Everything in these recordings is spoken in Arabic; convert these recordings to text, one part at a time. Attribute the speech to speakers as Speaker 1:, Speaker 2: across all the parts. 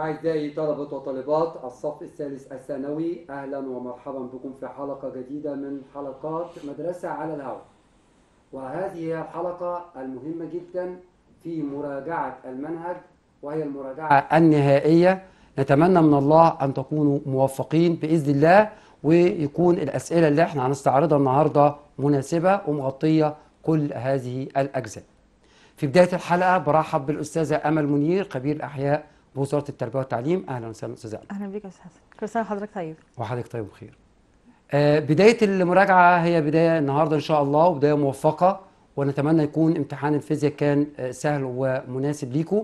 Speaker 1: أعزائي طلبة وطالبات الصف الثالث الثانوي أهلا ومرحبا بكم في حلقة جديدة من حلقات مدرسة على الهواء وهذه هي الحلقة المهمة جدا في مراجعة المنهج وهي المراجعة النهائية نتمنى من الله أن تكونوا موفقين بإذن الله ويكون الأسئلة اللي احنا هنستعرضها النهاردة مناسبة ومغطية كل هذه الأجزاء في بداية الحلقة برحب بالأستاذة أمل منير خبير الأحياء بوزاره التربيه والتعليم اهلا وسهلا استاذ
Speaker 2: اهلا بيك يا استاذ كل سنه وحضرتك طيب
Speaker 1: وحضرتك طيب بخير آه بدايه المراجعه هي بدايه النهارده ان شاء الله وبدايه موفقه ونتمنى يكون امتحان الفيزياء كان آه، سهل ومناسب ليكم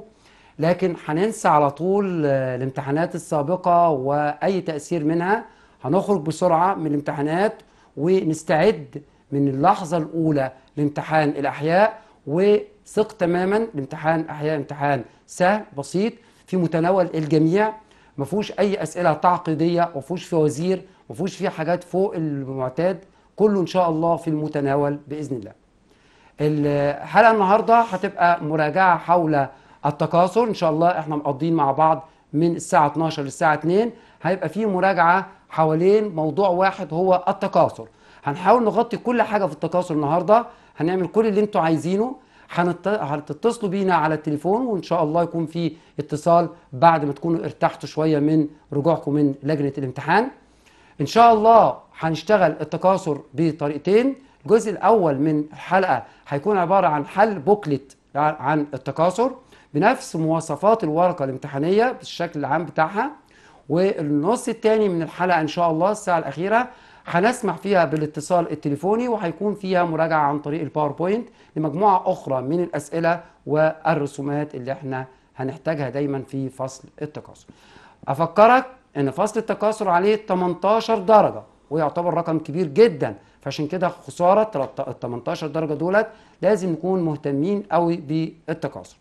Speaker 1: لكن هننسى على طول آه، الامتحانات السابقه واي تاثير منها هنخرج بسرعه من الامتحانات ونستعد من اللحظه الاولى لامتحان الاحياء وثق تماما لامتحان احياء امتحان سهل بسيط في متناول الجميع ما فيهوش اي اسئله تعقيديه وما فيهوش فوازير ما فيهوش فيه حاجات فوق المعتاد كله ان شاء الله في المتناول باذن الله الحلقه النهارده هتبقى مراجعه حول التكاثر ان شاء الله احنا مقضين مع بعض من الساعه 12 للساعه 2 هيبقى فيه مراجعه حوالين موضوع واحد هو التكاثر هنحاول نغطي كل حاجه في التكاثر النهارده هنعمل كل اللي انتم عايزينه هتتصلوا بينا على التليفون وان شاء الله يكون في اتصال بعد ما تكونوا ارتحتوا شويه من رجوعكم من لجنه الامتحان ان شاء الله هنشتغل التكاثر بطريقتين الجزء الاول من الحلقه هيكون عباره عن حل بوكلت عن التكاثر بنفس مواصفات الورقه الامتحانيه بالشكل العام بتاعها والنص الثاني من الحلقه ان شاء الله الساعه الاخيره هنسمح فيها بالاتصال التليفوني وهيكون فيها مراجعة عن طريق الباوربوينت لمجموعة أخرى من الأسئلة والرسومات اللي احنا هنحتاجها دايما في فصل التكاثر أفكرك أن فصل التكاثر عليه 18 درجة ويعتبر رقم كبير جدا فعشان كده خسارة ال 18 درجة دولت لازم نكون مهتمين قوي بالتكاثر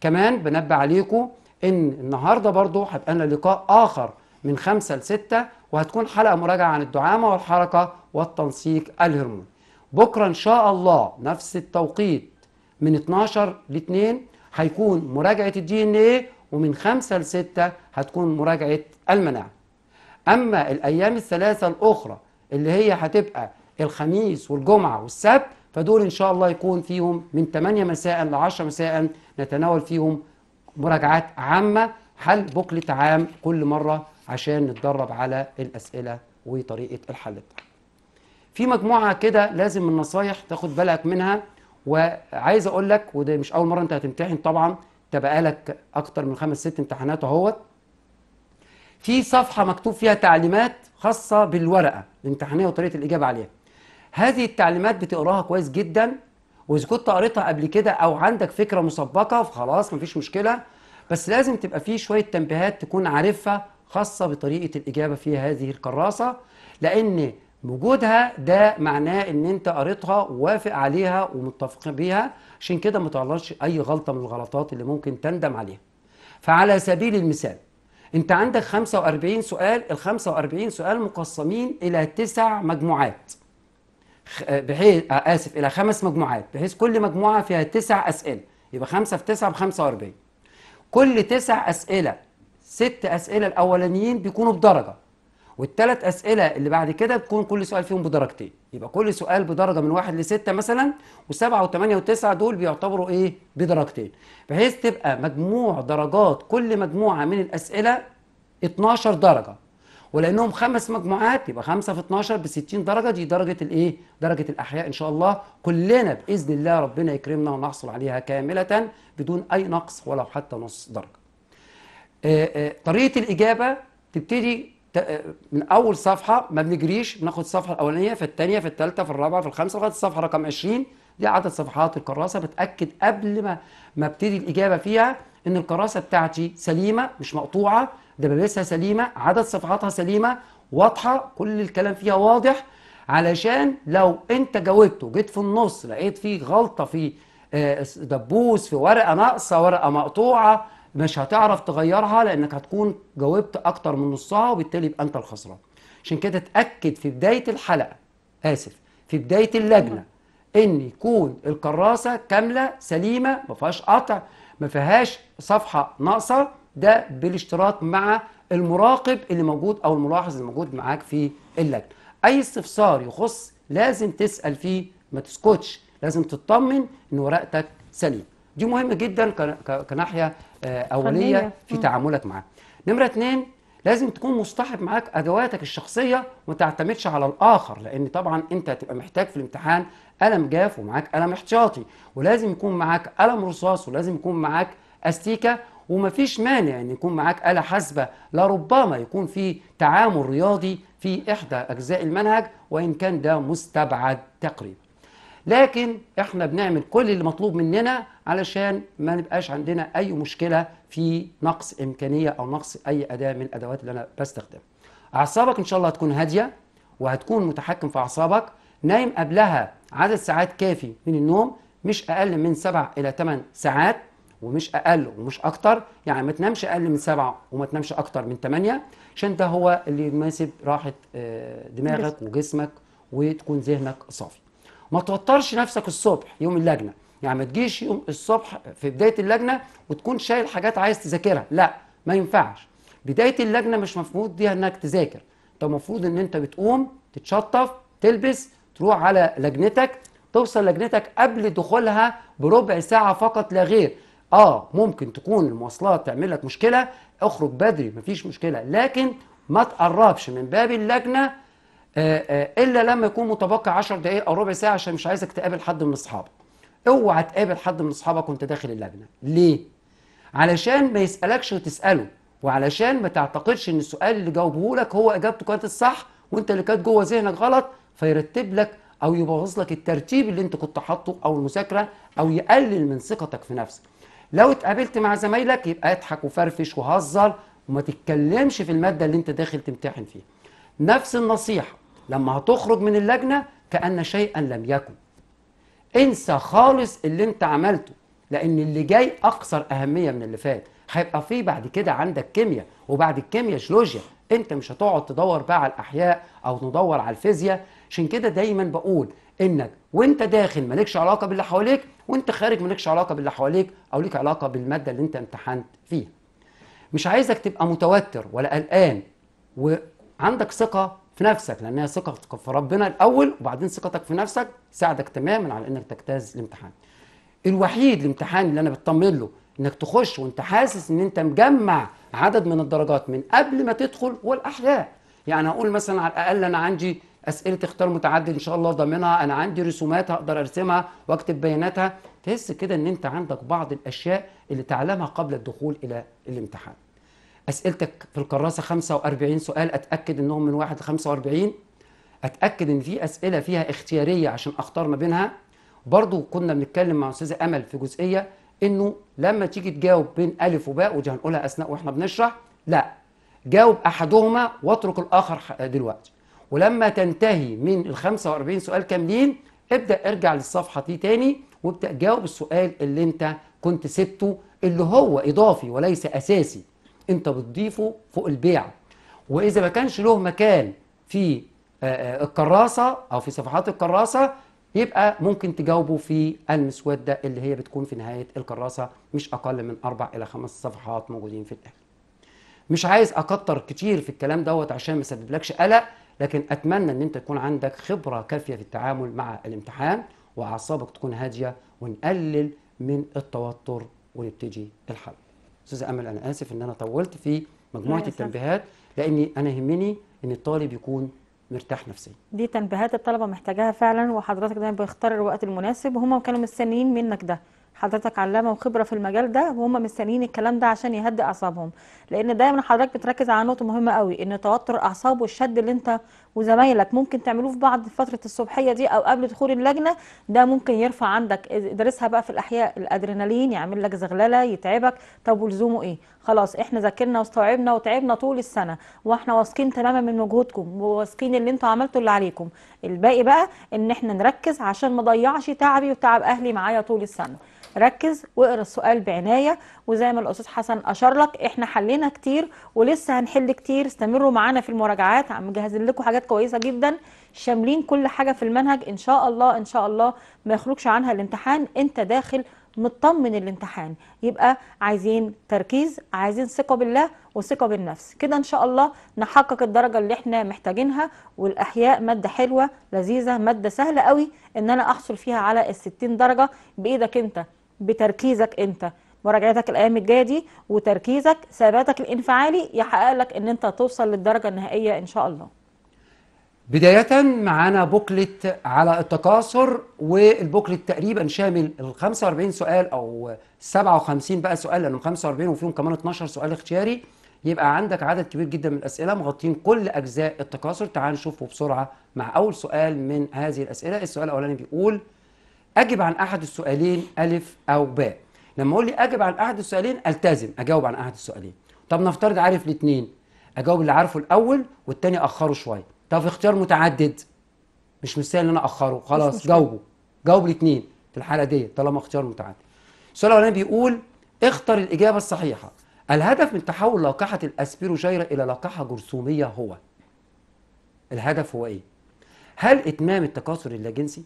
Speaker 1: كمان بنبه عليكم ان النهارده برضو هيبقى لنا لقاء اخر من خمسة لستة وهتكون حلقة مراجعة عن الدعامة والحركة والتنسيق الهرموني بكرة إن شاء الله نفس التوقيت من 12 ل 2 هيكون مراجعة الدي ان ايه ومن 5 ل 6 هتكون مراجعة المناعة أما الأيام الثلاثة الأخرى اللي هي هتبقى الخميس والجمعة والسبت فدول إن شاء الله يكون فيهم من 8 مساء ل 10 مساء نتناول فيهم مراجعات عامة حل بوكلت عام كل مرة عشان نتدرب على الاسئله وطريقه الحل بتاعها. في مجموعه كده لازم النصايح تاخد بالك منها وعايز اقول لك وده مش اول مره انت هتمتحن طبعا انت بقالك اكتر من خمس ست امتحانات اهوت. في صفحه مكتوب فيها تعليمات خاصه بالورقه الامتحانيه وطريقه الاجابه عليها. هذه التعليمات بتقراها كويس جدا واذا كنت قريتها قبل كده او عندك فكره مسبقه فخلاص مفيش مشكله بس لازم تبقى في شويه تنبيهات تكون عارفها خاصة بطريقة الإجابة في هذه الكراسة لأن وجودها ده معناه ان انت قريتها ووافق عليها ومتفق بيها عشان كده ما تعرضش اي غلطه من الغلطات اللي ممكن تندم عليها فعلى سبيل المثال انت عندك 45 سؤال ال 45 سؤال مقسمين الى تسع مجموعات آه، بحيث آه، اسف الى خمس مجموعات بحيث كل مجموعه فيها تسع اسئله يبقى 5 في 9 ب 45 كل تسع اسئله ست اسئله الاولانيين بيكونوا بدرجه والثلاث اسئله اللي بعد كده بيكون كل سؤال فيهم بدرجتين يبقى كل سؤال بدرجه من واحد لسته مثلا وسبعه وثمانيه وتسعه دول بيعتبروا ايه بدرجتين بحيث تبقى مجموع درجات كل مجموعه من الاسئله 12 درجه ولانهم خمس مجموعات يبقى 5 في 12 ب 60 درجه دي درجه الايه درجه الاحياء ان شاء الله كلنا باذن الله ربنا يكرمنا ونحصل عليها كامله بدون اي نقص ولو حتى نص درجه آه، آه، طريقه الاجابه تبتدي آه، من اول صفحه ما بنجريش بناخد الصفحه الاولانيه في الثانيه في الثالثه في الرابعه في الخامسه لغايه الصفحه رقم 20 دي عدد صفحات الكراسه بتاكد قبل ما ما ابتدي الاجابه فيها ان الكراسه بتاعتي سليمه مش مقطوعه دبابيسها سليمه عدد صفحاتها سليمه واضحه كل الكلام فيها واضح علشان لو انت جاوبت وجيت في النص لقيت فيه غلطه في دبوس في ورقه ناقصه ورقه مقطوعه مش هتعرف تغيرها لانك هتكون جاوبت اكتر من نصها وبالتالي يبقى انت الخسران عشان كده تاكد في بدايه الحلقه اسف في بدايه اللجنه ان يكون الكراسه كامله سليمه ما فيهاش قطع ما فيهاش صفحه ناقصه ده بالاشتراك مع المراقب اللي موجود او الملاحظ اللي موجود معاك في اللجنه اي استفسار يخص لازم تسال فيه ما تسكتش لازم تطمن ان ورقتك سليمه دي مهمه جدا كناحيه آه، اوليه في تعاملك معاه نمره اتنين لازم تكون مصطحب معاك ادواتك الشخصيه وما تعتمدش على الاخر لان طبعا انت هتبقى محتاج في الامتحان قلم جاف ومعاك قلم احتياطي ولازم يكون معاك قلم رصاص ولازم يكون معاك استيكه ومفيش مانع ان يكون معاك آلة حاسبة لربما يكون في تعامل رياضي في إحدى أجزاء المنهج وإن كان ده مستبعد تقريبا لكن احنا بنعمل كل اللي مطلوب مننا علشان ما نبقاش عندنا اي مشكله في نقص امكانيه او نقص اي اداه من الادوات اللي انا بستخدمها اعصابك ان شاء الله هتكون هاديه وهتكون متحكم في اعصابك نايم قبلها عدد ساعات كافي من النوم مش اقل من 7 الى 8 ساعات ومش اقل ومش اكتر يعني ما تنامش اقل من 7 وما تنامش اكتر من 8 عشان ده هو اللي يناسب راحه آه، دماغك وجسمك وتكون ذهنك صافي ما توترش نفسك الصبح يوم اللجنه يعني ما تجيش يوم الصبح في بدايه اللجنه وتكون شايل حاجات عايز تذاكرها لا ما ينفعش بدايه اللجنه مش مفروض دي انك تذاكر انت المفروض ان انت بتقوم تتشطف تلبس تروح على لجنتك توصل لجنتك قبل دخولها بربع ساعه فقط لا غير اه ممكن تكون المواصلات تعمل لك مشكله اخرج بدري مفيش مشكله لكن ما تقربش من باب اللجنه آه، آه، الا لما يكون متبقي 10 دقائق او ربع ساعه عشان مش عايزك تقابل حد من اصحابك اوعى تقابل حد من اصحابك وانت داخل اللجنه ليه علشان ما يسالكش وتساله وعلشان ما تعتقدش ان السؤال اللي جاوبه لك هو اجابته كانت الصح وانت اللي كانت جوه ذهنك غلط فيرتب لك او يبوظ لك الترتيب اللي انت كنت حاطه او المذاكره او يقلل من ثقتك في نفسك لو اتقابلت مع زمايلك يبقى اضحك وفرفش وهزر وما تتكلمش في الماده اللي انت داخل تمتحن فيها نفس النصيحه لما هتخرج من اللجنة كأن شيئا لم يكن انسى خالص اللي انت عملته لان اللي جاي اكثر اهميه من اللي فات هيبقى فيه بعد كده عندك كيمياء وبعد الكيمياء جيولوجيا انت مش هتقعد تدور بقى على الاحياء او تدور على الفيزياء عشان كده دايما بقول انك وانت داخل مالكش علاقه باللي حواليك وانت خارج مالكش علاقه باللي حواليك او ليك علاقه بالماده اللي انت امتحنت فيها مش عايزك تبقى متوتر ولا قلقان وعندك ثقه في نفسك لان هي ثقتك في ربنا الاول وبعدين ثقتك في نفسك ساعدك تماما على انك تجتاز الامتحان الوحيد الامتحان اللي انا بطمن له انك تخش وانت حاسس ان انت مجمع عدد من الدرجات من قبل ما تدخل هو الاحياء يعني هقول مثلا على الاقل انا عندي اسئله اختيار متعدد ان شاء الله ضامنها انا عندي رسومات هقدر ارسمها واكتب بياناتها تحس كده ان انت عندك بعض الاشياء اللي تعلمها قبل الدخول الى الامتحان اسئلتك في الكراسه 45 سؤال اتاكد انهم من واحد ل 45 اتاكد ان في اسئله فيها اختياريه عشان اختار ما بينها برضو كنا بنتكلم مع استاذه امل في جزئيه انه لما تيجي تجاوب بين الف وباء ودي هنقولها اثناء واحنا بنشرح لا جاوب احدهما واترك الاخر دلوقتي ولما تنتهي من ال 45 سؤال كاملين ابدا ارجع للصفحه دي تاني وابدا جاوب السؤال اللي انت كنت سبته اللي هو اضافي وليس اساسي انت بتضيفه فوق البيع واذا ما كانش له مكان في آه، آه، الكراسه او في صفحات الكراسه يبقى ممكن تجاوبه في المسوده اللي هي بتكون في نهايه الكراسه مش اقل من اربع الى خمس صفحات موجودين في الاخر. مش عايز اكتر كتير في الكلام دوت عشان ما اسببلكش قلق لكن اتمنى ان انت تكون عندك خبره كافيه في التعامل مع الامتحان واعصابك تكون هاديه ونقلل من التوتر ونبتدي الحل. استاذه امل انا اسف ان انا طولت في مجموعه التنبيهات لاني انا يهمني ان الطالب يكون مرتاح نفسيا
Speaker 2: دي تنبيهات الطلبه محتاجاها فعلا وحضرتك دايما بيختار الوقت المناسب وهم كانوا مستنيين منك ده حضرتك علامه وخبره في المجال ده وهم مستنيين الكلام ده عشان يهدئ اعصابهم لان دايما حضرتك بتركز على نقطه مهمه قوي ان توتر الاعصاب والشد اللي انت وزمايلك ممكن تعملوه في بعض فتره الصبحيه دي او قبل دخول اللجنه ده ممكن يرفع عندك ادرسها بقى في الاحياء الادرينالين يعمل لك زغلله يتعبك طب ولزومه ايه خلاص احنا ذاكرنا واستوعبنا وتعبنا طول السنه واحنا واثقين تماما من مجهودكم وواثقين اللي انتوا عملتوا اللي عليكم الباقي بقى ان احنا نركز عشان ما ضيعش تعبي وتعب اهلي معايا طول السنه ركز واقرا السؤال بعنايه وزي ما الاستاذ حسن اشار لك احنا حلينا كتير ولسه هنحل كتير استمروا معانا في المراجعات عم مجهزين لكم حاجات كويسه جدا شاملين كل حاجه في المنهج ان شاء الله ان شاء الله ما يخرجش عنها الامتحان انت داخل مطمن الامتحان يبقى عايزين تركيز عايزين ثقه بالله وثقه بالنفس كده ان شاء الله نحقق الدرجه اللي احنا محتاجينها والاحياء ماده حلوه لذيذه ماده سهله قوي ان انا احصل فيها على ال 60 درجه بايدك انت بتركيزك انت مراجعتك الايام الجايه دي وتركيزك ثباتك الانفعالي يحقق لك ان انت توصل للدرجه النهائيه ان شاء الله
Speaker 1: بداية معانا بوكلت على التكاثر والبوكلت تقريبا شامل ال 45 سؤال او 57 بقى سؤال لانه 45 وفيهم كمان 12 سؤال اختياري يبقى عندك عدد كبير جدا من الاسئله مغطين كل اجزاء التكاثر تعال نشوفه بسرعه مع اول سؤال من هذه الاسئله السؤال الاولاني بيقول أجب عن أحد السؤالين ألف أو باء لما أقول لي أجب عن أحد السؤالين ألتزم أجاوب عن أحد السؤالين طب نفترض عارف الاثنين أجاوب اللي عارفه الأول والتاني أخره شوية طب في اختيار متعدد مش مستاهل إن أنا أخره خلاص جاوبه جاوب الاثنين في الحلقة دي طالما اختيار متعدد السؤال الأولاني بيقول اختر الإجابة الصحيحة الهدف من تحول لقاحة الأسبيروجيرا إلى لقاحة جرثومية هو الهدف هو إيه؟ هل إتمام التكاثر اللاجنسي؟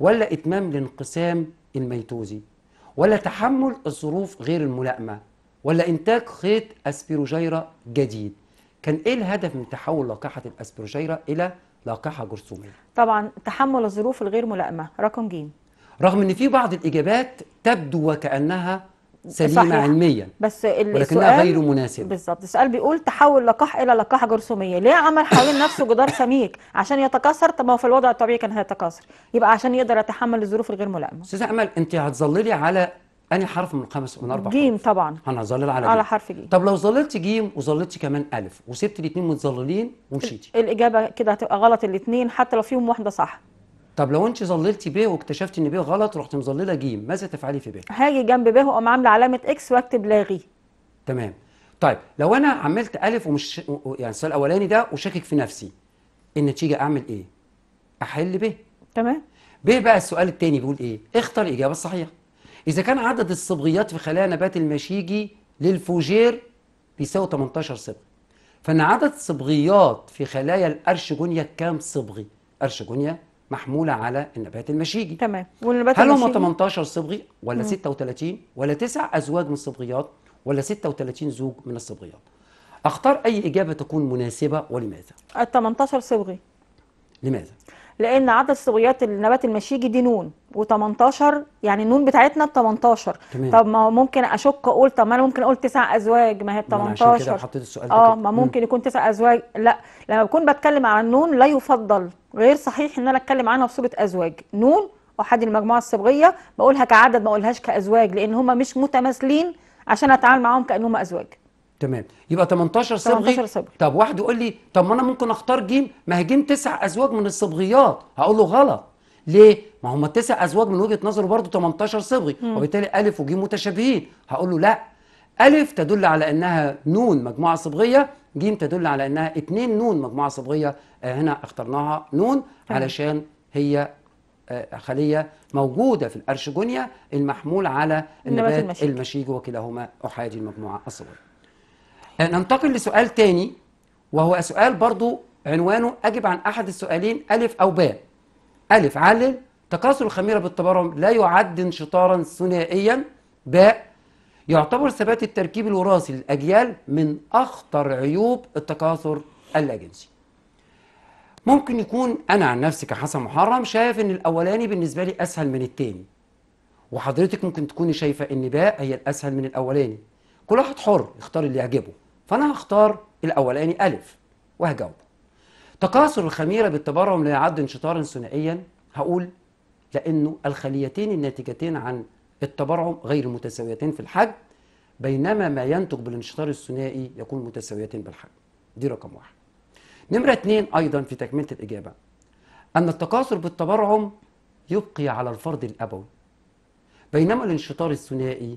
Speaker 1: ولا إتمام لانقسام الميتوزي ولا تحمل الظروف غير الملائمة ولا إنتاج خيط أسبيروجيرا جديد كان إيه الهدف من تحول لقاحة الأسبيروجيرا إلى لقاحة جرثومية
Speaker 2: طبعا تحمل الظروف الغير ملائمة رقم جيم
Speaker 1: رغم أن في بعض الإجابات تبدو وكأنها سليمه صحيح. علميا
Speaker 2: بس ولكنها غير مناسبه بالظبط السؤال بيقول تحول لقاح الى لقاح جرثوميه ليه عمل حوالين نفسه جدار سميك عشان يتكاثر طب ما هو في الوضع الطبيعي كان هيتكاثر يبقى عشان يقدر يتحمل الظروف الغير ملائمه
Speaker 1: استاذ امل انت هتظللي على أنهي حرف من خمس من اربع جيم طبعا هنظلل على على حرف جيم طب لو ظللت جيم وظللت كمان الف وسبت الاثنين متظللين ومشيتي
Speaker 2: الاجابه كده هتبقى غلط الاثنين حتى لو فيهم واحده صح
Speaker 1: طب لو انت ظللتي ب واكتشفتي ان ب غلط رحت مظلله ج ماذا تفعلي في ب؟
Speaker 2: هاجي جنب ب واقوم عامله علامه اكس واكتب لاغي
Speaker 1: تمام طيب لو انا عملت الف ومش يعني السؤال الاولاني ده وشاكك في نفسي النتيجه اعمل ايه؟ احل ب تمام ب بقى السؤال الثاني بيقول ايه؟ اختر الاجابه الصحيحه اذا كان عدد الصبغيات في خلايا نبات المشيجي للفوجير بيساوي 18 صبغ فان عدد الصبغيات في خلايا الارشجونيا كام صبغي؟ ارشجونيا محموله على النبات المشيجي تمام
Speaker 2: والنبات هل هم 18
Speaker 1: صبغي ولا مم. 36 ولا 9 ازواج من الصبغيات ولا 36 زوج من الصبغيات اختار اي اجابه تكون مناسبه ولماذا
Speaker 2: ال 18 صبغي لماذا لان عدد صبيات النبات المشيجي دي نون و18 يعني النون بتاعتنا ب 18 طب ما ممكن اشك اقول طب ما انا ممكن اقول تسع ازواج ما هي ب 18 عشان كده حطيت السؤال ده اه ما ممكن يكون تسع ازواج لا لما بكون بتكلم عن النون لا يفضل غير صحيح ان انا اتكلم عنها بصوره ازواج نون احد المجموعه الصبغيه بقولها كعدد ما اقولهاش كازواج لان هم مش متماثلين عشان اتعامل معاهم كانهم ازواج
Speaker 1: تمام يبقى 18 صبغي 18 صبغي طب واحد يقول لي طب ما انا ممكن اختار جيم ما هي جيم تسع ازواج من الصبغيات هقول له غلط ليه؟ ما هم التسع ازواج من وجهه نظره برضه 18 صبغي مم. وبالتالي الف وجيم متشابهين هقول له لا ألف تدل على أنها نون مجموعة صبغية جيم تدل على أنها اتنين نون مجموعة صبغية آه هنا اخترناها نون علشان هي آه خلية موجودة في الأرشجونيا المحمول على النبات المشيج وكلاهما أحادي المجموعة الصبغية آه، ننتقل لسؤال تاني وهو سؤال برضو عنوانه أجب عن أحد السؤالين ألف أو باء ألف علل تكاثر الخميرة بالتبرم لا يعد انشطارا ثنائيا باء يعتبر ثبات التركيب الوراثي للأجيال من أخطر عيوب التكاثر اللاجنسي ممكن يكون أنا عن نفسي كحسن محرم شايف إن الأولاني بالنسبة لي أسهل من التاني وحضرتك ممكن تكوني شايفة إن باء هي الأسهل من الأولاني كل واحد حر يختار اللي يعجبه فأنا هختار الأولاني ألف وهجاوبه تكاثر الخميرة بالتبرم لا يعد انشطارا ثنائيا هقول لأنه الخليتين الناتجتين عن التبرعم غير متساويتين في الحجم بينما ما ينتج بالانشطار الثنائي يكون متساويتين بالحجم دي رقم واحد نمرة اثنين أيضا في تكملة الإجابة أن التكاثر بالتبرعم يبقي على الفرد الأبوي بينما الانشطار الثنائي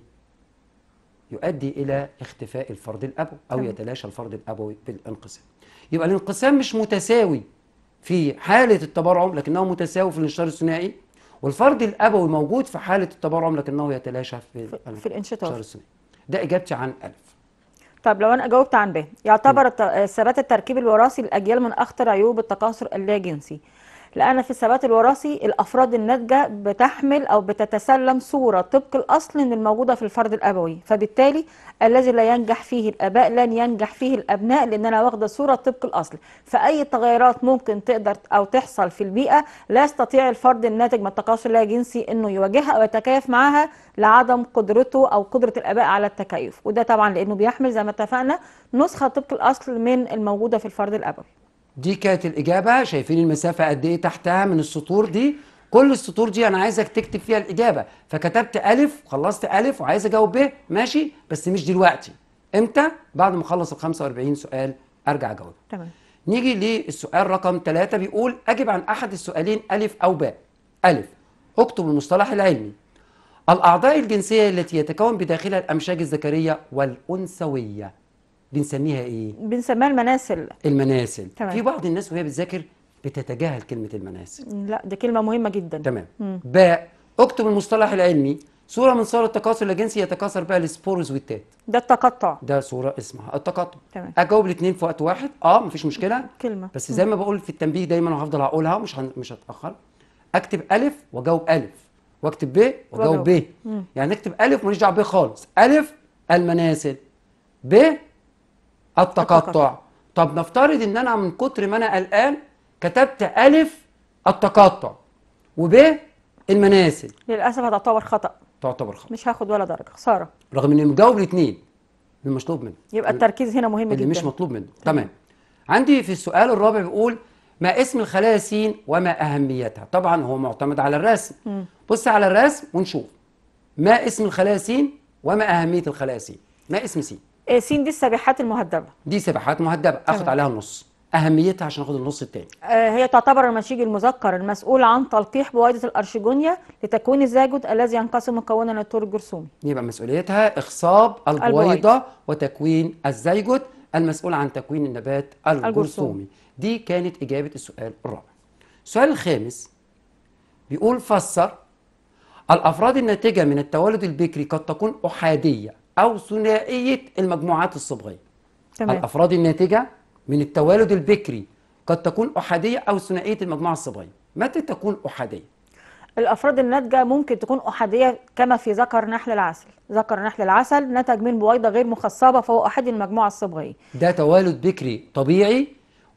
Speaker 1: يؤدي إلى اختفاء الفرد الأبوي أو يتلاشى الفرد الأبوي بالانقسام يبقى الانقسام مش متساوي في حالة التبرعم لكنه متساوي في الانشطار الثنائي والفرد الأبوي موجود في حالة التبرعم لكنه يتلاشى في, في الانشطار الثنائي ده إجابتي عن ألف
Speaker 2: طب لو انا جاوبت عن ب يعتبر ثبات التركيب الوراثي للاجيال من اخطر عيوب التكاثر اللاجنسي لأن في الثبات الوراثي الأفراد الناتجة بتحمل أو بتتسلم صورة طبق الأصل من الموجودة في الفرد الأبوي فبالتالي الذي لا ينجح فيه الآباء لن ينجح فيه الأبناء لأن أنا واخدة صورة طبق الأصل فأي تغيرات ممكن تقدر أو تحصل في البيئة لا يستطيع الفرد الناتج من التقاصي اللا جنسي أنه يواجهها أو يتكيف معها لعدم قدرته أو قدرة الآباء على التكيف وده طبعا لأنه بيحمل زي ما اتفقنا نسخة طبق الأصل من الموجودة في الفرد الأبوي
Speaker 1: دي كانت الإجابة شايفين المسافة قد إيه تحتها من السطور دي كل السطور دي أنا عايزك تكتب فيها الإجابة فكتبت ألف وخلصت ألف وعايز أجاوب ب ماشي بس مش دلوقتي إمتى؟ بعد ما أخلص ال 45 سؤال أرجع أجاوب تمام نيجي للسؤال رقم ثلاثة بيقول أجب عن أحد السؤالين ألف أو باء ألف اكتب المصطلح العلمي الأعضاء الجنسية التي يتكون بداخلها الأمشاج الذكرية والأنثوية بنسميها ايه
Speaker 2: بنسميها المناسل
Speaker 1: المناسل تمام. في بعض الناس وهي بتذاكر بتتجاهل كلمه المناسل لا دي كلمه مهمه جدا تمام باء اكتب المصطلح العلمي صوره من صور التكاثر الجنسي يتكاثر بها السبورز والتات ده التقطع ده صوره اسمها التقطع تمام. اجاوب الاثنين في وقت واحد اه مفيش مشكله
Speaker 2: كلمه بس زي
Speaker 1: ما بقول في التنبيه دايما وهفضل هقولها ومش هن... مش هتاخر اكتب الف واجاوب الف واكتب ب واجاوب ب يعني اكتب الف ماليش دعوه ب خالص الف المناسل ب التقطع. التقطع طب نفترض ان انا من كتر ما انا قلقان كتبت الف التقطع وب المناسل للاسف هتعتبر خطا تعتبر خطا مش هاخد ولا درجه خساره رغم اني مجاوب الاثنين اللي مطلوب منه يبقى التركيز هنا مهم اللي جدا اللي مش مطلوب منه تمام عندي في السؤال الرابع بيقول ما اسم الخلايا س وما اهميتها طبعا هو معتمد على الرسم م. بص على الرسم ونشوف ما اسم الخلايا س وما اهميه الخلايا س ما اسم س آه، سين دي السباحات المهدبه دي سباحات مهدبه اخد عليها النص اهميتها عشان اخد النص الثاني
Speaker 2: آه، هي تعتبر المشيج المذكر المسؤول عن تلقيح بويضه الارشجونيا لتكوين الزاجد الذي ينقسم مكونا الجرثومي
Speaker 1: يبقى مسؤوليتها اخصاب البويضه وتكوين الزيجوت المسؤول عن تكوين النبات الجرثومي دي كانت اجابه السؤال الرابع السؤال الخامس بيقول فسر الافراد الناتجه من التوالد البكري قد تكون احاديه أو ثنائية المجموعات الصبغية تمام. الأفراد الناتجة من التوالد البكري قد تكون أحادية أو ثنائية المجموعة الصبغية متى تكون أحادية؟ الأفراد الناتجة ممكن تكون
Speaker 2: أحادية كما في ذكر نحل العسل ذكر نحل العسل نتج من بويضة غير مخصبة فهو أحادي المجموعة الصبغية
Speaker 1: ده توالد بكري طبيعي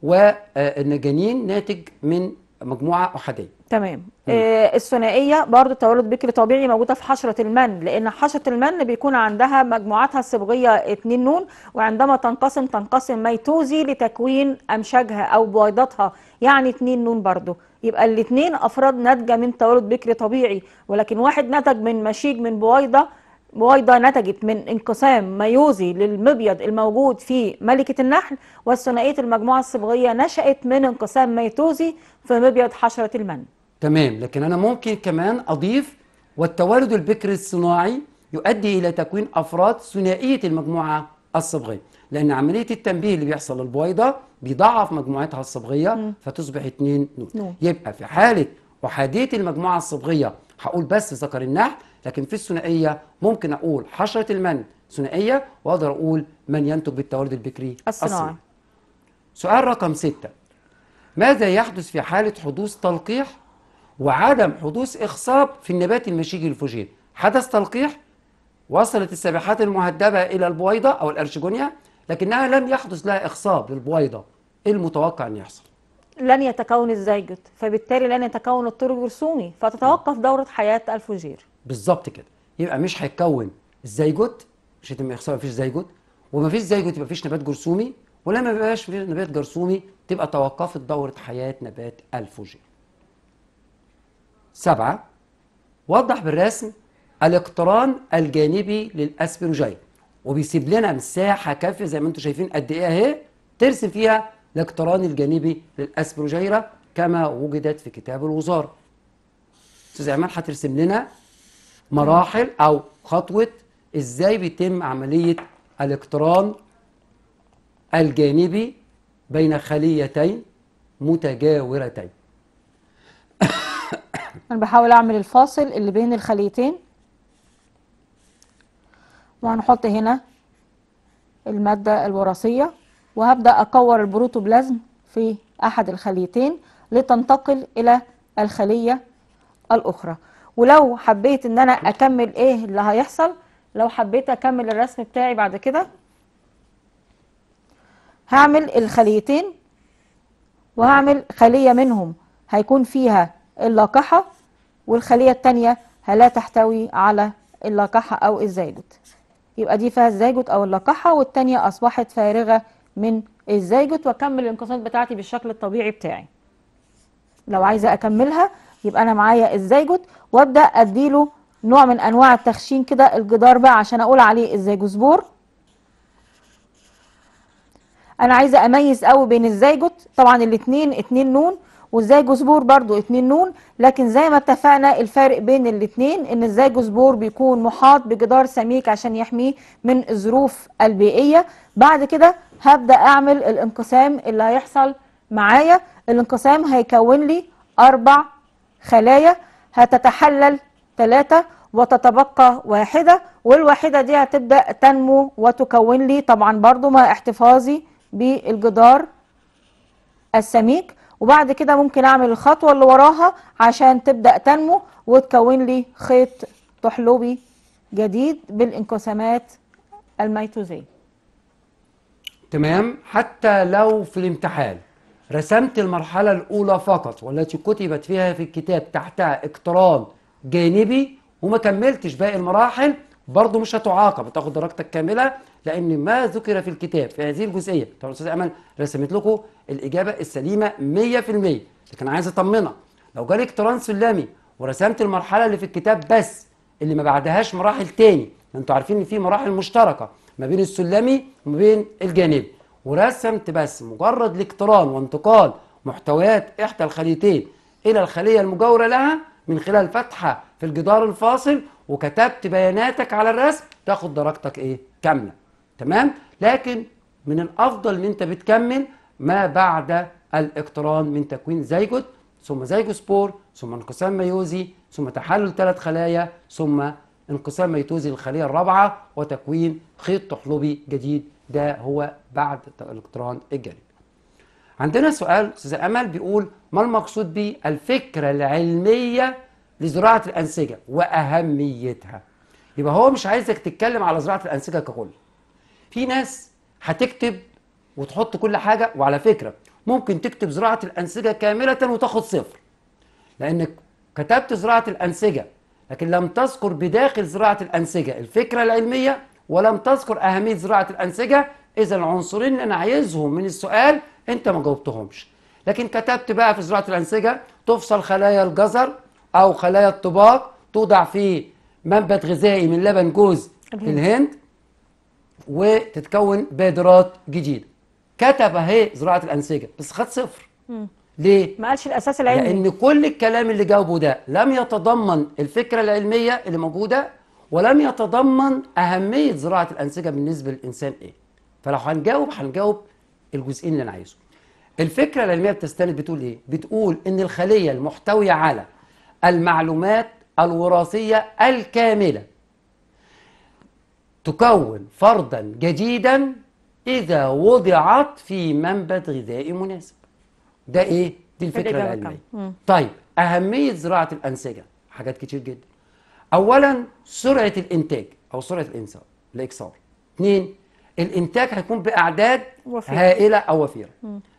Speaker 1: والجنين آه، ناتج من مجموعة أحادية
Speaker 2: تمام آه، الثنائيه برضو التوالد بكري طبيعي موجوده في حشره المن لان حشره المن بيكون عندها مجموعاتها الصبغيه 2 نون وعندما تنقسم تنقسم ميتوزي لتكوين امشاجها او بويضاتها يعني 2 نون برضو يبقى الاثنين افراد ناتجه من تولد بكري طبيعي ولكن واحد نتج من مشيج من بويضه بويضة نتجت من انقسام ميوزي للمبيض الموجود في ملكة النحل والثنائية المجموعة الصبغية نشأت من انقسام ميتوزي في مبيض حشرة المن
Speaker 1: تمام لكن أنا ممكن كمان أضيف والتوالد البكري الصناعي يؤدي إلى تكوين أفراد ثنائية المجموعة الصبغية لأن عملية التنبيه اللي بيحصل للبويضة بيضعف مجموعتها الصبغية فتصبح نوت نون يبقى في حالة أحادية المجموعة الصبغية هقول بس ذكر النحل لكن في الثنائية ممكن أقول حشرة المن ثنائية وأقدر أقول من ينتج بالتوالد البكري الصناعي سؤال رقم ستة ماذا يحدث في حالة حدوث تلقيح وعدم حدوث إخصاب في النبات المشيجي الفوجين حدث تلقيح وصلت السباحات المهدبة إلى البويضة أو الارشجونيا لكنها لم يحدث لها إخصاب للبويضة إيه المتوقع أن يحصل
Speaker 2: لن يتكون الزيجوت فبالتالي لن يتكون الطرق الجرثومي فتتوقف دورة حياة الفجير
Speaker 1: بالظبط كده يبقى مش هيتكون الزيجوت مش هيتم إخصاب مفيش زيجوت ومفيش زيجوت يبقى مفيش نبات جرثومي ولما ما يبقاش نبات جرثومي تبقى توقفت دورة حياة نبات الفجير سبعة وضح بالرسم الاقتران الجانبي للأسبروجين وبيسيب لنا مساحة كافية زي ما انتم شايفين قد ايه اهي ترسم فيها الاقتران الجانبي للأسبروجيرة كما وجدت في كتاب الوزارة استاذ عمال هترسم لنا مراحل او خطوة ازاي بيتم عملية الاقتران الجانبي بين خليتين متجاورتين
Speaker 2: انا بحاول اعمل الفاصل اللي بين الخليتين وهنحط هنا المادة الوراثية وهبدأ أكور البروتوبلازم في أحد الخليتين لتنتقل إلى الخلية الأخرى ولو حبيت إن أنا أكمل إيه اللي هيحصل لو حبيت أكمل الرسم بتاعي بعد كده هعمل الخليتين وهعمل خلية منهم هيكون فيها اللاقحة والخلية التانية لا تحتوي على اللاقحة أو الزيجوت يبقى دي فيها الزيجوت أو اللاقحة والتانية أصبحت فارغة من الزيجوت وأكمل الانقسامات بتاعتي بالشكل الطبيعي بتاعي لو عايزة أكملها يبقى أنا معايا الزيجوت وأبدأ أديله نوع من أنواع التخشين كده الجدار بقى عشان أقول عليه الزيجوسبور أنا عايزة أميز قوي بين الزيجوت طبعا الاتنين اتنين نون وازاي جزبور برضو اتنين نون لكن زي ما اتفقنا الفرق بين الاتنين ان ازاي جزبور بيكون محاط بجدار سميك عشان يحميه من الظروف البيئية بعد كده هبدأ اعمل الانقسام اللي هيحصل معايا الانقسام هيكون لي اربع خلايا هتتحلل تلاتة وتتبقى واحدة والواحدة دي هتبدأ تنمو وتكون لي طبعا برضو مع احتفاظي بالجدار السميك وبعد كده ممكن اعمل الخطوة اللي وراها عشان تبدأ تنمو وتكون لي خيط طحلوبي جديد بالانقسامات الميتوزية
Speaker 1: تمام حتى لو في الامتحان رسمت المرحلة الأولى فقط والتي كتبت فيها في الكتاب تحتها اقتران جانبي وما كملتش باقي المراحل برضو مش هتعاقب هتاخد درجتك كاملة لأن ما ذكر في الكتاب في هذه الجزئية طبعا استاذ أمل رسمت لكم الإجابة السليمة 100% لكن عايز أطمنك لو جالك ترانس سلمي ورسمت المرحلة اللي في الكتاب بس اللي ما بعدهاش مراحل تاني انتوا عارفين ان في مراحل مشتركة ما بين السلمي وما بين الجانبي ورسمت بس مجرد الاقتران وانتقال محتويات إحدى الخليتين إلى الخلية المجاورة لها من خلال فتحة في الجدار الفاصل وكتبت بياناتك على الرسم تاخد درجتك إيه؟ كاملة تمام لكن من الافضل ان انت بتكمل ما بعد الاقتران من تكوين زيجوت ثم زيجوسبور ثم انقسام ميوزي ثم تحلل ثلاث خلايا ثم انقسام ميتوزي للخليه الرابعه وتكوين خيط تحلبي جديد ده هو بعد الاقتران الجانبي. عندنا سؤال استاذ امل بيقول ما المقصود بالفكره العلميه لزراعه الانسجه واهميتها؟ يبقى هو مش عايزك تتكلم على زراعه الانسجه ككل. في ناس هتكتب وتحط كل حاجه وعلى فكره ممكن تكتب زراعه الانسجه كامله وتاخد صفر لانك كتبت زراعه الانسجه لكن لم تذكر بداخل زراعه الانسجه الفكره العلميه ولم تذكر اهميه زراعه الانسجه اذا العنصرين اللي انا عايزهم من السؤال انت ما جاوبتهمش لكن كتبت بقى في زراعه الانسجه تفصل خلايا الجزر او خلايا الطباق توضع في منبت غذائي من لبن جوز الهند وتتكون بادرات جديده كتب اهي زراعه الانسجه بس خد صفر ليه؟ ما قالش الاساس العلمي لان كل الكلام اللي جاوبه ده لم يتضمن الفكره العلميه اللي موجوده ولم يتضمن اهميه زراعه الانسجه بالنسبه للانسان ايه؟ فلو هنجاوب هنجاوب الجزئين اللي انا عايزهم. الفكره العلميه بتستند بتقول ايه؟ بتقول ان الخليه المحتويه على المعلومات الوراثيه الكامله تكون فردا جديدا إذا وضعت في منبت غذائي مناسب ده إيه؟ دي الفكرة العلمية طيب أهمية زراعة الأنسجة حاجات كتير جدا أولا سرعة الإنتاج أو سرعة الإنسان الإكسار اثنين الإنتاج هيكون بأعداد وفيرة. هائلة أو وفيرة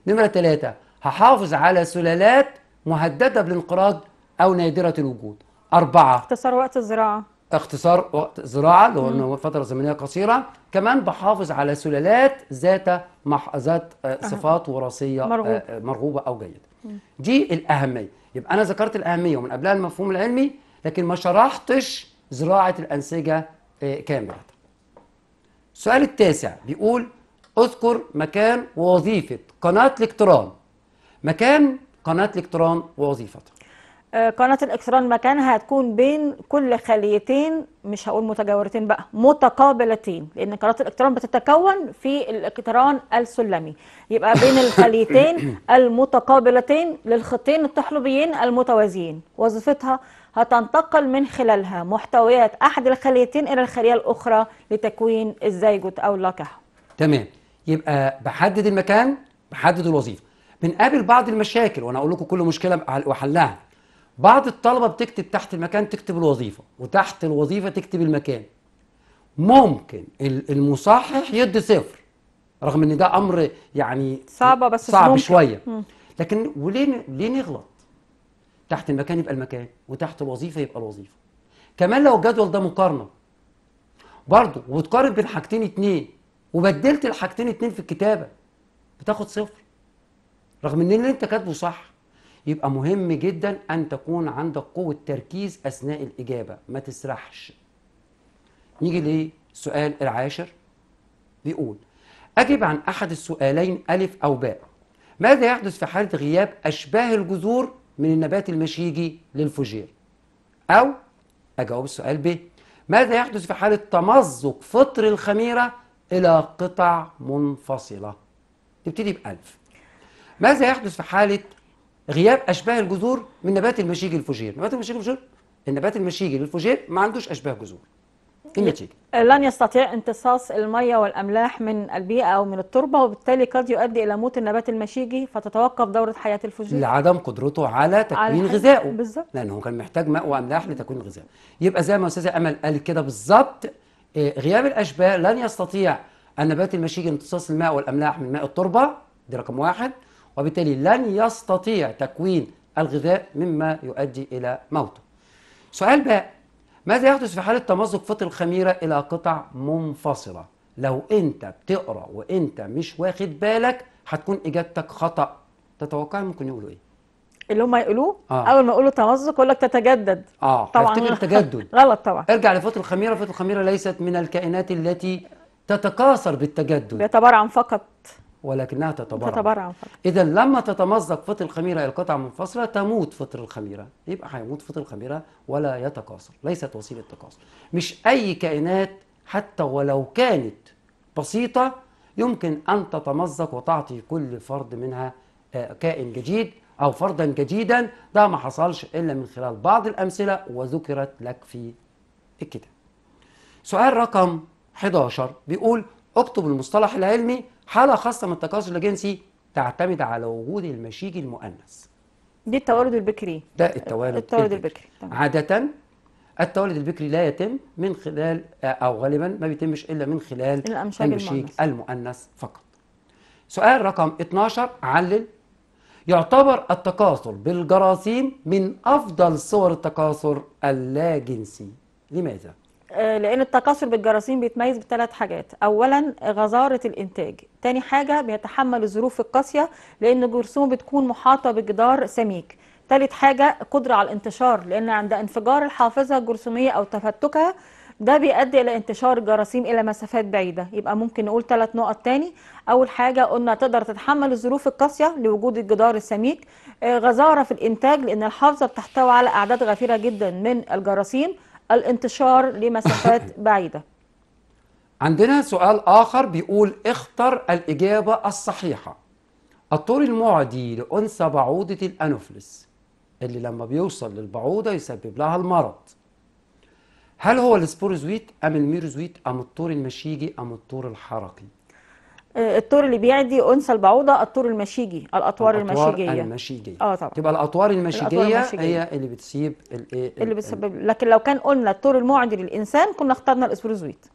Speaker 1: نمرة ثلاثة هحافظ على سلالات مهددة بالانقراض أو نادرة الوجود أربعة اختصار وقت الزراعة اختصار وقت الزراعه اللي هو فتره زمنيه قصيره كمان بحافظ على سلالات ذات مح... ذات آه، صفات وراثيه آه، مرغوب. مرغوبه او جيده دي الاهميه يبقى انا ذكرت الاهميه ومن قبلها المفهوم العلمي لكن ما شرحتش زراعه الانسجه آه، كامله السؤال التاسع بيقول اذكر مكان ووظيفه قناه الاقتران مكان قناه الاقتران ووظيفتها قناة الإكسران مكانها هتكون بين كل
Speaker 2: خليتين مش هقول متجاورتين بقى متقابلتين لأن قناة الإكسران بتتكون في الاقتران السلمي يبقى بين الخليتين المتقابلتين للخطين التحلبيين المتوازيين وظيفتها هتنتقل من خلالها محتويات أحد الخليتين إلى الخلية الأخرى لتكوين الزيجوت أو اللقاح
Speaker 1: تمام يبقى بحدد المكان بحدد الوظيفة بنقابل بعض المشاكل وأنا أقول لكم كل مشكلة وحلها بعض الطلبه بتكتب تحت المكان تكتب الوظيفه وتحت الوظيفه تكتب المكان ممكن المصحح يدي صفر رغم ان ده امر يعني صعبه بس صعب ممكن. شويه لكن وليه ليه نغلط تحت المكان يبقى المكان وتحت الوظيفه يبقى الوظيفه كمان لو الجدول ده مقارنه برضه وتقارن بين حاجتين اتنين وبدلت الحاجتين اتنين في الكتابه بتاخد صفر رغم ان اللي انت كاتبه صح يبقى مهم جدا أن تكون عندك قوة تركيز أثناء الإجابة ما تسرحش نيجي للسؤال العاشر بيقول أجب عن أحد السؤالين ألف أو باء ماذا يحدث في حالة غياب أشباه الجذور من النبات المشيجي للفجير أو أجاوب السؤال ب ماذا يحدث في حالة تمزق فطر الخميرة إلى قطع منفصلة تبتدي بألف ماذا يحدث في حالة غياب اشباه الجذور من نبات المشيجي الفوجير نبات المشيجي الفوجير النبات المشيجي للفوجير ما عندوش اشباه جذور إيه النتيجه
Speaker 2: لن يستطيع امتصاص الميه والاملاح من البيئه او من التربه وبالتالي قد يؤدي الى موت النبات المشيجي فتتوقف دوره حياه الفوجير
Speaker 1: لعدم قدرته على تكوين غذائه بالظبط لانه كان محتاج ماء واملاح لتكوين غذاء. يبقى زي ما استاذه امل قالت كده بالظبط آه، غياب الاشباه لن يستطيع النبات المشيجي امتصاص الماء والاملاح من ماء التربه دي رقم واحد وبالتالي لن يستطيع تكوين الغذاء مما يؤدي إلى موته سؤال باء ماذا يحدث في حالة تمزق فطر الخميرة إلى قطع منفصلة لو أنت بتقرأ وأنت مش واخد بالك هتكون إجابتك خطأ تتوقع ممكن يقولوا إيه اللي هم يقولوه آه. اول ما يقولوا تمزق يقول لك تتجدد اه طبعا التجدد غلط طبعا ارجع لفطر الخميره فطر الخميره ليست من الكائنات التي تتكاثر بالتجدد بيتبرعن فقط ولكنها تتبرع تتبرع إذا لما تتمزق فطر الخميرة إلى قطع منفصلة تموت فطر الخميرة يبقى هيموت فطر الخميرة ولا يتكاثر ليست وسيلة تكاثر مش أي كائنات حتى ولو كانت بسيطة يمكن أن تتمزق وتعطي كل فرد منها آه، كائن جديد أو فردا جديدا ده ما حصلش إلا من خلال بعض الأمثلة وذكرت لك في الكتاب سؤال رقم 11 بيقول اكتب المصطلح العلمي حالة خاصة من التكاثر الجنسي تعتمد على وجود المشيج المؤنث دي التوالد البكري ده التوالد, التوالد البكري, البكري. عادة التوالد البكري لا يتم من خلال أو غالبا ما بيتمش إلا من خلال الأمشاج المشيج المؤنث فقط سؤال رقم 12 علل يعتبر التكاثر بالجراثيم من أفضل صور التكاثر اللاجنسي لماذا؟
Speaker 2: آه، لان التكاثر بالجراثيم بيتميز بثلاث حاجات اولا غزاره الانتاج تاني حاجه بيتحمل الظروف القاسيه لان جرثومه بتكون محاطه بجدار سميك تالت حاجه قدره على الانتشار لان عند انفجار الحافظه الجرثوميه او تفتكها ده بيؤدي الى انتشار الجراثيم الى مسافات بعيده يبقى ممكن نقول ثلاث نقط تاني اول حاجه قلنا تقدر تتحمل الظروف القاسيه لوجود الجدار السميك آه، غزاره في الانتاج لان الحافظه بتحتوي على اعداد غفيره جدا من الجراثيم الانتشار لمسافات بعيدة
Speaker 1: عندنا سؤال آخر بيقول اختر الإجابة الصحيحة الطول المعدي لأنثى بعوضة الأنوفلس اللي لما بيوصل للبعوضة يسبب لها المرض هل هو السبوروزويت أم الميروزويت أم الطور المشيجي أم الطور الحركي
Speaker 2: آه، الطور اللي بيعدي انثى البعوضه الطور المشيجي الاطوار, المشيجيه الأطوار المشيجيه اه طبعا تبقى الأطوار المشيجية هي
Speaker 1: اللي بتسيب الايه اللي بتسبب
Speaker 2: لكن لو كان قلنا الطور المعدي للانسان كنا اخترنا الاسبروزويت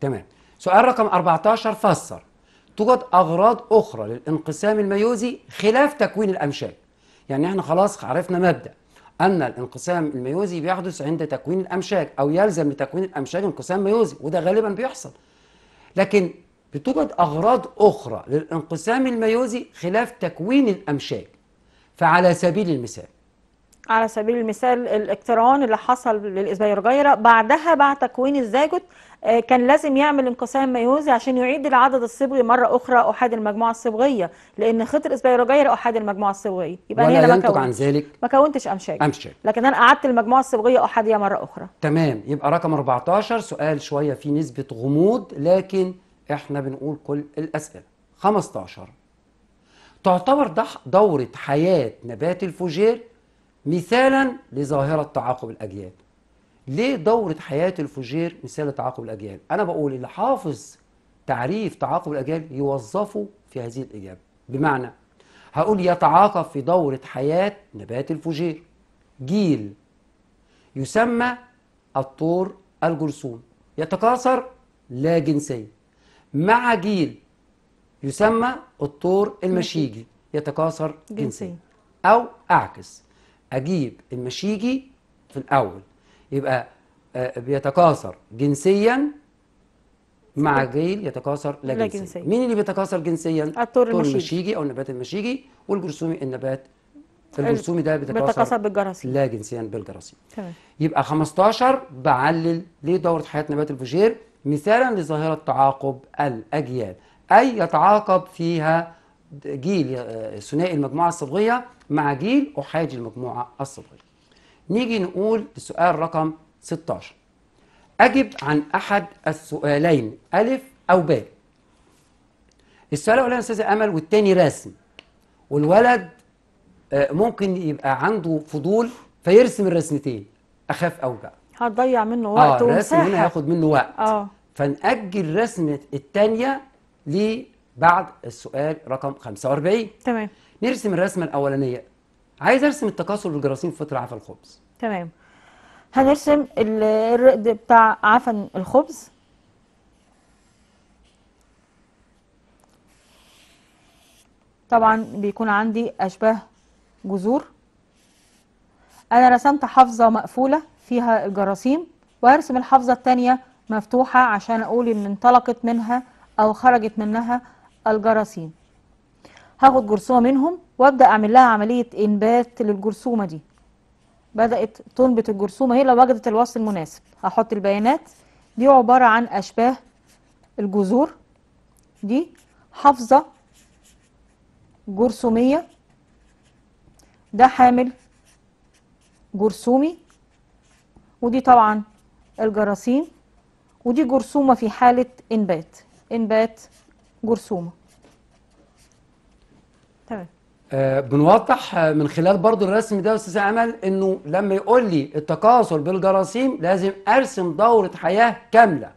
Speaker 1: تمام سؤال رقم 14 فسر توجد اغراض اخرى للانقسام الميوزي خلاف تكوين الامشاج يعني احنا خلاص عرفنا مبدا ان الانقسام الميوزي بيحدث عند تكوين الامشاج او يلزم لتكوين الامشاج انقسام ميوزي وده غالبا بيحصل لكن بتوجد أغراض أخرى للانقسام الميوزي خلاف تكوين الأمشاج فعلى سبيل المثال
Speaker 2: على سبيل المثال الاقتران اللي حصل للإسبيرجيرة بعدها بعد تكوين الزاجوت آه، كان لازم يعمل انقسام ميوزي عشان يعيد العدد الصبغي مرة أخرى أحاد المجموعة الصبغية لأن خطر إسبيرجيرة أحاد المجموعة الصبغية يبقى ولا ينتج عن ذلك ما كونتش أمشاج أمشاج لكن أنا قعدت المجموعة الصبغية أحادية مرة أخرى
Speaker 1: تمام يبقى رقم 14 سؤال شوية فيه نسبة غموض لكن احنا بنقول كل الاسئله 15 تعتبر دورة حياة نبات الفوجير مثالا لظاهرة تعاقب الأجيال ليه دورة حياة الفوجير مثال لتعاقب الأجيال؟ أنا بقول اللي حافظ تعريف تعاقب الأجيال يوظفه في هذه الإجابة بمعنى هقول يتعاقب في دورة حياة نبات الفوجير جيل يسمى الطور الجرثوم يتكاثر لا جنسيا مع جيل يسمى الطور المشيجي يتكاثر جنسيا أو أعكس أجيب المشيجي في الأول يبقى آه، بيتكاثر جنسيا مع جيل يتكاثر لا, جنسيا. مين اللي بيتكاثر جنسيا؟ الطور المشيجي. المشيجي أو النبات المشيجي والجرثومي النبات
Speaker 3: الجرثومي ده بيتكاثر بالجراثيم
Speaker 1: لا جنسيا بالجراثيم تمام يبقى 15 بعلل ليه دوره حياه نبات الفجير مثالا لظاهرة تعاقب الأجيال أي يتعاقب فيها جيل آه، ثنائي المجموعة الصبغية مع جيل أحادي المجموعة الصبغية نيجي نقول السؤال رقم 16 أجب عن أحد السؤالين ألف أو باء السؤال الأولاني أستاذة أمل والتاني رسم والولد آه، ممكن يبقى عنده فضول فيرسم الرسمتين أخاف أوجع
Speaker 2: هتضيع منه آه، وقت آه
Speaker 1: ومساحه الرسم هنا هياخد منه وقت اه فنأجل رسمة الثانية لبعد السؤال رقم 45 تمام نرسم الرسمة الأولانية عايز أرسم التكاثر بالجراثيم في فطر عفن الخبز
Speaker 2: تمام هنرسم الرقد بتاع عفن الخبز طبعا بيكون عندي أشباه جذور أنا رسمت حافظة مقفولة فيها الجراثيم وارسم الحافظة الثانية مفتوحة عشان اقول ان انطلقت منها او خرجت منها الجراثيم هاخد جرثومة منهم وابدأ اعمل لها عملية انبات للجرثومة دي بدأت تنبت الجرثومة هي لو وجدت الوصف المناسب هحط البيانات دي عبارة عن اشباه الجذور دي حافظة جرثومية ده حامل جرثومي ودي طبعا الجراثيم ودي جرثومة في حالة إنبات إنبات جرثومة تمام
Speaker 1: آه بنوضح آه، من خلال برضو الرسم ده استاذ امل انه لما يقول لي التكاثر بالجراثيم لازم ارسم دوره حياه كامله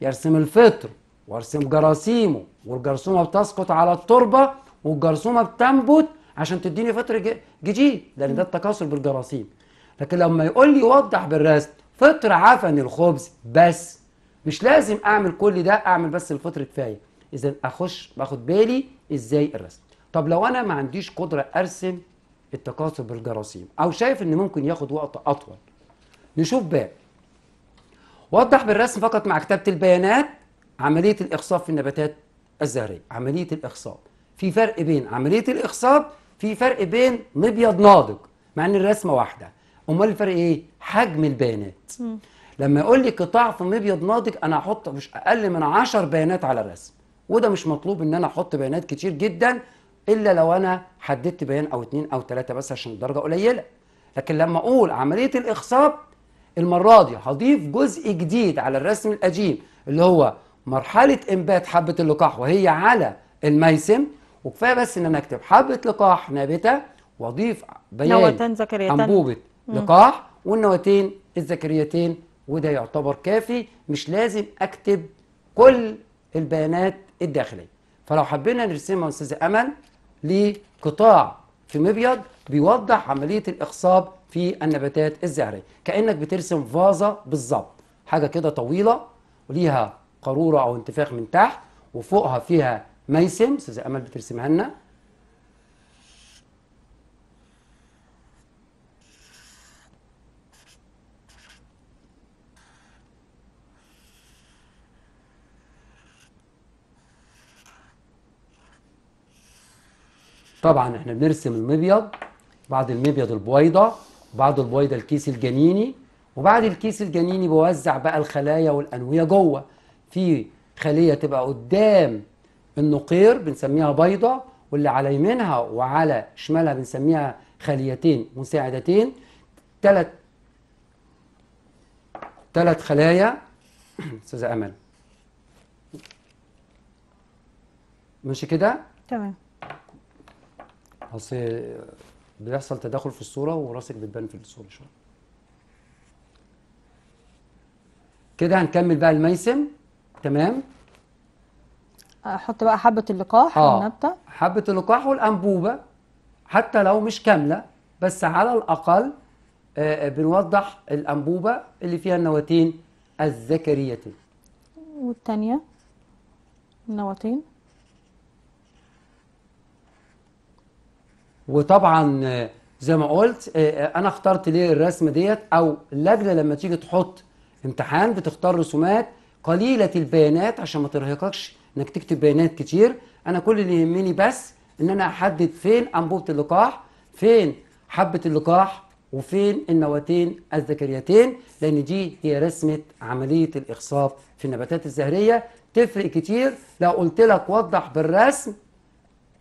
Speaker 1: يرسم الفطر وارسم جراثيمه والجرثومه بتسقط على التربه والجرثومه بتنبت عشان تديني فطر جديد لان ده التكاثر بالجراثيم لكن لما يقول لي وضح بالرسم فطر عفن الخبز بس مش لازم اعمل كل ده اعمل بس الفطر كفايه اذا اخش باخد بالي ازاي الرسم طب لو انا ما عنديش قدره ارسم التكاثر بالجراثيم او شايف ان ممكن ياخد وقت اطول نشوف باب وضح بالرسم فقط مع كتابه البيانات عمليه الاخصاب في النباتات الزهريه عمليه الاخصاب في فرق بين عمليه الاخصاب في فرق بين مبيض ناضج مع ان الرسمه واحده امال الفرق ايه حجم البيانات لما يقول لي قطاع في مبيض ناضج انا هحط مش اقل من 10 بيانات على الرسم وده مش مطلوب ان انا احط بيانات كتير جدا الا لو انا حددت بيان او اتنين او تلاته بس عشان الدرجه قليله لكن لما اقول عمليه الاخصاب المره دي هضيف جزء جديد على الرسم القديم اللي هو مرحله انبات حبه اللقاح وهي على الميسم وكفايه بس ان انا اكتب حبه لقاح نابته واضيف بيان انبوبه لقاح والنواتين الذكريتين وده يعتبر كافي مش لازم اكتب كل البيانات الداخليه فلو حبينا نرسمها استاذه امل لقطاع في مبيض بيوضح عمليه الاخصاب في النباتات الزهريه كانك بترسم فازه بالظبط حاجه كده طويله وليها قاروره او انتفاخ من تحت وفوقها فيها ميسم استاذه امل بترسمها لنا طبعا احنا بنرسم المبيض بعد المبيض البويضه وبعد البويضه الكيس الجنيني وبعد الكيس الجنيني بوزع بقى الخلايا والانويه جوه في خليه تبقى قدام النقير بنسميها بيضه واللي على يمينها وعلى شمالها بنسميها خليتين مساعدتين ثلاث ثلاث خلايا استاذه امل ماشي كده تمام اصل بيحصل تداخل في الصوره وراسك بتبان في الصوره شويه كده هنكمل بقى الميسم تمام احط بقى حبه اللقاح آه. والنبته حبه اللقاح والانبوبه حتى لو مش كامله بس على الاقل آه, آه، بنوضح الانبوبه اللي فيها النواتين الذكريتين
Speaker 2: والثانيه النواتين
Speaker 1: وطبعا زي ما قلت آه، آه، انا اخترت ليه الرسمه ديت او اللجنه لما تيجي تحط امتحان بتختار رسومات قليله البيانات عشان ما ترهقكش انك تكتب بيانات كتير انا كل اللي يهمني بس ان انا احدد فين انبوبه اللقاح فين حبه اللقاح وفين النواتين الذكريتين لان دي هي رسمه عمليه الاخصاب في النباتات الزهريه تفرق كتير لو قلت لك وضح بالرسم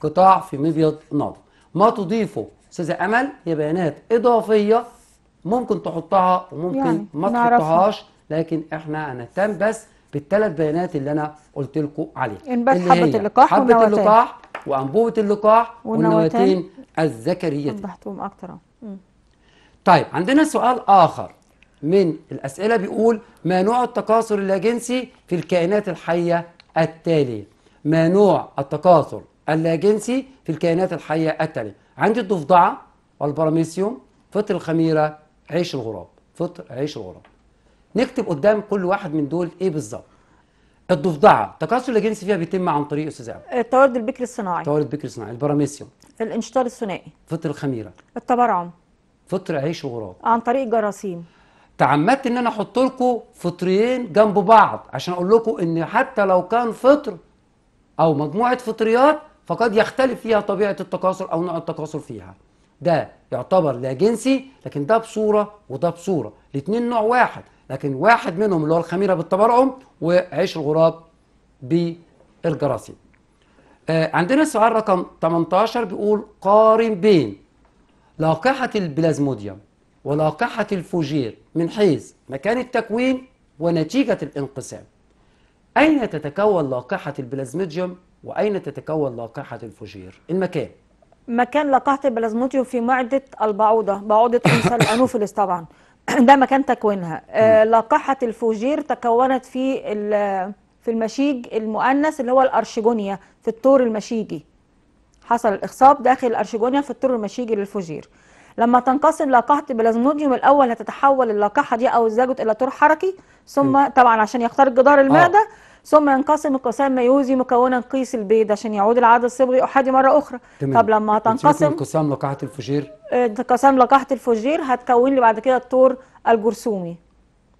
Speaker 1: قطاع في مبيض ناضج ما تضيفه استاذه امل هي بيانات اضافيه ممكن تحطها وممكن يعني ما تحطهاش لكن احنا هنهتم بس بالثلاث بيانات اللي انا قلت لكم عليها انبات حبه اللقاح حبه اللقاح وانبوبه اللقاح والنواتين الذكريه
Speaker 2: وضحتهم اكتر
Speaker 1: طيب عندنا سؤال اخر من الاسئله بيقول ما نوع التكاثر اللاجنسي في الكائنات الحيه التاليه ما نوع التكاثر اللاجنسي في الكائنات الحية التالية عندي الضفدعة والبراميسيوم فطر الخميرة عيش الغراب فطر عيش الغراب نكتب قدام كل واحد من دول ايه بالظبط الضفدعه تكاثر اللاجنسي فيها بيتم عن طريق استاذ
Speaker 2: التوارد آه، البكري الصناعي
Speaker 1: التوارد البكري الصناعي البراميسيوم
Speaker 2: الانشطار الثنائي
Speaker 1: فطر الخميره التبرعم فطر عيش الغراب
Speaker 2: عن طريق الجراثيم
Speaker 1: تعمدت ان انا احط لكم فطريين جنب بعض عشان اقول لكم ان حتى لو كان فطر او مجموعه فطريات فقد يختلف فيها طبيعة التكاثر أو نوع التكاثر فيها ده يعتبر لا جنسي لكن ده بصورة وده بصورة الاثنين نوع واحد لكن واحد منهم اللي هو الخميرة بالتبرعم وعيش الغراب بالجراثيم آه عندنا السؤال رقم 18 بيقول قارن بين لقاحة البلازموديوم ولقاحة الفوجير من حيث مكان التكوين ونتيجة الانقسام أين تتكون لقاحة البلازموديوم وأين تتكون لقاحة الفوجير؟ المكان مكان لقاحة البلازموديوم في معدة
Speaker 2: البعوضة بعوضة أنثى الانوفلس طبعا ده مكان تكوينها آه، لقاحة الفوجير تكونت في في المشيج المؤنث اللي هو الأرشيجونيا في الطور المشيجي حصل الإخصاب داخل الأرشيجونيا في الطور المشيجي للفوجير لما تنقسم لقاحة البلازموديوم الأول هتتحول اللقاحة دي أو الزاجوت إلى طور حركي ثم طبعا عشان يخترق جدار المعدة آه. ثم ينقسم القسام ما يوزي مكونا قيس البيض عشان يعود العدد الصبغي أحادي مرة أخرى تمام. طب لما تنقسم
Speaker 1: قسام لقاحة الفجير
Speaker 2: آه، قسام لقاحة الفجير هتكون لي بعد كده الطور الجرثومي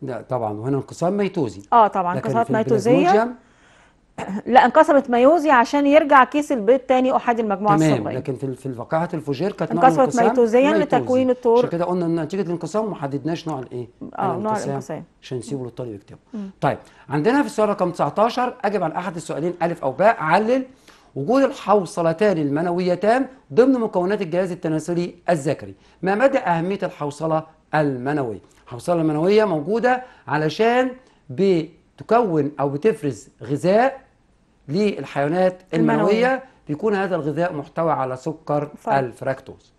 Speaker 1: لا طبعا وهنا انقسام ميتوزي اه طبعا قسام ميتوزيه
Speaker 2: لا انكسرت ميوزي عشان يرجع كيس البيض تاني احد المجموعه تمام
Speaker 1: لكن في في فقاعه الفجير كانت انكسرت ميتوزيا لتكوين التور عشان كده قلنا ان نتيجه الانقسام وما حددناش نوع الايه؟ اه نوع الانقسام عشان نسيبه للطالب يكتبه. طيب عندنا في السؤال رقم 19 اجب عن احد السؤالين الف او باء علل وجود الحوصلتان المنويتان ضمن مكونات الجهاز التناسلي الذكري ما مدى اهميه الحوصله المنويه الحوصله المنويه موجوده علشان ب تكون أو بتفرز غذاء للحيوانات المنوية بيكون هذا الغذاء محتوى على سكر الفراكتوز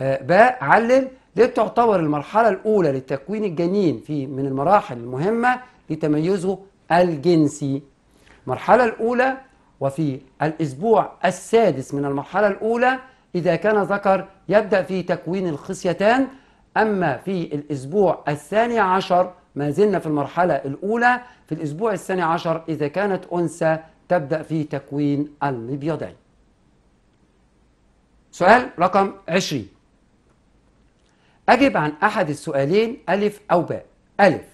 Speaker 1: آه، ب علل ليه تعتبر المرحلة الأولى لتكوين الجنين في من المراحل المهمة لتميزه الجنسي المرحلة الأولى وفي الأسبوع السادس من المرحلة الأولى إذا كان ذكر يبدأ في تكوين الخصيتان أما في الأسبوع الثاني عشر ما زلنا في المرحلة الأولى في الأسبوع الثاني عشر إذا كانت أنثى تبدأ في تكوين المبيضين سؤال رقم 20 أجب عن أحد السؤالين ألف أو باء ألف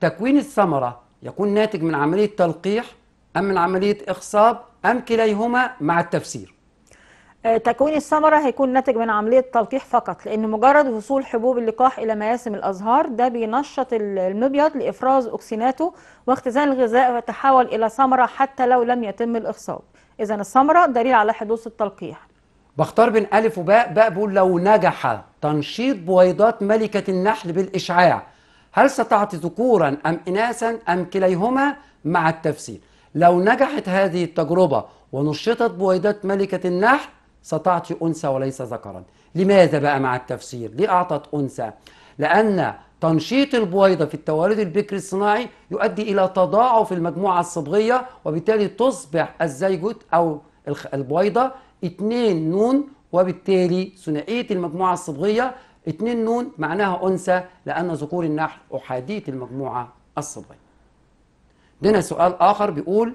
Speaker 1: تكوين الثمرة يكون ناتج من عملية تلقيح أم من عملية إخصاب أم كليهما مع التفسير آه، تكوين الثمرة هيكون ناتج من عملية تلقيح فقط
Speaker 2: لأن مجرد وصول حبوب اللقاح إلى مياسم الأزهار ده بينشط المبيض لإفراز أكسيناته واختزان الغذاء ويتحول إلى ثمرة حتى لو لم يتم الإخصاب إذا الثمرة دليل على حدوث التلقيح
Speaker 1: بختار بين ألف وباء باء بقول لو نجح تنشيط بويضات ملكة النحل بالإشعاع هل ستعطي ذكورا أم إناثا أم كليهما مع التفسير لو نجحت هذه التجربة ونشطت بويضات ملكة النحل ستعطي أنثى وليس ذكرا لماذا بقى مع التفسير ليه أعطت أنثى لأن تنشيط البويضة في التوارد البكري الصناعي يؤدي إلى تضاعف المجموعة الصبغية وبالتالي تصبح الزيجوت أو البويضة اتنين نون وبالتالي ثنائية المجموعة الصبغية اتنين نون معناها أنثى لأن ذكور النحل أحادية المجموعة الصبغية. عندنا سؤال آخر بيقول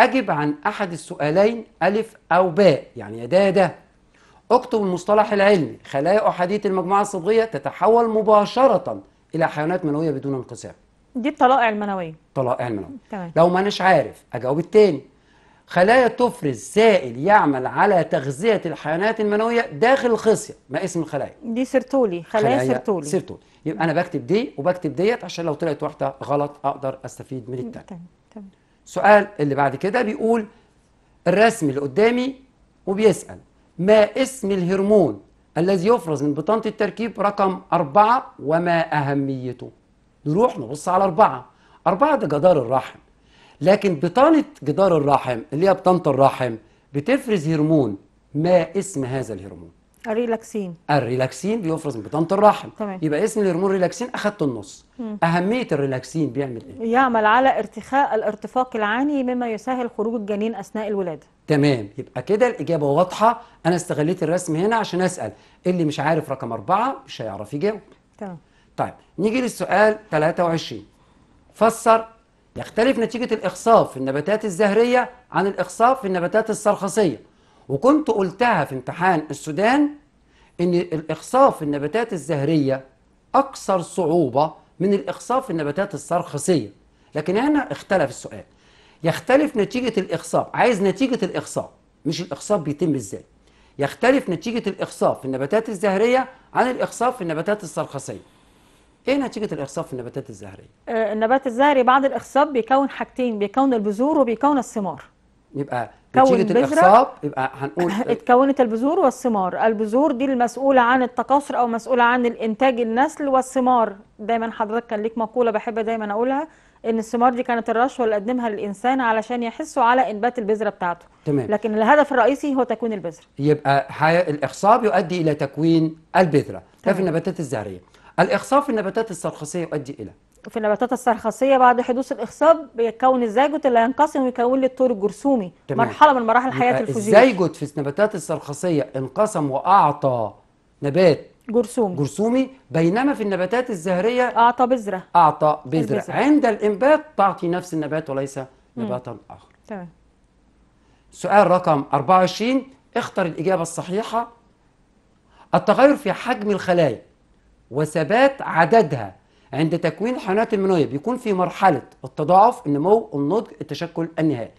Speaker 1: أجب عن أحد السؤالين ألف أو باء يعني يا ده يا ده اكتب المصطلح العلمي خلايا أحادية المجموعة الصدغية تتحول مباشرة إلى حيوانات منوية بدون انقسام
Speaker 2: دي الطلائع المنوية
Speaker 1: طلائع المنوية تمام. لو ما أناش عارف أجاوب التاني خلايا تفرز سائل يعمل على تغذية الحيوانات المنوية داخل الخصية ما اسم الخلايا دي سيرتولي خلايا, خلايا سيرتولي سيرتولي يبقى أنا بكتب دي وبكتب ديت عشان لو طلعت واحدة غلط أقدر أستفيد من التانية تمام تمام السؤال اللي بعد كده بيقول الرسم اللي قدامي وبيسأل ما اسم الهرمون الذي يفرز من بطانة التركيب رقم أربعة وما أهميته نروح نبص على أربعة أربعة ده جدار الرحم لكن بطانة جدار الرحم اللي هي بطانة الرحم بتفرز هرمون ما اسم هذا الهرمون
Speaker 2: الريلاكسين
Speaker 1: الريلاكسين بيفرز من بطانه الرحم تمام. يبقى اسم الهرمون ريلاكسين اخذته النص مم. اهميه الريلاكسين بيعمل
Speaker 2: ايه يعمل على ارتخاء الارتفاق العاني مما يسهل خروج الجنين اثناء الولاده
Speaker 1: تمام يبقى كده الاجابه واضحه انا استغليت الرسم هنا عشان اسال اللي مش عارف رقم أربعة مش هيعرف يجاوب تمام طيب نيجي للسؤال 23 فسر يختلف نتيجه الاخصاب في النباتات الزهريه عن الاخصاب في النباتات الصرخصيه وكنت قلتها في امتحان السودان ان الاخصاف النباتات الزهريه اكثر صعوبه من الاخصاف النباتات الصرخسيه لكن هنا اختلف السؤال يختلف نتيجه الاخصاب عايز نتيجه الاخصاب مش الاخصاب بيتم ازاي يختلف نتيجه الاخصاب في النباتات الزهريه عن الاخصاب في النباتات الصرخسيه ايه نتيجه الاخصاب في النباتات الزهريه
Speaker 2: آه، النبات الزهري بعد الاخصاب بيكون حاجتين بيكون البذور وبيكون الثمار
Speaker 1: يبقى نتيجة الإخصاب يبقى هنقول
Speaker 2: اتكونت البذور والثمار البذور دي المسؤولة عن التكاثر أو مسؤولة عن الإنتاج النسل والثمار دايما حضرتك كان ليك مقولة بحب دايما أقولها إن الثمار دي كانت الرشوة اللي قدمها للإنسان علشان يحسوا على إنبات البذرة بتاعته تمام لكن الهدف الرئيسي هو تكوين البذرة
Speaker 1: يبقى الإخصاب يؤدي إلى تكوين البذرة ده في النباتات الزهرية الإخصاب في النباتات الصرخسية يؤدي إلى
Speaker 2: في النباتات السرخصيه بعد حدوث الاخصاب بيتكون الزيجوت اللي هينقسم ويكون لي الطور الجرثومي مرحله من مراحل حياه الفوجير الزيجوت
Speaker 1: في النباتات السرخصيه انقسم واعطى نبات جرثومي جرثومي بينما في النباتات الزهريه اعطى بذره اعطى بذره عند الانبات تعطي نفس النبات وليس نباتا اخر تمام سؤال رقم 24 اختر الاجابه الصحيحه التغير في حجم الخلايا وثبات عددها عند تكوين الحيوانات المنويه بيكون في مرحله التضاعف النمو النضج التشكل النهائي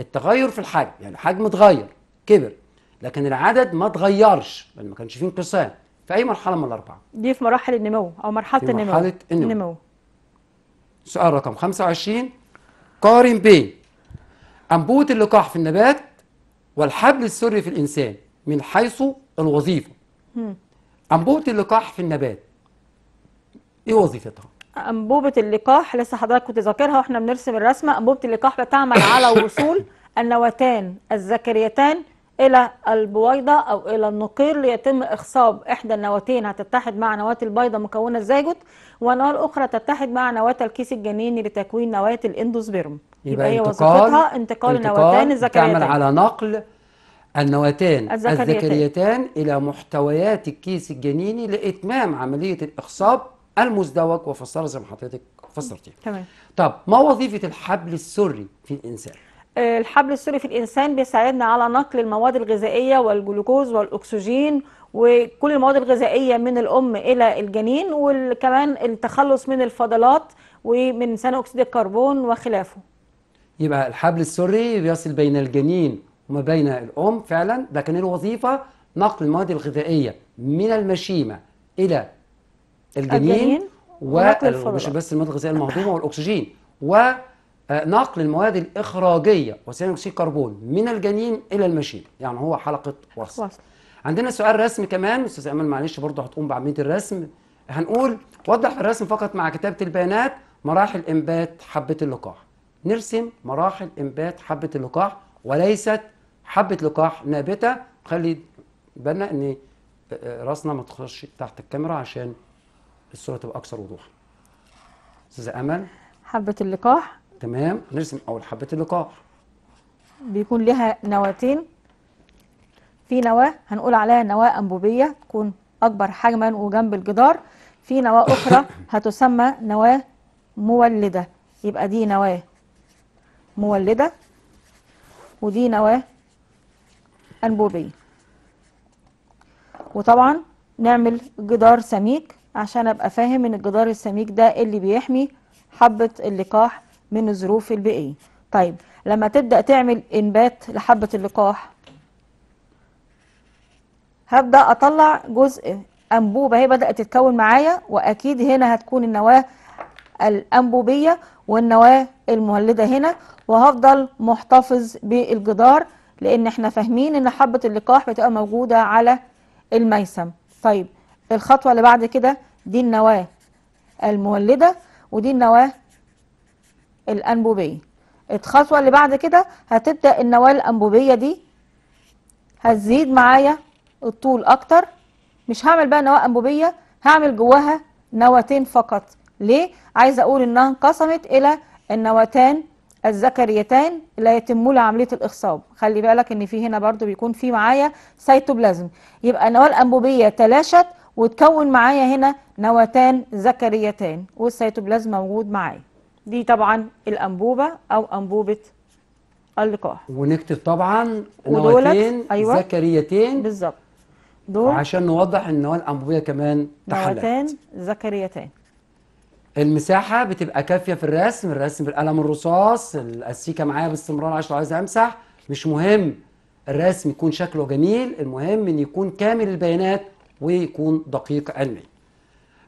Speaker 1: التغير في الحجم يعني الحجم اتغير كبر لكن العدد ما اتغيرش لان ما كانش فيه انقسام في اي مرحله من الاربعه
Speaker 2: دي في مراحل النمو او مرحله النمو مرحله النمو, النمو.
Speaker 1: سؤال رقم 25 قارن بين أنبوت اللقاح في النبات والحبل السري في الإنسان من حيث الوظيفة أنبوت اللقاح في النبات ايه وظيفتها
Speaker 2: انبوبه اللقاح لسه حضرتك كنت ذاكرها واحنا بنرسم الرسمه انبوبه اللقاح بتعمل على وصول النواتان الذكريتان الى البويضه او الى النقير ليتم اخصاب احدى النواتين هتتحد مع نواه البيضه مكونه الزيجوت والنواه الاخرى تتحد مع نواه الكيس الجنيني لتكوين نواه الاندوسبيرم يبقى, يبقى انتقال وظيفتها انتقال النواتان الذكريتان تعمل على نقل
Speaker 1: النواتان الذكريتان الى محتويات الكيس الجنيني لاتمام عمليه الاخصاب المزدوج وفسرها زي ما حضرتك فسرتيها تمام طب ما وظيفه الحبل السري في الانسان
Speaker 2: آه، الحبل السري في الانسان بيساعدنا على نقل المواد الغذائيه والجلوكوز والاكسجين وكل المواد الغذائيه من الام الى الجنين وكمان التخلص من الفضلات ومن ثاني اكسيد الكربون وخلافه
Speaker 1: يبقى الحبل السري بيصل بين الجنين وما بين الام فعلا لكن الوظيفه نقل المواد الغذائيه من المشيمه الى الجنين ومش بس المواد الغذائيه المهضومه والاكسجين ونقل المواد الاخراجيه وثاني اكسيد الكربون من الجنين الى المشيب يعني هو حلقه وصل وصل. عندنا سؤال رسم كمان استاذ امل معلش برضه هتقوم بعمليه الرسم هنقول وضح الرسم فقط مع كتابه البيانات مراحل انبات حبه اللقاح نرسم مراحل انبات حبه اللقاح وليست حبه لقاح نابته خلي بالنا ان آه، آه، راسنا ما تخش تحت الكاميرا عشان الصوره تبقى اكثر وضوحا استاذه امل حبه اللقاح تمام نرسم اول حبه اللقاح
Speaker 2: بيكون لها نواتين في نواه هنقول عليها نواه انبوبيه تكون اكبر حجما وجنب الجدار في نواه اخرى هتسمى نواه مولده يبقى دي نواه مولده ودي نواه انبوبيه وطبعا نعمل جدار سميك عشان ابقى فاهم ان الجدار السميك ده اللي بيحمي حبة اللقاح من الظروف البيئية طيب لما تبدأ تعمل انبات لحبة اللقاح هبدأ اطلع جزء انبوبة هي بدأت تتكون معايا واكيد هنا هتكون النواة الانبوبية والنواة المولدة هنا وهفضل محتفظ بالجدار لان احنا فاهمين ان حبة اللقاح بتبقى موجودة على الميسم طيب الخطوة اللي بعد كده دي النواة المولدة ودي النواة الأنبوبية الخطوة اللي بعد كده هتبدأ النواة الأنبوبية دي هتزيد معايا الطول أكتر مش هعمل بقى نواة أنبوبية هعمل جواها نواتين فقط ليه؟ عايزة أقول إنها انقسمت إلى النواتان الذكريتان لا يتموا لعمليه عمليه الاخصاب خلي بالك ان في هنا برضو بيكون في معايا سيتوبلازم يبقى النواه الانبوبيه تلاشت وتكون معايا هنا نواتان ذكريتان والسيتوبلازم موجود معايا دي طبعا الانبوبه او انبوبه اللقاح
Speaker 1: ونكتب طبعا نواتين أيوة. ذكريتين بالظبط دول عشان نوضح ان هو الانبوبيه كمان تحلت نواتان
Speaker 2: ذكريتان
Speaker 1: المساحه بتبقى كافيه في الرسم الرسم بالقلم الرصاص السيكه معايا باستمرار عشان عايز امسح مش مهم الرسم يكون شكله جميل المهم ان يكون كامل البيانات ويكون دقيق علمي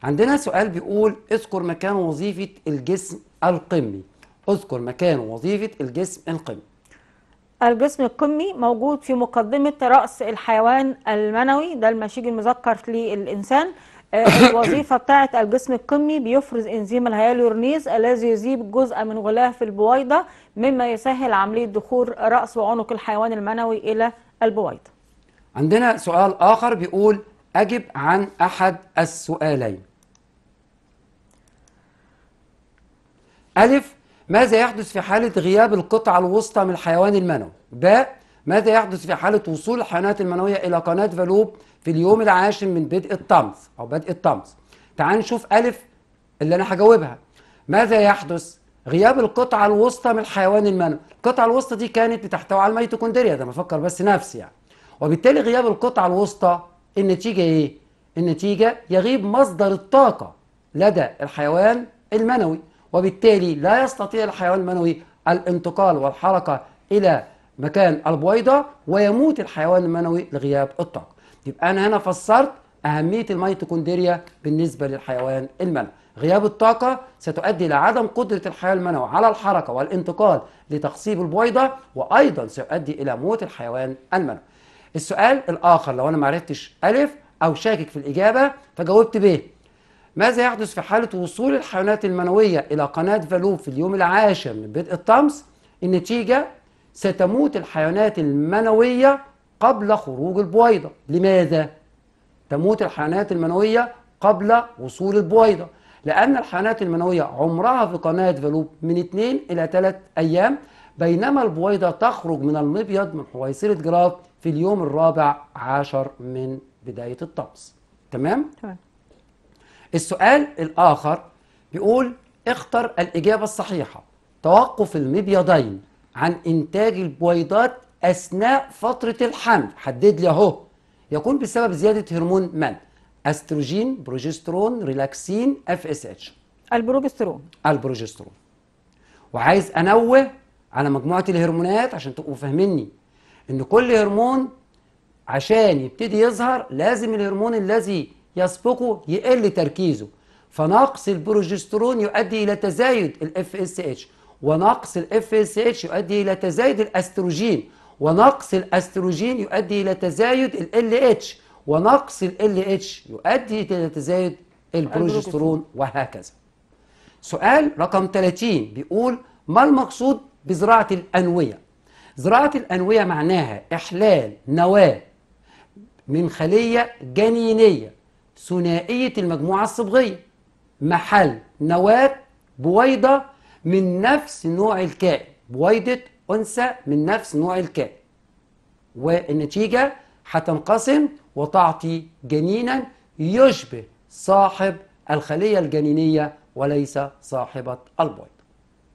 Speaker 1: عندنا سؤال بيقول اذكر مكان وظيفة الجسم القمي اذكر مكان وظيفة الجسم القمي الجسم القمي
Speaker 2: موجود في مقدمة رأس الحيوان المنوي ده المشيج المذكر للإنسان آه، الوظيفة بتاعت الجسم القمي بيفرز إنزيم الهيالورنيز الذي يذيب جزء من غلاف البويضة مما يسهل عملية دخول رأس وعنق الحيوان المنوي
Speaker 1: إلى البويضة عندنا سؤال آخر بيقول أجب عن أحد السؤالين ألف ماذا يحدث في حالة غياب القطعة الوسطى من الحيوان المنوي ب ماذا يحدث في حالة وصول الحيوانات المنوية إلى قناة فالوب في اليوم العاشر من بدء الطمس أو بدء الطمس تعال نشوف ألف اللي أنا هجاوبها ماذا يحدث غياب القطعة الوسطى من الحيوان المنوي القطعة الوسطى دي كانت بتحتوي على الميتوكوندريا ده فكر بس نفسي يعني وبالتالي غياب القطعة الوسطى النتيجة إيه؟ النتيجة يغيب مصدر الطاقة لدى الحيوان المنوي وبالتالي لا يستطيع الحيوان المنوي الانتقال والحركة إلى مكان البويضة ويموت الحيوان المنوي لغياب الطاقة يبقى أنا هنا فسرت أهمية الميتوكوندريا بالنسبة للحيوان المنوي غياب الطاقة ستؤدي إلى عدم قدرة الحيوان المنوي على الحركة والانتقال لتخصيب البويضة وأيضا سيؤدي إلى موت الحيوان المنوي السؤال الآخر لو أنا ما عرفتش ألف أو شاكك في الإجابة فجاوبت ب ماذا يحدث في حالة وصول الحيوانات المنوية إلى قناة فالوب في اليوم العاشر من بدء الطمس؟ النتيجة ستموت الحيوانات المنوية قبل خروج البويضة لماذا؟ تموت الحيوانات المنوية قبل وصول البويضة لأن الحيوانات المنوية عمرها في قناة فالوب من 2 إلى 3 أيام بينما البويضة تخرج من المبيض من حويصلة جراف في اليوم الرابع عشر من بداية الطقس تمام؟ تمام السؤال الآخر بيقول اختر الإجابة الصحيحة توقف المبيضين عن إنتاج البويضات أثناء فترة الحمل حدد لي أهو يكون بسبب زيادة هرمون من؟ استروجين، بروجسترون، ريلاكسين، اف اس اتش البروجسترون البروجسترون وعايز انوه على مجموعه الهرمونات عشان تبقوا فاهميني ان كل هرمون عشان يبتدي يظهر لازم الهرمون الذي يسبقه يقل تركيزه فنقص البروجسترون يؤدي الى تزايد الاف اس اتش ونقص الاف اس اتش يؤدي الى تزايد الاستروجين ونقص الاستروجين يؤدي الى تزايد ال اتش ونقص ال اتش يؤدي الى تزايد البروجسترون وهكذا سؤال رقم 30 بيقول ما المقصود بزراعه الانويه زراعة الأنوية معناها إحلال نواة من خلية جنينية ثنائية المجموعة الصبغية محل نواة بويضة من نفس نوع الكائن بويضة أنثى من نفس نوع الكائن والنتيجة هتنقسم وتعطي جنينا يشبه صاحب الخلية الجنينية وليس صاحبة البويضه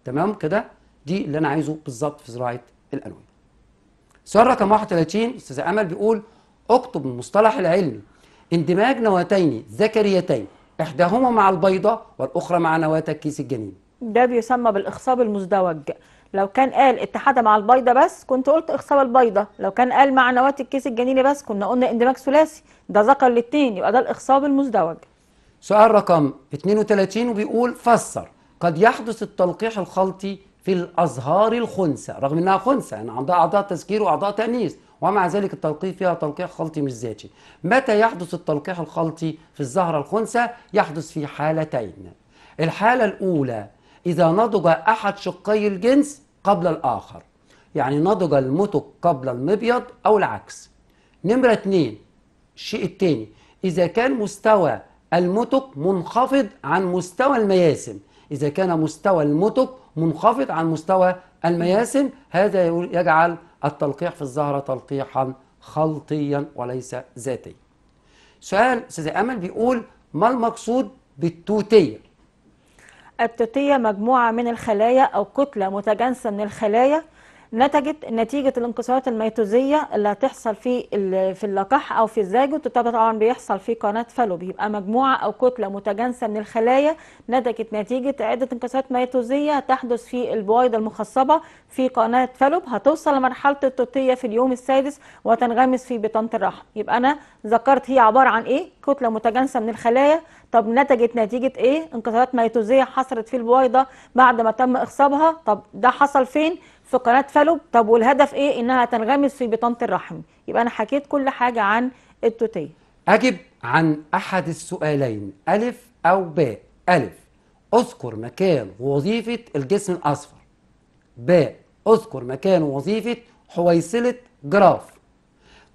Speaker 1: تمام كده دي اللي أنا عايزه بالظبط في زراعة الألوان سؤال رقم 31 أستاذ أمل بيقول اكتب المصطلح العلمي اندماج نواتين ذكريتين إحداهما مع البيضة والأخرى مع نواة الكيس الجنين. ده بيسمى
Speaker 2: بالإخصاب المزدوج لو كان قال اتحادة مع البيضة بس كنت قلت إخصاب البيضة لو كان قال مع نواة الكيس الجنيني بس كنا قلنا اندماج ثلاثي ده ذكر الاثنين يبقى ده الإخصاب المزدوج
Speaker 1: سؤال رقم 32 وبيقول فسر قد يحدث التلقيح الخلطي في الأزهار الخنثى رغم أنها خنثى يعني عندها أعضاء تذكير وأعضاء تأنيث ومع ذلك التلقيح فيها تلقيح خلطي مش ذاتي متى يحدث التلقيح الخلطي في الزهرة الخنثى يحدث في حالتين الحالة الأولى إذا نضج أحد شقي الجنس قبل الآخر يعني نضج المتك قبل المبيض أو العكس نمرة اتنين الشيء الثاني إذا كان مستوى المتك منخفض عن مستوى المياسم إذا كان مستوى المتك منخفض عن مستوى المياسم هذا يجعل التلقيح في الزهرة تلقيحا خلطيا وليس ذاتيا سؤال استاذ امل بيقول ما المقصود بالتوتيه التوتيه مجموعه من الخلايا
Speaker 2: او كتله متجانسه من الخلايا نتجت نتيجة الانكسارات الميتوزية اللي هتحصل في في اللقاح أو في الزاج وتبقى طبعا بيحصل في قناة فالو بيبقى مجموعة أو كتلة متجانسة من الخلايا نتجت نتيجة عدة انكسارات ميتوزية تحدث في البويضة المخصبة في قناة فالوب هتوصل لمرحلة التوتية في اليوم السادس وتنغمس في بطانة الرحم يبقى أنا ذكرت هي عبارة عن إيه كتلة متجانسة من الخلايا طب نتجت نتيجة إيه انكسارات ميتوزية حصلت في البويضة بعد ما تم إخصابها طب ده حصل فين في قناه فالوب طب والهدف ايه انها تنغمس في بطانه الرحم يبقى انا حكيت كل حاجه عن التوتيه
Speaker 1: اجب عن احد السؤالين الف او باء الف اذكر مكان وظيفه الجسم الاصفر باء اذكر مكان وظيفه حويصله جراف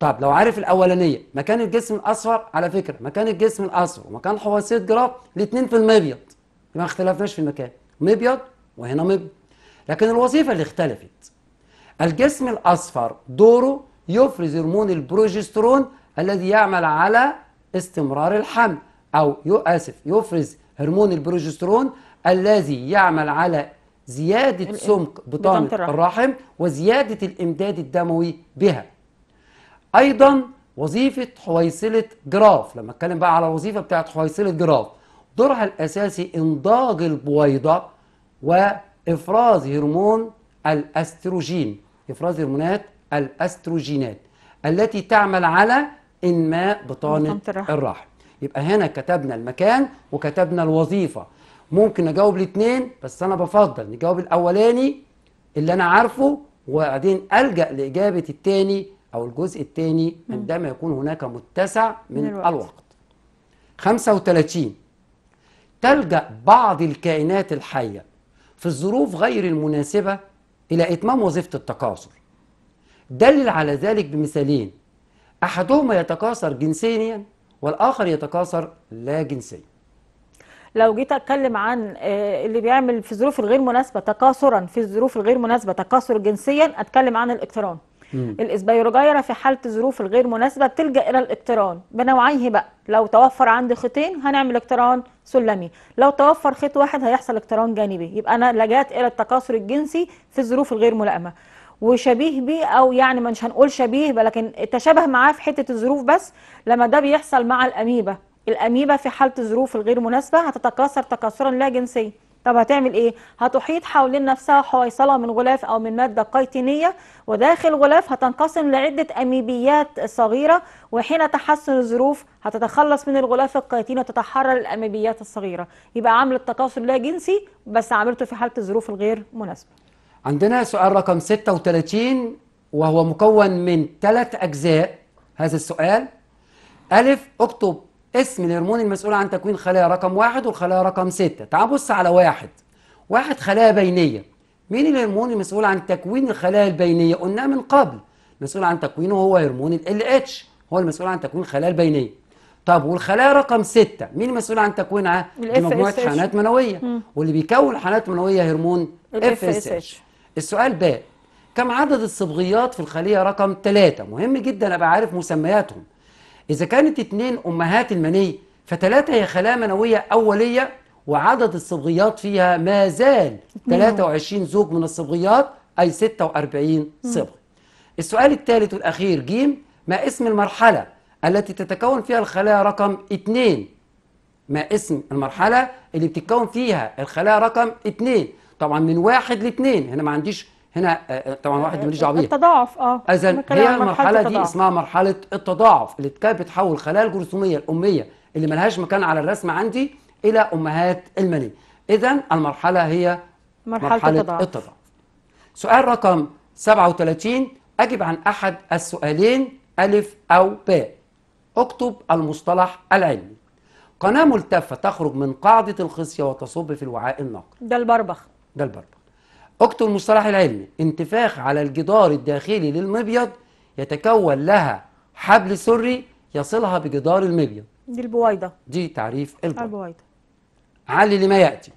Speaker 1: طب لو عارف الاولانيه مكان الجسم الاصفر على فكره مكان الجسم الاصفر ومكان حويصله جراف الاثنين في المبيض ما اختلفناش في المكان مبيض وهنا مبيض لكن الوظيفة اللي اختلفت الجسم الأصفر دوره يفرز هرمون البروجسترون الذي يعمل على استمرار الحمل أو اسف يفرز هرمون البروجسترون الذي يعمل على زيادة سمك بطانة الرحم وزيادة الإمداد الدموي بها أيضا وظيفة حويصلة جراف لما اتكلم بقى على الوظيفة بتاعت حويصلة جراف دورها الأساسي إنضاج البويضة و إفراز هرمون الأستروجين إفراز هرمونات الأستروجينات التي تعمل على إنماء بطانة الرحم يبقى هنا كتبنا المكان وكتبنا الوظيفة ممكن نجاوب الاثنين بس أنا بفضل نجاوب الأولاني اللي أنا عارفه وبعدين ألجأ لإجابة الثاني أو الجزء الثاني عندما يكون هناك متسع من, من الوقت. الوقت 35 تلجأ بعض الكائنات الحية في الظروف غير المناسبة إلى إتمام وظيفة التكاثر دلل على ذلك بمثالين أحدهما يتكاثر جنسيا والآخر يتكاثر لا جنسيا
Speaker 2: لو جيت اتكلم عن آه، اللي بيعمل في الظروف الغير مناسبه تكاثرا في الظروف الغير مناسبه تكاثر جنسيا اتكلم عن الاقتران الاسبيروجايرا في حاله الظروف الغير مناسبه بتلجا الى الاقتران بنوعيه بقى لو توفر عندي خيطين هنعمل اقتران سلمي لو توفر خيط واحد هيحصل اقتران جانبي يبقى انا لجات الى التكاثر الجنسي في الظروف الغير ملائمه وشبيه بيه او يعني مش هنقول شبيه لكن تشابه معاه في حته الظروف بس لما ده بيحصل مع الاميبا الاميبا في حاله الظروف الغير مناسبه هتتكاثر تكاثرا لا جنسيا طب هتعمل ايه هتحيط حوالين نفسها حويصله من غلاف او من ماده قيتينيه وداخل الغلاف هتنقسم لعده اميبيات صغيره وحين تحسن الظروف هتتخلص من الغلاف القيتيني وتتحرر الاميبيات الصغيره يبقى عامل التكاثر لا جنسي بس عاملته في حاله الظروف الغير مناسبه
Speaker 1: عندنا سؤال رقم 36 وهو مكون من ثلاث اجزاء هذا السؤال ألف اكتب اسم الهرمون المسؤول عن تكوين خلايا رقم واحد والخلايا رقم ستة تعال بص على واحد واحد خلايا بينية مين الهرمون المسؤول عن تكوين الخلايا البينية قلناه من قبل المسؤول عن تكوينه هو هرمون ال اتش هو المسؤول عن تكوين الخلايا البينية طب والخلايا رقم ستة مين المسؤول عن تكوينها؟ مجموعة حيوانات منوية م. واللي بيكون حيوانات منوية هرمون اف اس اتش السؤال باء كم عدد الصبغيات في الخلية رقم ثلاثة مهم جدا ابقى عارف مسمياتهم إذا كانت اتنين أمهات المني فتلاتة هي خلايا منوية أولية وعدد الصبغيات فيها ما زال 23 زوج من الصبغيات أي 46 صبغ السؤال الثالث والأخير جيم ما اسم المرحلة التي تتكون فيها الخلايا رقم 2 ما اسم المرحلة اللي بتتكون فيها الخلايا رقم 2 طبعا من واحد لاثنين هنا ما عنديش هنا آه، آه، طبعا واحد ماليش دعوه بيها التضاعف اه اذا هي المرحله دي اسمها مرحله التضاعف اللي بتحول خلايا الجرثوميه الاميه اللي ملهاش مكان على الرسم عندي الى امهات المني اذا المرحله هي مرحله, مرحلة التضاعف. التضاعف سؤال رقم 37 اجب عن احد السؤالين الف او باء اكتب المصطلح العلمي قناه ملتفه تخرج من قاعده الخصيه وتصب في الوعاء النقي
Speaker 2: ده البربخ
Speaker 1: ده البربخ اكتب المصطلح العلمي انتفاخ على الجدار الداخلي للمبيض يتكون لها حبل سري يصلها بجدار المبيض
Speaker 2: دي البويضة
Speaker 1: دي تعريف البويضة, البويضة. علي لما يأتي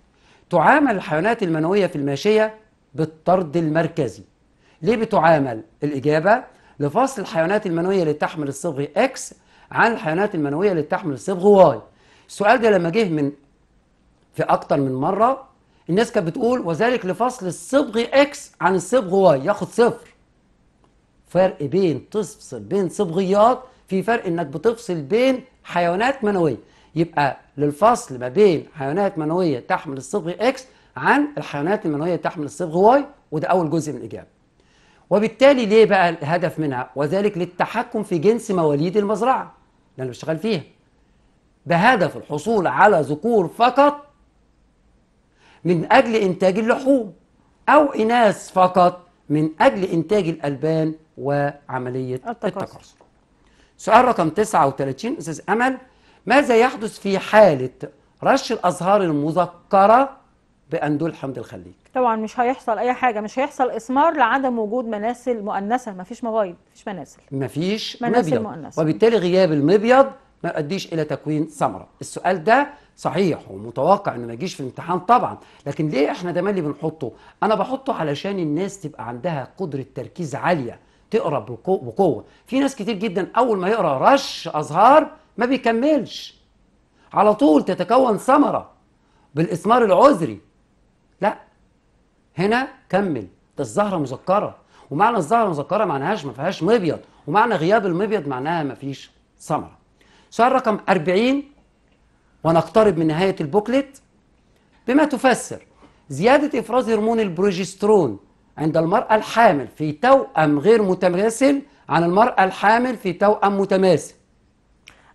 Speaker 1: تعامل الحيوانات المنوية في الماشية بالطرد المركزي ليه بتعامل الإجابة لفصل الحيوانات المنوية اللي تحمل الصبغ X عن الحيوانات المنوية اللي تحمل الصبغ Y السؤال ده لما جه من في أكتر من مرة الناس كانت بتقول وذلك لفصل الصبغ اكس عن الصبغ واي ياخد صفر فرق بين تفصل بين صبغيات في فرق انك بتفصل بين حيوانات منويه يبقى للفصل ما بين حيوانات منويه تحمل الصبغ اكس عن الحيوانات المنويه تحمل الصبغ واي وده اول جزء من الاجابه وبالتالي ليه بقى الهدف منها وذلك للتحكم في جنس مواليد المزرعه اللي انا بشتغل فيها بهدف الحصول على ذكور فقط من أجل إنتاج اللحوم أو إناث فقط من أجل إنتاج الألبان وعملية التكاثر سؤال رقم 39 أستاذ أمل ماذا يحدث في حالة رش الأزهار المذكرة بأندول حمض الخليج
Speaker 2: طبعا مش هيحصل اي حاجه مش هيحصل اسمار لعدم وجود مناسل مؤنثه مفيش مبايض مفيش مناسل
Speaker 1: مفيش مناسل مبيض وبالتالي غياب المبيض ما يؤديش الى تكوين ثمره السؤال ده صحيح ومتوقع انه ما يجيش في الامتحان طبعا لكن ليه احنا ده اللي بنحطه انا بحطه علشان الناس تبقى عندها قدره تركيز عاليه تقرا بقوه في ناس كتير جدا اول ما يقرا رش ازهار ما بيكملش على طول تتكون ثمره بالاثمار العذري لا هنا كمل ده الزهره مذكره ومعنى الزهره مذكره معناهاش ما فيهاش مبيض ومعنى غياب المبيض معناها ما فيش ثمره سؤال رقم 40 ونقترب من نهاية البوكلت بما تفسر زيادة إفراز هرمون البروجسترون عند المرأة الحامل في توأم غير متماثل عن المرأة الحامل في توأم متماثل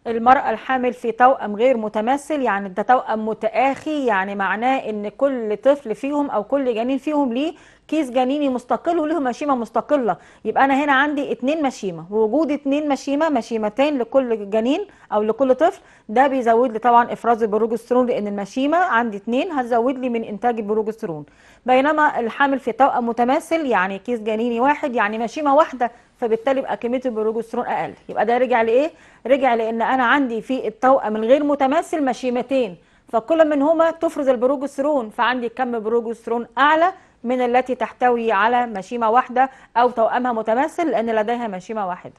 Speaker 2: المرأة الحامل في توأم غير متماثل يعني ده توأم متآخي يعني معناه ان كل طفل فيهم او كل جنين فيهم ليه كيس جنيني مستقل وله مشيمة مستقلة يبقى انا هنا عندي اتنين مشيمة ووجود اتنين مشيمة مشيمتين لكل جنين او لكل طفل ده بيزود لي طبعا افراز البروجسترون لان المشيمة عندي اتنين هتزود لي من انتاج البروجسترون بينما الحامل في توأم متماثل يعني كيس جنيني واحد يعني مشيمة واحدة فبالتالي يبقى كميه البروجسترون اقل يبقى ده رجع لايه رجع لان انا عندي في التوأم الغير متماثل مشيمتين فكل منهما تفرز البروجسترون فعندي كم بروجسترون اعلى من التي تحتوي على مشيمه واحده او توأمها متماثل لان لديها مشيمه واحده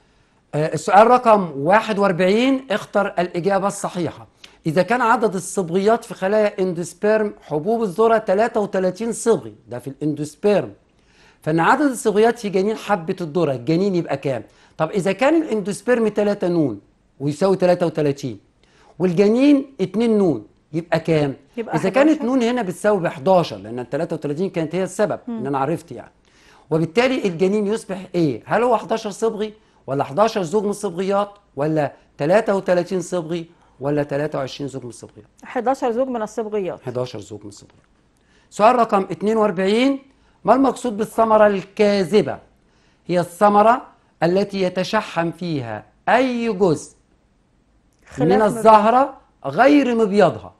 Speaker 1: آه، السؤال رقم 41 اختر الإجابة الصحيحة إذا كان عدد الصبغيات في خلايا اندوسبيرم حبوب الذرة 33 صبغي ده في الاندوسبيرم فان عدد الصغيات في جنين حبه الذره الجنين يبقى كام طب اذا كان الاندوسبرم 3 نون ويساوي 33 والجنين 2 نون يبقى كام يبقى اذا كانت نون هنا بتساوي ب 11 لان ال 33 كانت هي السبب م. ان انا عرفت يعني وبالتالي الجنين يصبح ايه هل هو 11 صبغي ولا 11 زوج من الصبغيات ولا 33 صبغي ولا 23 زوج من الصبغيات 11 زوج من الصبغيات 11 زوج من الصبغيات سؤال رقم 42 ما المقصود بالثمرة الكاذبة؟ هي الثمرة التي يتشحم فيها أي جزء من الزهرة غير مبيضها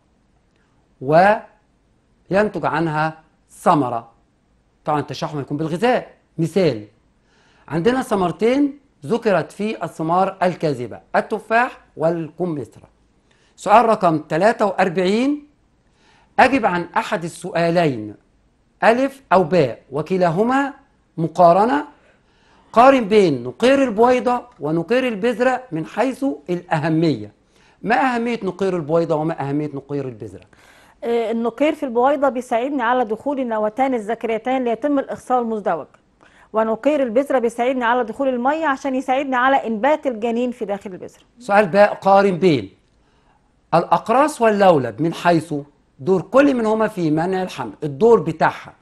Speaker 1: وينتج عنها ثمرة طبعا التشحم يكون بالغذاء مثال عندنا ثمرتين ذكرت في الثمار الكاذبة التفاح والكمثرى سؤال رقم 43 أجب عن أحد السؤالين ألف أو باء وكلاهما مقارنة قارن بين نقير البويضة ونقير البذرة من حيث الأهمية ما أهمية نقير البويضة وما أهمية نقير البذرة؟
Speaker 2: آه، النقير في البويضة بيساعدني على دخول النواتان الذكريتان ليتم الإخصاء المزدوج ونقير البذرة بيساعدني على دخول المية عشان يساعدني على إنبات الجنين في داخل البذرة
Speaker 1: سؤال باء قارن بين الأقراص واللولب من حيث دور كل منهما في منع الحمل الدور بتاعها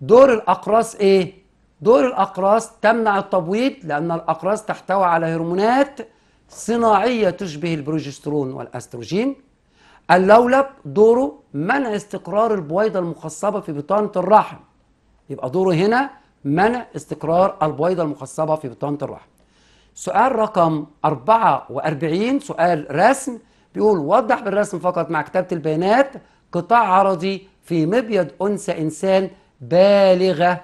Speaker 1: دور الأقراص إيه؟ دور الأقراص تمنع التبويض لأن الأقراص تحتوي على هرمونات صناعية تشبه البروجسترون والأستروجين اللولب دوره منع استقرار البويضة المخصبة في بطانة الرحم يبقى دوره هنا منع استقرار البويضة المخصبة في بطانة الرحم سؤال رقم 44 سؤال رسم بيقول وضح بالرسم فقط مع كتابة البيانات قطاع عرضي في مبيض أنثى إنسان بالغة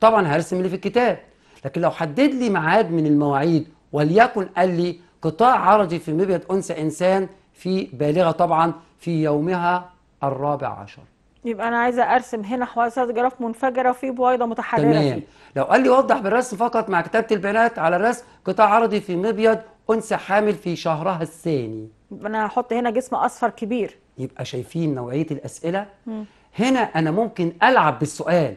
Speaker 1: طبعا هرسم اللي في الكتاب لكن لو حدد لي ميعاد من المواعيد وليكن قال لي قطاع عرضي في مبيض أنثى إنسان في بالغة طبعا في يومها الرابع عشر
Speaker 2: يبقى أنا عايزة أرسم هنا حواسات جراف
Speaker 1: منفجرة في بويضة متحررة تمام فيه. لو قال لي وضح بالرسم فقط مع كتابة البيانات على الرسم قطاع عرضي في مبيض أنثى حامل في شهرها الثاني أنا هحط هنا جسم أصفر كبير يبقى شايفين نوعيه الاسئله مم. هنا انا ممكن العب بالسؤال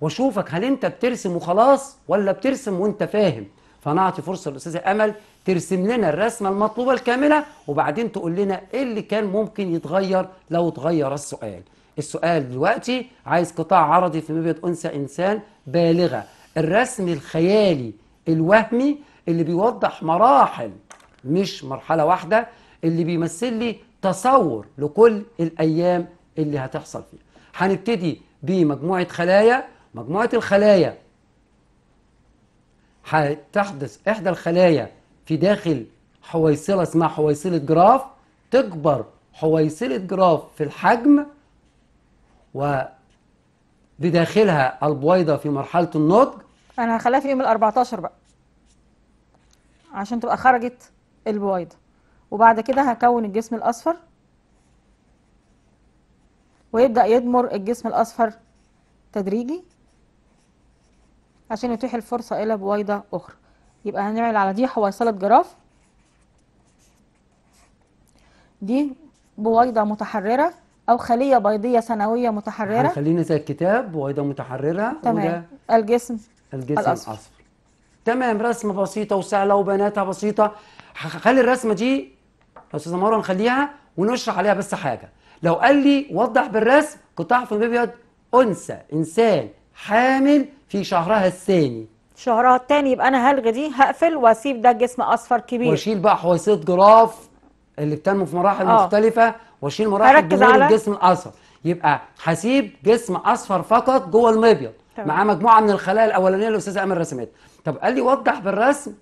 Speaker 1: واشوفك هل انت بترسم وخلاص ولا بترسم وانت فاهم فانا اعطي فرصه للاستاذه امل ترسم لنا الرسمه المطلوبه الكامله وبعدين تقول لنا ايه اللي كان ممكن يتغير لو اتغير السؤال السؤال دلوقتي عايز قطاع عرضي في مبيض انثى انسان بالغه الرسم الخيالي الوهمي اللي بيوضح مراحل مش مرحله واحده اللي بيمثل لي تصور لكل الأيام اللي هتحصل فيها هنبتدي بمجموعة خلايا مجموعة الخلايا هتحدث إحدى الخلايا في داخل حويصلة اسمها حويصلة جراف تكبر حويصلة جراف في الحجم و بداخلها البويضة في مرحلة النضج أنا هخليها في يوم ال 14 بقى
Speaker 2: عشان تبقى خرجت البويضة وبعد كده هكون الجسم الأصفر ويبدأ يدمر الجسم الأصفر تدريجي عشان يتيح الفرصة إلى بويضة أخرى يبقى هنعمل على دي حويصلة جراف دي بويضة متحررة أو خلية بيضية سنوية متحررة
Speaker 1: خلينا زي الكتاب بويضة متحررة تمام الجسم الجسم الأصفر تمام رسمة بسيطة وسهلة وبناتها بسيطة خلي الرسمة دي يا استاذه مروه نخليها ونشرح عليها بس حاجه لو قال لي وضح بالرسم قطاع في الابيض انثى انسان حامل في شهرها الثاني شهرها الثاني يبقى انا هلغي دي هقفل
Speaker 2: واسيب ده جسم اصفر كبير واشيل
Speaker 1: بقى حويصله جراف اللي بتنمو في مراحل أوه. مختلفه واشيل مراحل ظهور على... الجسم الاصفر يبقى هسيب جسم اصفر فقط جوه المبيض معاه مجموعه من الخلايا الاولانيه اللي الاستاذه امل رسمتها طب قال لي وضح بالرسم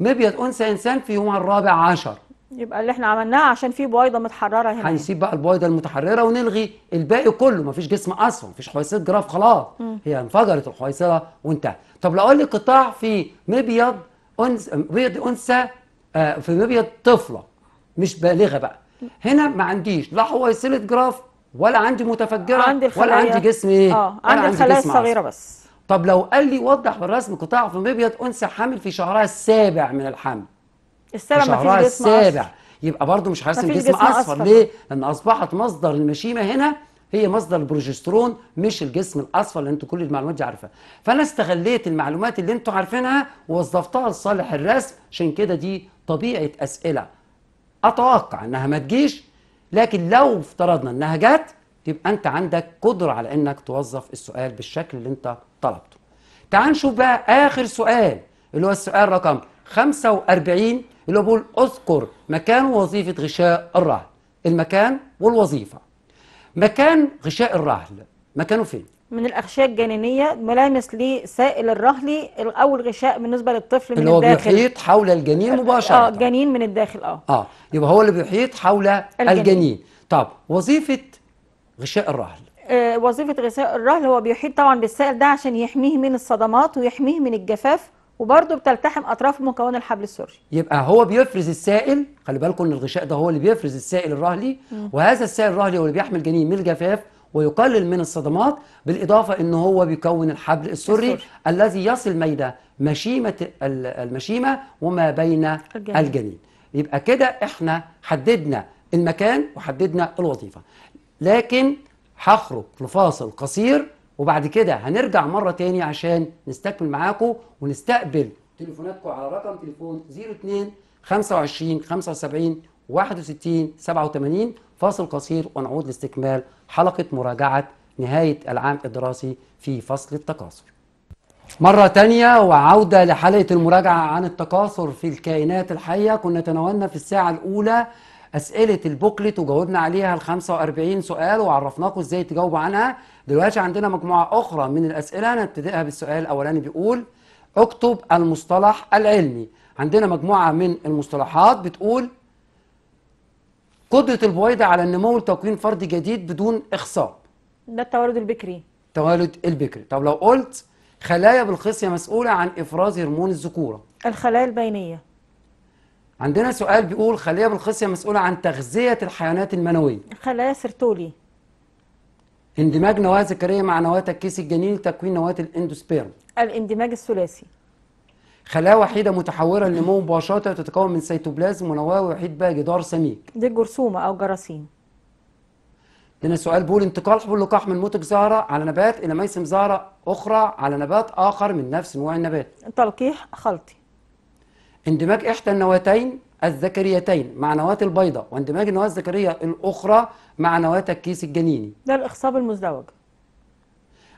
Speaker 1: مبيض انثى انسان في يومها الرابع عشر
Speaker 2: يبقى اللي احنا عملناه عشان في بويضه
Speaker 1: متحرره هنا هنسيب بقى البويضه المتحرره ونلغي الباقي كله مفيش جسم اصلا مفيش حويصله جراف خلاص هي انفجرت الحويصله وانتهى طب لو قال لي قطاع في مبيض انثى مبيض انثى آه في مبيض طفله مش بالغه بقى هنا ما عنديش لا حويصله جراف ولا عندي متفجره عندي ولا عندي جسم ايه اه عندي الخلايا الصغيره بس طب لو قال لي وضح بالرسم قطاع في مبيض انثى حامل في شهرها السابع من الحمل
Speaker 2: السبع جسم السابع أصفر.
Speaker 1: يبقى برضه مش هرسم جسم, جسم اصفر ليه؟ لان اصبحت مصدر المشيمه هنا هي مصدر البروجسترون مش الجسم الاصفر اللي انتوا كل المعلومات دي عارفها فانا استغليت المعلومات اللي انتوا عارفينها ووظفتها لصالح الرسم عشان كده دي طبيعه اسئله اتوقع انها ما تجيش لكن لو افترضنا انها جت يبقى انت عندك قدره على انك توظف السؤال بالشكل اللي انت طلبته تعال نشوف بقى اخر سؤال اللي هو السؤال رقم 45 اللي هو بيقول اذكر مكان ووظيفة غشاء الرهل المكان والوظيفة مكان غشاء الرهل مكانه فين؟
Speaker 2: من الأغشية الجنينية ملامس لسائل الرهلي او الغشاء بالنسبة للطفل من اللي هو الداخل بيحيط
Speaker 1: حول الجنين اه، مباشرة اه
Speaker 2: جنين من الداخل اه
Speaker 1: اه يبقى هو اللي بيحيط حول الجنين, الجنين. طب وظيفة غشاء الرهل
Speaker 2: آه وظيفة غشاء الرهل هو بيحيط طبعا بالسائل ده عشان يحميه من الصدمات ويحميه من الجفاف وبرضه بتلتحم اطراف مكون الحبل السري
Speaker 1: يبقى هو بيفرز السائل خلي بالكم ان الغشاء ده هو اللي بيفرز السائل الرهلي وهذا السائل الرهلي هو اللي بيحمي الجنين من الجفاف ويقلل من الصدمات بالاضافه ان هو بيكون الحبل السري, السري. الذي يصل بين مشيمه المشيمه وما بين الجنين, الجنين. يبقى كده احنا حددنا المكان وحددنا الوظيفه لكن هخرج لفاصل قصير وبعد كده هنرجع مرة تاني عشان نستكمل معاكم ونستقبل تليفوناتكم على رقم تليفون 02 25 75 61 87 فاصل قصير ونعود لاستكمال حلقة مراجعة نهاية العام الدراسي في فصل التكاثر مرة تانية وعودة لحلقة المراجعة عن التكاثر في الكائنات الحية كنا تناولنا في الساعة الأولى أسئلة البوكلت وجاوبنا عليها ال 45 سؤال وعرفناكم إزاي تجاوبوا عنها دلوقتي عندنا مجموعة أخرى من الأسئلة هنبتدئها بالسؤال الأولاني بيقول اكتب المصطلح العلمي عندنا مجموعة من المصطلحات بتقول قدرة البويضة على النمو لتكوين فرد جديد بدون إخصاب ده التوالد البكري التوالد البكري طب لو قلت خلايا بالخصية مسؤولة عن إفراز هرمون الذكورة الخلايا البينية عندنا سؤال بيقول خلايا بالخصية مسؤولة عن تغذية الحيوانات المنوية خلايا سرتولي اندماج نواة ذكرية مع نواة الكيس الجنين لتكوين نواة الاندوسبيرم
Speaker 2: الاندماج الثلاثي
Speaker 1: خلايا وحيدة متحورة للنمو مباشرة تتكون من سيتوبلازم ونواة وحيد بها جدار سميك
Speaker 2: دي الجرثومة أو
Speaker 1: جراثيم هنا سؤال بيقول انتقال حبوب اللقاح من موتك زهرة على نبات إلى ميسم زهرة أخرى على نبات آخر من نفس نوع النبات تلقيح خلطي اندماج إحدى النواتين الذكريتين مع نواة البيضة واندماج النواة الذكرية الأخرى مع نواة الكيس الجنيني
Speaker 2: ده الإخصاب المزدوج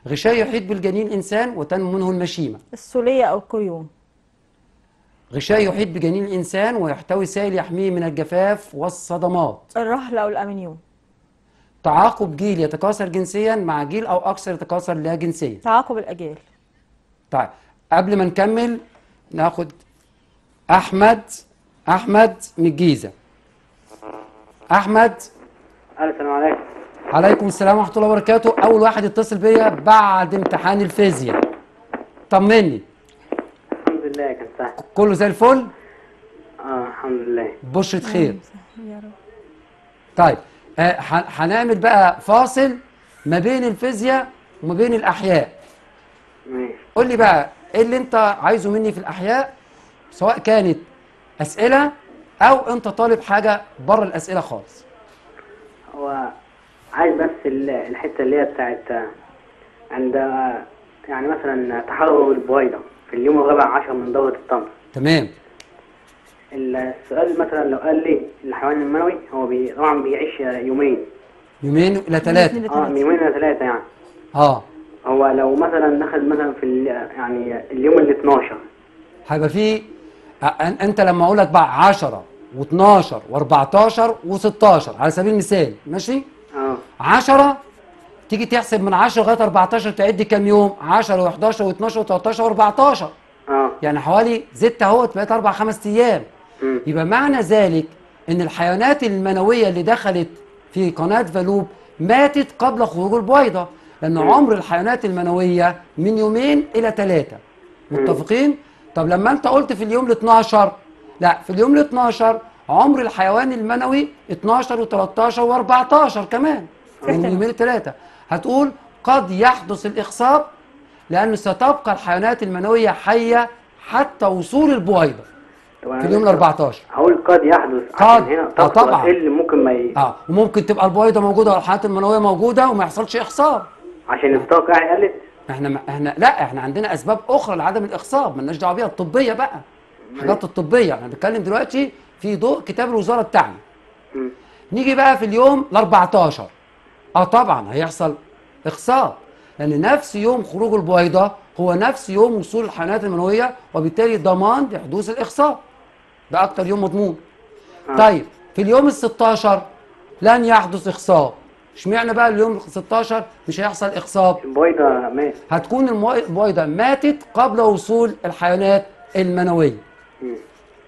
Speaker 1: غشاء يحيط بالجنين الإنسان وتنمو منه المشيمة
Speaker 2: السولية أو الكريوم
Speaker 1: غشاء يحيط بجنين الإنسان ويحتوي سائل يحميه من الجفاف والصدمات
Speaker 2: الرهل أو الأمنيوم
Speaker 1: تعاقب جيل يتكاثر جنسيا مع جيل أو أكثر يتكاثر لا جنسيا
Speaker 2: تعاقب الأجيال
Speaker 1: طيب قبل ما نكمل ناخد أحمد أحمد من الجيزة أحمد السلام عليكم عليكم السلام ورحمة الله وبركاته أول واحد يتصل بيا بعد امتحان الفيزياء طمني
Speaker 4: الحمد لله يا كابتن
Speaker 1: كله زي الفل؟
Speaker 4: اه الحمد لله بشرة خير يا رب
Speaker 1: طيب آه، هنعمل آه بقى فاصل ما بين الفيزياء وما بين الأحياء ماشي قول لي بقى ايه اللي انت عايزه مني في الأحياء سواء كانت اسئله او انت طالب حاجه بره الاسئله خالص
Speaker 4: هو عايز بس الحته اللي هي بتاعت عند يعني مثلا تحرر البويضه في اليوم الرابع عشر من دوره الطمس تمام السؤال مثلا لو قال لي الحيوان المنوي هو بي طبعا بيعيش يومين
Speaker 1: يومين الى ثلاثه اه
Speaker 4: يومين الى ثلاثه يعني اه هو لو مثلا دخل مثلا في يعني اليوم ال 12
Speaker 1: هيبقى فيه انت لما اقول لك بقى 10 و12 و14 و16 على سبيل المثال ماشي؟ اه 10 تيجي تحسب من 10 لغايه 14 تعد كام يوم؟ 10 و11 و12 و13 و14 اه يعني حوالي زدت اهوت بقيت اربع خمس ايام يبقى معنى ذلك ان الحيوانات المنويه اللي دخلت في قناه فالوب ماتت قبل خروج البويضه لان عمر الحيوانات المنويه من يومين الى ثلاثه متفقين؟ طب لما انت قلت في اليوم ال 12 لا في اليوم ال 12 عمر الحيوان المنوي 12 و13 و14 كمان من يعني يومين ثلاثه هتقول قد يحدث الاخصاب لان ستبقى الحيوانات المنويه حيه حتى وصول البويضه في اليوم ال 14 هقول قد يحدث قد هنا آه طبعا إيه اللي ممكن ما ي... اه وممكن تبقى البويضه موجوده والحيوانات المنويه موجوده وما يحصلش اخصاب عشان الطاقه قلت احنا احنا لا احنا عندنا اسباب اخرى لعدم الاخصاب مالناش دعوه بيها الطبيه بقى الحاجات الطبيه احنا بنتكلم دلوقتي في ضوء كتاب الوزاره بتاعنا نيجي بقى في اليوم ال 14 اه طبعا هيحصل اخصاب لان نفس يوم خروج البويضه هو نفس يوم وصول الحيوانات المنويه وبالتالي ضمان لحدوث الاخصاب ده اكتر يوم مضمون آه. طيب في اليوم ال 16 لن يحدث اخصاب اشمعنى بقى اليوم 16 مش هيحصل اقصاب البويضه ماتت هتكون البويضه ماتت قبل وصول الحيوانات المنويه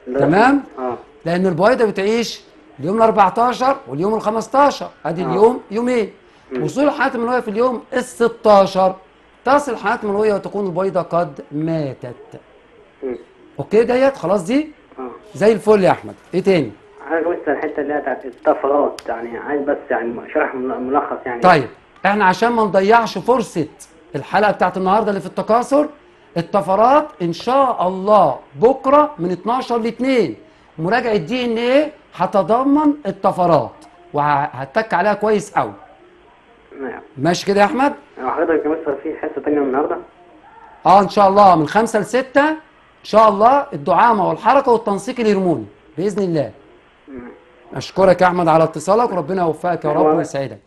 Speaker 1: تمام اه لان البويضه بتعيش اليوم ال 14 واليوم ال 15 ادي آه. اليوم يومين مم. وصول الحيوانات المنويه في اليوم ال 16 تصل الحيوانات المنويه وتكون البيضه قد ماتت مم. اوكي ديت خلاص دي آه. زي الفل يا احمد ايه تاني
Speaker 4: عايز بس الحته اللي هي الطفرات يعني عايز بس يعني شرح ملخص يعني طيب
Speaker 1: احنا عشان ما نضيعش فرصه الحلقه بتاعت النهارده اللي في التكاثر الطفرات ان شاء الله بكره من 12 ل 2 مراجعه دي ان ايه هتضمن الطفرات وهتك عليها كويس قوي نعم ماشي كده يا احمد؟
Speaker 4: نعم، حضرتك يا مستر في حصه ثانيه النهارده؟
Speaker 1: اه ان شاء الله من 5 ل 6 ان شاء الله الدعامه والحركه والتنسيق الهرموني باذن الله اشكرك يا احمد على اتصالك وربنا يوفقك يا رب ويسعدك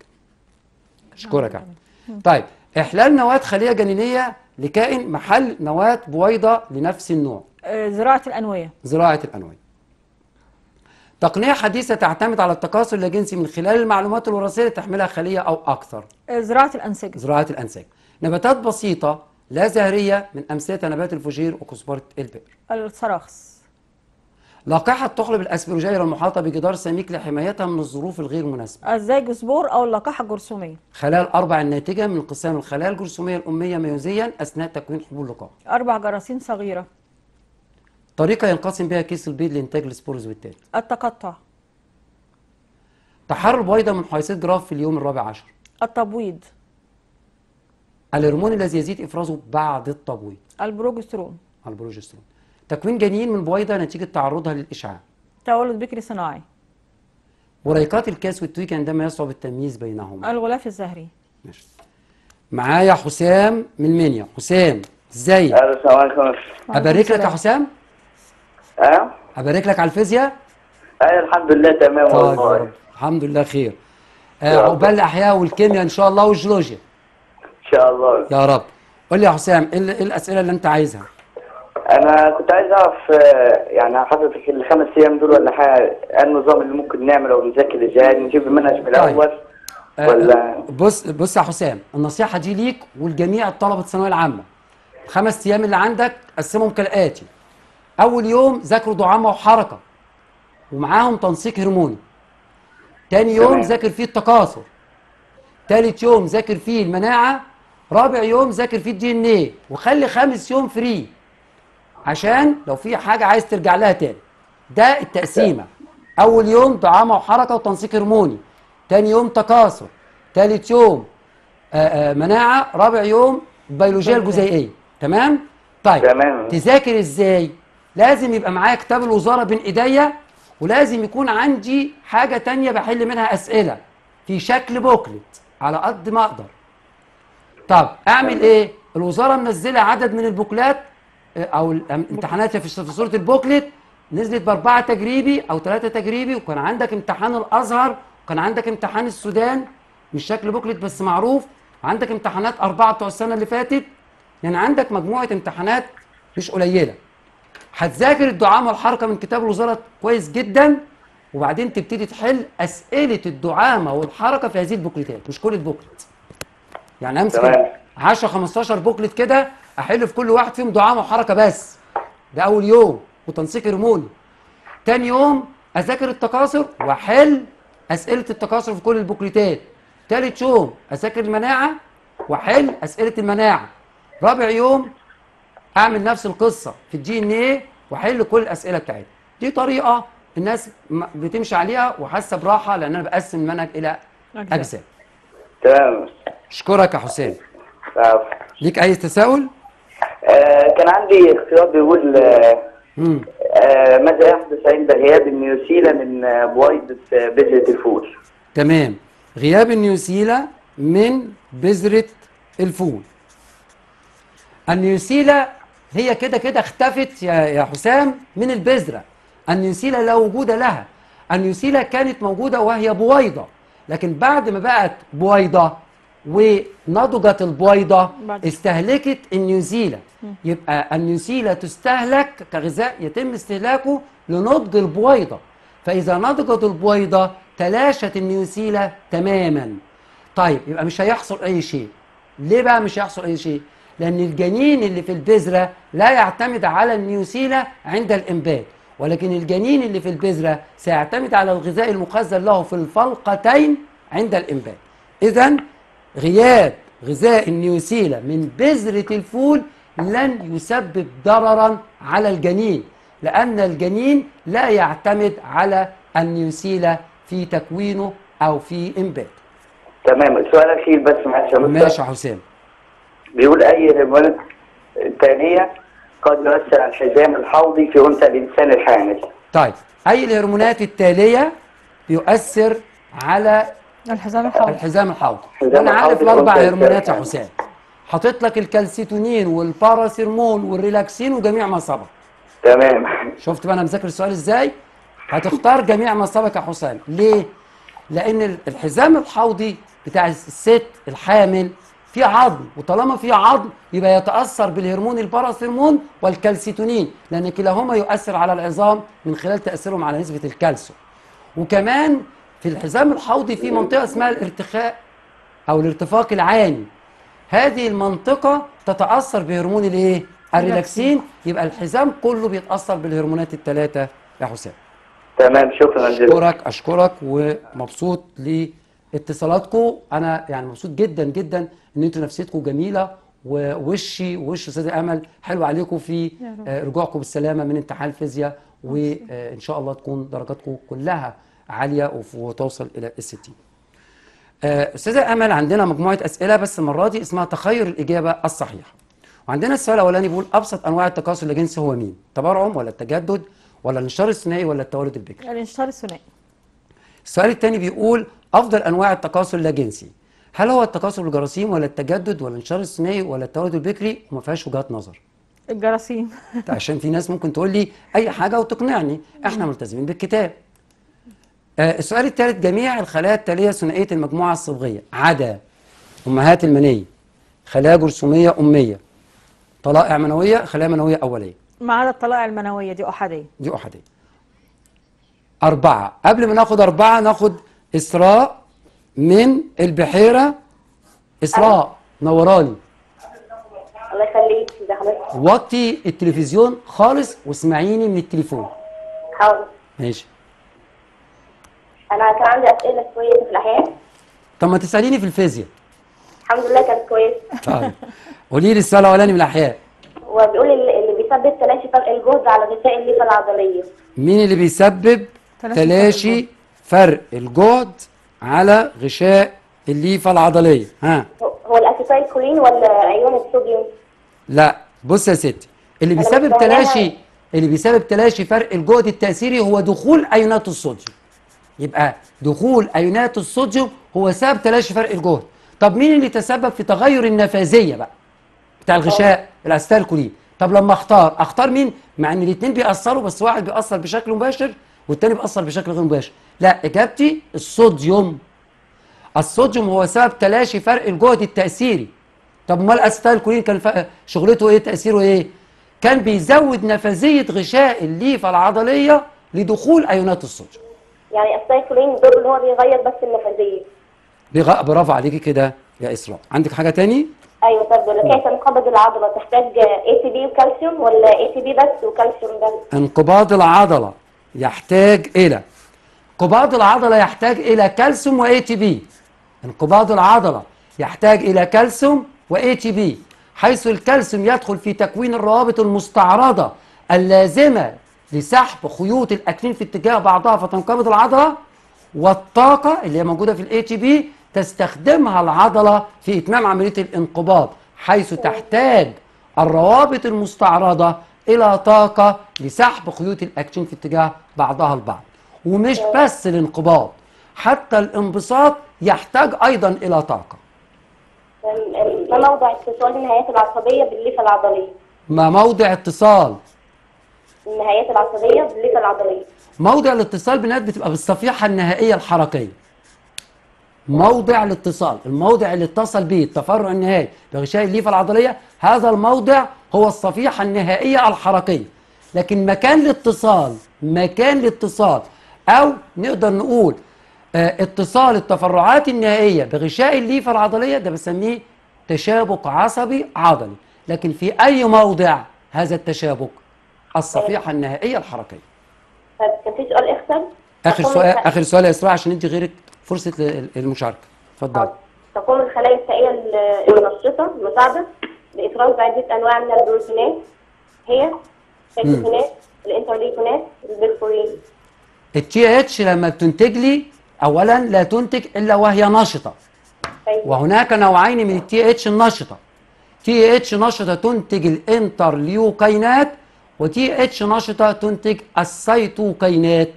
Speaker 1: اشكرك يا احمد طيب احلال نواه خليه جنينيه لكائن محل نواه بويضه لنفس النوع
Speaker 2: آه، زراعه الانويه
Speaker 1: زراعه الانويه تقنية حديثة تعتمد على التكاثر الجنسي من خلال المعلومات الوراثية اللي تحملها خلية أو أكثر. آه، زراعة الأنسجة. زراعة الأنسجة. نباتات بسيطة لا زهرية من أمثلة نبات الفجير وكزبرة البئر.
Speaker 2: الصراخص.
Speaker 1: لقاحة تحلب الأسبروجيرا المحاطة بجدار سميك لحمايتها من الظروف الغير مناسبة.
Speaker 2: ازاي جسبور أو اللقاحة الجرثومية؟
Speaker 1: خلال الأربع الناتجة من انقسام الخلايا الجرثومية الأمية ميوزيا أثناء تكوين حبوب اللقاح.
Speaker 2: أربع جراثيم صغيرة.
Speaker 1: طريقة ينقسم بها كيس البيض لإنتاج السبورز بالتالي. التقطع. تحرر بيضة من حيثية جراف في اليوم الرابع عشر. التبويض. الهرمون الذي يزيد إفرازه بعد التبويض.
Speaker 2: البروجسترون.
Speaker 1: البروجسترون. تكوين جنين من بويضة نتيجة تعرضها للإشعاع
Speaker 2: تولد بكري صناعي
Speaker 1: وريقات الكاس والتويك عندما يصعب التمييز بينهما
Speaker 2: الغلاف الزهري
Speaker 1: معايا حسام من مينيا حسام ازاي السلام
Speaker 3: عليكم ابارك لك يا
Speaker 1: حسام أه؟, اه ابارك لك على الفيزياء ايوه الحمد لله تمام طيب، والله الحمد لله خير أه، عقبال الاحياء والكيمياء ان شاء الله والجيولوجيا ان شاء الله يا رب قول لي يا حسام إيه, ايه الاسئله اللي انت عايزها
Speaker 3: انا كنت عايز اعرف آه، يعني حضرتك الخمس ايام دول ولا حاجه إيه النظام اللي ممكن نعمله او نذاكر ازاي طيب. نجيب
Speaker 1: المنهج من الاول آه، آه، ولا بص بص يا حسام النصيحه دي ليك ولجميع طلبه الثانويه العامه الخمس ايام اللي عندك قسمهم كالاتي اول يوم ذاكروا دعامه وحركه ومعاهم تنسيق هرموني تاني يوم ذاكر فيه التكاثر تالت يوم ذاكر فيه المناعه رابع يوم ذاكر فيه الدي ان ايه وخلي خامس يوم فري عشان لو في حاجه عايز ترجع لها تاني ده التقسيمه اول يوم دعامه وحركه وتنسيق هرموني تاني يوم تكاثر تالت يوم آه، آه، مناعه رابع يوم بيولوجيا الجزيئيه تمام طيب تمام. تذاكر ازاي لازم يبقى معايا كتاب الوزاره بين ايديا ولازم يكون عندي حاجه تانية بحل منها اسئله في شكل بوكلت على قد ما اقدر طب اعمل ايه الوزاره منزله عدد من البوكلات او امتحاناتها في صوره البوكلت نزلت باربعه تجريبي او ثلاثه تجريبي وكان عندك امتحان الازهر وكان عندك امتحان السودان مش شكل بوكلت بس معروف عندك امتحانات اربعه بتوع السنه اللي فاتت يعني عندك مجموعه امتحانات مش قليله هتذاكر الدعامة والحركه من كتاب الوزاره كويس جدا وبعدين تبتدي تحل اسئله الدعامه والحركه في هذه البوكليتات مش كل البوكلت يعني امسك 10 15 بوكلت كده احل في كل واحد فيهم دعامه وحركه بس ده اول يوم وتنسيق هرموني تاني يوم اذاكر التكاثر واحل اسئله التكاثر في كل البوكليتات تالت يوم اذاكر المناعه واحل اسئله المناعه رابع يوم اعمل نفس القصه في الدي ان ايه واحل كل الاسئله بتاعتها دي طريقه الناس بتمشي عليها وحاسه براحه لان انا بقسم المنهج الى اجزاء تمام اشكرك يا حسين ليك اي تساؤل آه، كان عندي اختيار بيقول ماذا
Speaker 3: آه، آه، يحدث عند غياب النيوسيلا من بويضة بذرة الفول
Speaker 1: تمام غياب النيوسيلا من بذرة الفول النيوسيلا هي كده كده اختفت يا يا حسام من البذرة النيوسيلا لا وجود لها النيوسيلا كانت موجودة وهي بويضة لكن بعد ما بقت بويضة ونضجت البويضة استهلكت النيوزيلا يبقى النيوزيلا تستهلك كغذاء يتم استهلاكه لنضج البويضة فإذا نضجت البويضة تلاشت النيوزيلا تماما طيب يبقى مش هيحصل أي شيء ليه بقى مش هيحصل أي شيء؟ لأن الجنين اللي في البذرة لا يعتمد على النيوسيلا عند الإنبات ولكن الجنين اللي في البذرة سيعتمد على الغذاء المخزن له في الفلقتين عند الإنبات إذا غياب غذاء النيوسيلا من بذرة الفول لن يسبب ضررا على الجنين لأن الجنين لا يعتمد على النيوسيلا في تكوينه أو في إنباته تمام السؤال الأخير بس معلش يا ماشي يا حسام بيقول
Speaker 3: أي هرمونات ثانية قد يؤثر على الحزام الحوضي في أنثى الإنسان
Speaker 1: الحامل طيب أي الهرمونات التالية بيؤثر على الحزام الحوضي الحزام الحوضي انا عارف الاربع هرمونات يا حسام حاطط لك الكالسيتونين والباراسيرمون والريلاكسين وجميع ما سبق تمام شفت بقى انا مذاكر السؤال ازاي هتختار جميع ما سبق يا حسام ليه لان الحزام الحوضي بتاع الست الحامل في عظم وطالما في عظم يبقى يتاثر بالهرمون الباراسيرمون والكالسيتونين لان كلاهما يؤثر على العظام من خلال تاثيرهم على نسبه الكالسيوم وكمان في الحزام الحوضي في منطقة اسمها الارتخاء أو الارتفاق العاني هذه المنطقة تتأثر بهرمون الايه؟ الريلاكسين يبقى الحزام كله بيتأثر بالهرمونات الثلاثة يا حسام تمام شكرا جدا أشكرك أشكرك ومبسوط لاتصالاتكم أنا يعني مبسوط جدا جدا إن أنتوا نفسيتكم جميلة ووشي ووش أستاذ أمل حلو عليكم في آه، رجوعكم بالسلامة من امتحان الفيزياء وإن شاء الله تكون درجاتكم كلها عاليه وتوصل الى ال آه، 60 استاذه امل عندنا مجموعه اسئله بس المره دي اسمها تخير الاجابه الصحيحه وعندنا السؤال الاولاني بيقول ابسط انواع التكاثر الجنسي هو مين تبرعم ولا التجدد ولا الانشار الثنائي ولا التوالد البكري
Speaker 2: يعني الانشار الثنائي
Speaker 1: السؤال الثاني بيقول افضل انواع التكاثر اللاجنسي هل هو التكاثر الجراثيم ولا التجدد ولا الانشار الثنائي ولا التوالد البكري وما فيهاش وجهات نظر الجراثيم عشان في ناس ممكن تقول لي اي حاجه وتقنعني احنا ملتزمين بالكتاب آه، السؤال الثالث جميع الخلايا التالية ثنائية المجموعة الصبغية عدا أمهات المنيه خلايا جرثومية أمية طلائع منوية خلايا منوية أولية
Speaker 2: ما عدا الطلائع المنوية دي أحادية
Speaker 1: دي أحادية أربعة قبل ما ناخد أربعة ناخد إسراء من البحيرة إسراء نوراني
Speaker 3: الله يخليك
Speaker 1: وطي التلفزيون خالص واسمعيني من التليفون حاضر ماشي
Speaker 3: انا كان عندي اسئله شويه في الاحياء
Speaker 1: طب ما تساليني في الفيزياء
Speaker 3: الحمد لله كانت كويسه طيب
Speaker 1: قولي لي السؤال الاولاني من الاحياء
Speaker 3: هو بيقول اللي بيسبب تلاشي فرق الجهد على غشاء الليفه العضليه
Speaker 1: مين اللي بيسبب
Speaker 3: تلاشي,
Speaker 1: فرق الجهد على غشاء الليفه العضليه ها
Speaker 3: هو الاسيتايكولين ولا ايون
Speaker 1: الصوديوم لا بص يا ستي اللي بيسبب تلاشي اللي بيسبب تلاشي فرق الجهد التاثيري هو دخول ايونات الصوديوم يبقى دخول ايونات الصوديوم هو سبب تلاشي فرق الجهد طب مين اللي تسبب في تغير النفاذيه بقى بتاع الغشاء الاسيتالكولين طب لما اختار اختار مين مع ان الاثنين بيأثروا بس واحد بيأثر بشكل مباشر والتاني بيأثر بشكل غير مباشر لا اجابتي الصوديوم الصوديوم هو سبب تلاشي فرق الجهد التأثيري طب امال الاستالكولين كان شغلته ايه تأثيره ايه كان بيزود نفاذيه غشاء الليفه العضليه لدخول ايونات الصوديوم
Speaker 3: يعني السايكلين دور اللي هو بيغير بس النفاذيه
Speaker 1: بيغ... برافو عليكي كده يا اسراء عندك حاجه تاني
Speaker 3: ايوه طب كيف اه. انقبض العضله تحتاج اي تي بي وكالسيوم ولا اي تي بي بس وكالسيوم بس
Speaker 1: انقباض العضله يحتاج الى انقباض العضله يحتاج الى كالسيوم واي تي بي انقباض العضله يحتاج الى كالسيوم واي تي بي حيث الكالسيوم يدخل في تكوين الروابط المستعرضه اللازمه لسحب خيوط الاكلين في اتجاه بعضها فتنقبض العضله والطاقه اللي هي موجوده في الاي تي بي تستخدمها العضله في اتمام عمليه الانقباض حيث تحتاج الروابط المستعرضه الى طاقه لسحب خيوط الاكتين في اتجاه بعضها البعض ومش بس الانقباض حتى الانبساط يحتاج ايضا الى طاقه
Speaker 3: ما موضع اتصال النهايات العصبيه بالليفه العضليه
Speaker 1: ما موضع اتصال
Speaker 3: النهايات العصبيه
Speaker 1: بالليفه العضليه موضع الاتصال بالنهايات بتبقى بالصفيحه النهائيه الحركيه موضع الاتصال الموضع اللي اتصل به التفرع النهائي بغشاء الليفه العضليه هذا الموضع هو الصفيحه النهائيه الحركيه لكن مكان الاتصال مكان الاتصال او نقدر نقول آه، اتصال التفرعات النهائيه بغشاء الليفه العضليه ده بسميه تشابك عصبي عضلي لكن في اي موضع هذا التشابك الصفيحه النهائيه الحركيه
Speaker 3: طب كان في سؤال اختم
Speaker 1: اخر سؤال اخر سؤال يا اسراء عشان ندي غيرك فرصه المشاركه اتفضل طيب.
Speaker 3: تقوم الخلايا التائيه المنشطه المساعده لافراز عده انواع من البروتينات هي الكتونات الانترليكونات البيرفورين
Speaker 1: التي اتش لما بتنتج لي اولا لا تنتج الا وهي نشطه طيب. وهناك نوعين من التي اتش النشطه تي اتش نشطه تنتج الانترليوكينات وتي اتش نشطه تنتج السيتوكينات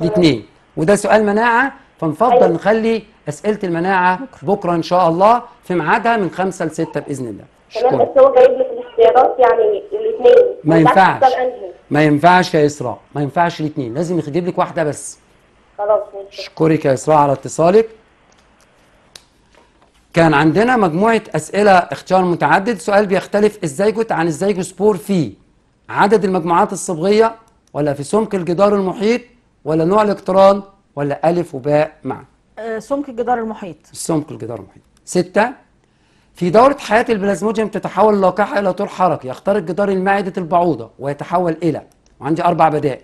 Speaker 1: الاثنين وده سؤال مناعه فنفضل أيوة. نخلي اسئله المناعه بكره ان شاء الله في ميعادها من 5 ل 6 باذن الله شكرا بس
Speaker 3: هو جايب لك الاختيارات يعني الاثنين ما ينفعش
Speaker 1: ما ينفعش يا اسراء ما ينفعش الاثنين لازم يجيب لك واحده بس خلاص اشكرك يا اسراء على اتصالك كان عندنا مجموعه اسئله اختيار متعدد سؤال بيختلف الزيجوت عن الزيجوسبور في عدد المجموعات الصبغية ولا في سمك الجدار المحيط ولا نوع الاقتران ولا ألف وباء معا
Speaker 2: آه، سمك الجدار المحيط
Speaker 1: سمك الجدار المحيط ستة في دورة حياة البلازموديوم تتحول اللقاحة إلى طول حركي يخترق جدار المعدة البعوضة ويتحول إلى وعندي أربع بدائل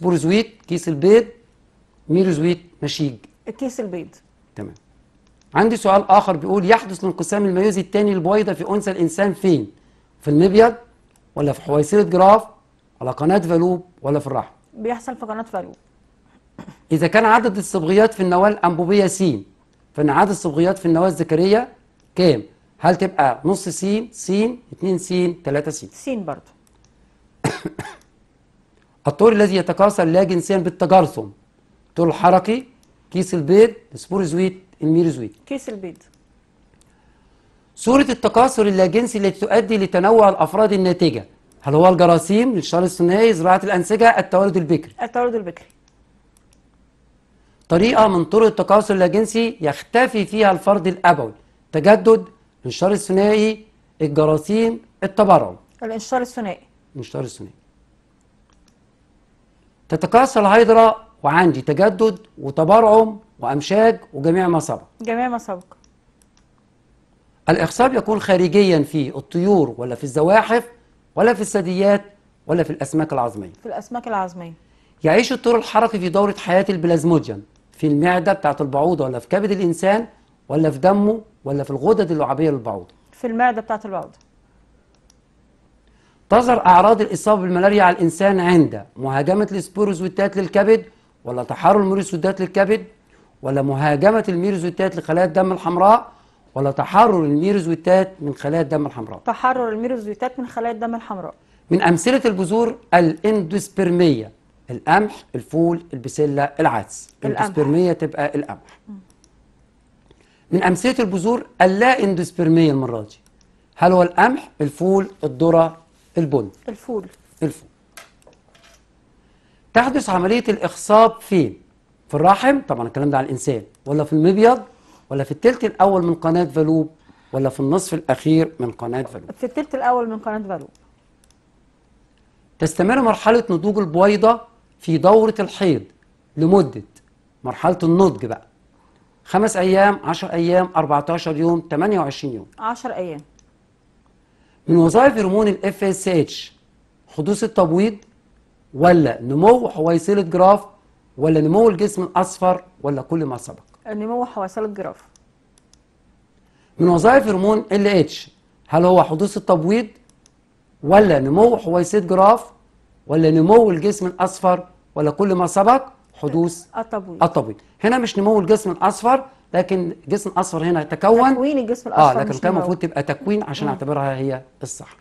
Speaker 1: زويت كيس البيض زويت مشيج كيس البيض تمام عندي سؤال آخر بيقول يحدث الانقسام الميوزي الثاني البويضة في أنثى الإنسان فين؟ في المبيض ولا في حويصله جراف ولا قناه فالوب ولا في الرحم
Speaker 2: بيحصل في قناه فالوب
Speaker 1: اذا كان عدد الصبغيات في النواه الانبوبيه س فان عدد الصبغيات في النواه الذكريه كام هل تبقى نص س س 2 س 3 س س برضه الطول الذي يتكاثر لا جنسيا بالتجرثم طول حركي كيس البيض سبورزويت الميرزويت كيس البيض صورة التكاثر اللاجنسي التي تؤدي لتنوع الأفراد الناتجة هل هو الجراثيم الشعر الثنائي زراعة الأنسجة التوالد البكري التوالد البكري طريقة من طرق التكاثر اللاجنسي يختفي فيها الفرد الأبوي تجدد الانشار الثنائي الجراثيم التبرع
Speaker 2: الانشار الثنائي
Speaker 1: الانشار الثنائي تتكاثر الهيدرا وعندي تجدد وتبرعم وامشاج وجميع ما سبق
Speaker 2: جميع ما سبق
Speaker 1: الإخصاب يكون خارجيا في الطيور ولا في الزواحف ولا في الثدييات ولا في الأسماك العظمية
Speaker 2: في الأسماك العظمية
Speaker 1: يعيش الطور الحركي في دورة حياة البلازموجين في المعدة بتاعة البعوضة ولا في كبد الإنسان ولا في دمه ولا في الغدد اللعابية للبعوضة
Speaker 2: في المعدة بتاعة البعوضة
Speaker 1: تظهر أعراض الإصابة بالملاريا على الإنسان عند مهاجمة السبوروزويتات للكبد ولا تحرر الميروزويتات للكبد ولا مهاجمة الميروزويتات لخلايا الدم الحمراء ولا تحرر الميروزويتات من خلايا الدم الحمراء
Speaker 2: تحرر الميروزويتات من خلايا الدم الحمراء
Speaker 1: من أمثلة البذور الاندوسبرمية القمح الفول البسلة العدس الاندوسبرمية تبقى القمح من أمثلة البذور اللا اندوسبرمية المرة دي هل هو القمح الفول الذرة البن الفول الفول تحدث عملية الإخصاب فين؟ في الرحم طبعا الكلام ده على الإنسان ولا في المبيض ولا في الثلث الاول من قناه فالوب ولا في النصف الاخير من قناه فالوب
Speaker 2: في الثلث الاول من قناه فالوب
Speaker 1: تستمر مرحله نضوج البويضه في دوره الحيض لمده مرحله النضج بقى خمس ايام 10 ايام 14 يوم 28 يوم
Speaker 2: 10 ايام
Speaker 1: من وظائف هرمون الاف اس اتش حدوث التبويض ولا نمو حويصله جراف ولا نمو الجسم الاصفر ولا كل ما سبق
Speaker 2: نمو حويصل الجراف
Speaker 1: من وظائف هرمون ال اتش هل هو حدوث التبويض ولا نمو حويصله جراف ولا نمو الجسم الاصفر ولا كل ما سبق حدوث التبويض التبويض هنا مش نمو الجسم الاصفر لكن جسم الاصفر هنا تكون تكوين الجسم آه، الاصفر اه لكن كان المفروض تبقى تكوين عشان اعتبرها هي الصح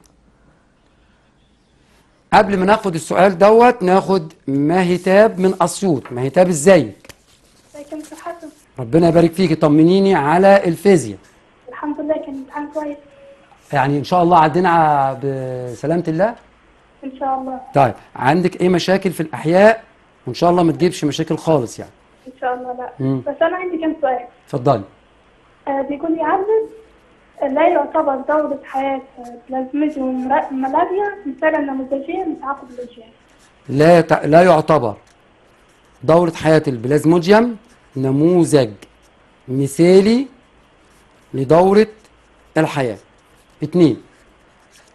Speaker 1: قبل ما ناخد السؤال دوت ناخد مهتاب من اسيوط مهتاب ازيك يا ربنا يبارك فيكي طمنيني على الفيزياء
Speaker 4: الحمد لله كان امتحان كويس
Speaker 1: يعني ان شاء الله عدينا بسلامه الله ان شاء الله طيب عندك ايه مشاكل في الاحياء وان شاء الله ما تجيبش مشاكل خالص يعني
Speaker 4: ان شاء الله لا مم. بس انا عندي كام سؤال اتفضلي آه بيكون يعلم آه، لا يعتبر دورة حياة آه، بلازميديوم ملاريا مثال النموذجية متعاقب
Speaker 1: لا يت... لا يعتبر دورة حياة البلازموديوم نموذج مثالي لدورة الحياة اتنين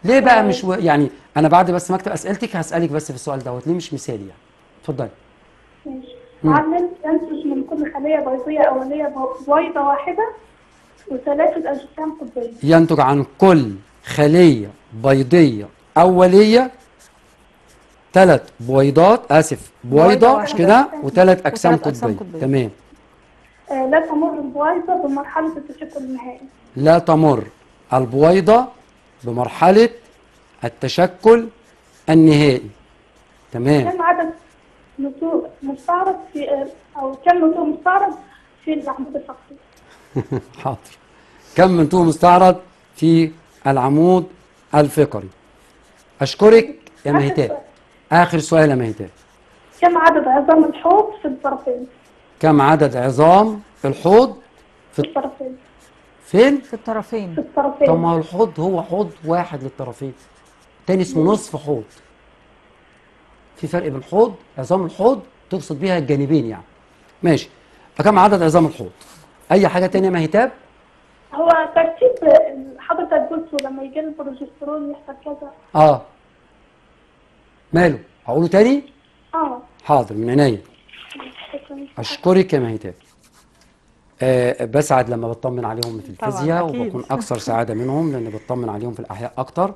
Speaker 1: ليه بقى مش و... يعني انا بعد بس ما اكتب اسئلتك هسالك بس في السؤال دوت ليه مش مثالي يعني اتفضلي ماشي عمل
Speaker 4: تنتج من كل خليه بيضيه اوليه بيضه واحده وثلاثه اجسام قطبيه
Speaker 1: ينتج عن كل خليه بيضيه اوليه ثلاث بويضات اسف بويضه مش كده وثلاث اجسام قطبيه تمام
Speaker 4: آه، لا تمر البويضة بمرحلة التشكل النهائي
Speaker 1: لا تمر البويضة بمرحلة التشكل النهائي تمام كم
Speaker 4: عدد نتوء مستعرض في آه، أو كم نتوء مستعرض في العمود الفقري
Speaker 1: حاضر كم نتوء مستعرض في العمود الفقري أشكرك يا مهتاب آخر سؤال يا مهتاب
Speaker 4: كم عدد عظام الحوض في الطرفين؟
Speaker 1: كم عدد عظام الحوض في الطرفين فين؟ في الطرفين في
Speaker 2: الطرفين
Speaker 4: طب ما
Speaker 1: هو الحوض هو حوض واحد للطرفين تاني اسمه نصف حوض في فرق بين حوض عظام الحوض تقصد بيها الجانبين يعني ماشي فكم عدد عظام الحوض؟ أي حاجة تانية ما مهتاب؟
Speaker 4: هو ترتيب حضرتك قلته لما يجي البروجسترون يحصل كذا
Speaker 1: اه ماله؟ هقوله تاني؟ اه حاضر من عينيا أشكرك يا مهداد أه بسعد لما بطمن عليهم في الفيزياء وبكون أكثر سعادة منهم لأن بطمن عليهم في الأحياء أكتر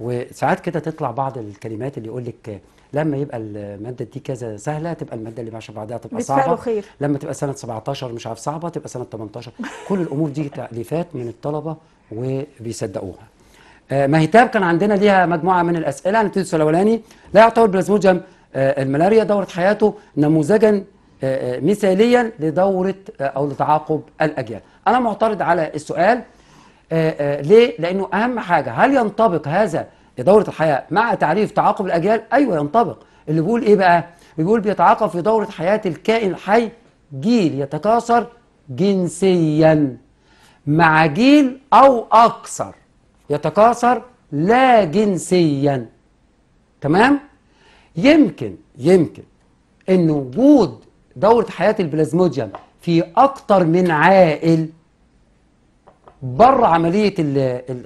Speaker 1: وساعات كده تطلع بعض الكلمات اللي يقول لك لما يبقى الماده دي كذا سهله تبقى الماده اللي بعدها تبقى صعبه خير. لما تبقى سنه 17 مش عارف صعبه تبقى سنه 18 كل الامور دي تاليفات من الطلبه وبيصدقوها آه مهتاب كان عندنا ليها مجموعه من الاسئله نبتدي السؤال الاولاني لا يعتبر بلازموديوم آه الملاريا دوره حياته نموذجا آه، آه، مثاليا لدورة آه، أو لتعاقب الأجيال أنا معترض على السؤال ليه؟ لأنه أهم حاجة هل ينطبق هذا لدورة الحياة مع تعريف تعاقب الأجيال؟ أيوه ينطبق اللي بيقول إيه بقى؟ بيقول بيتعاقب في دورة حياة الكائن الحي جيل يتكاثر جنسيا مع جيل أو أكثر يتكاثر لا جنسيا تمام؟ يمكن يمكن ان وجود دورة حياة البلازموديوم في أكتر من عائل بره عملية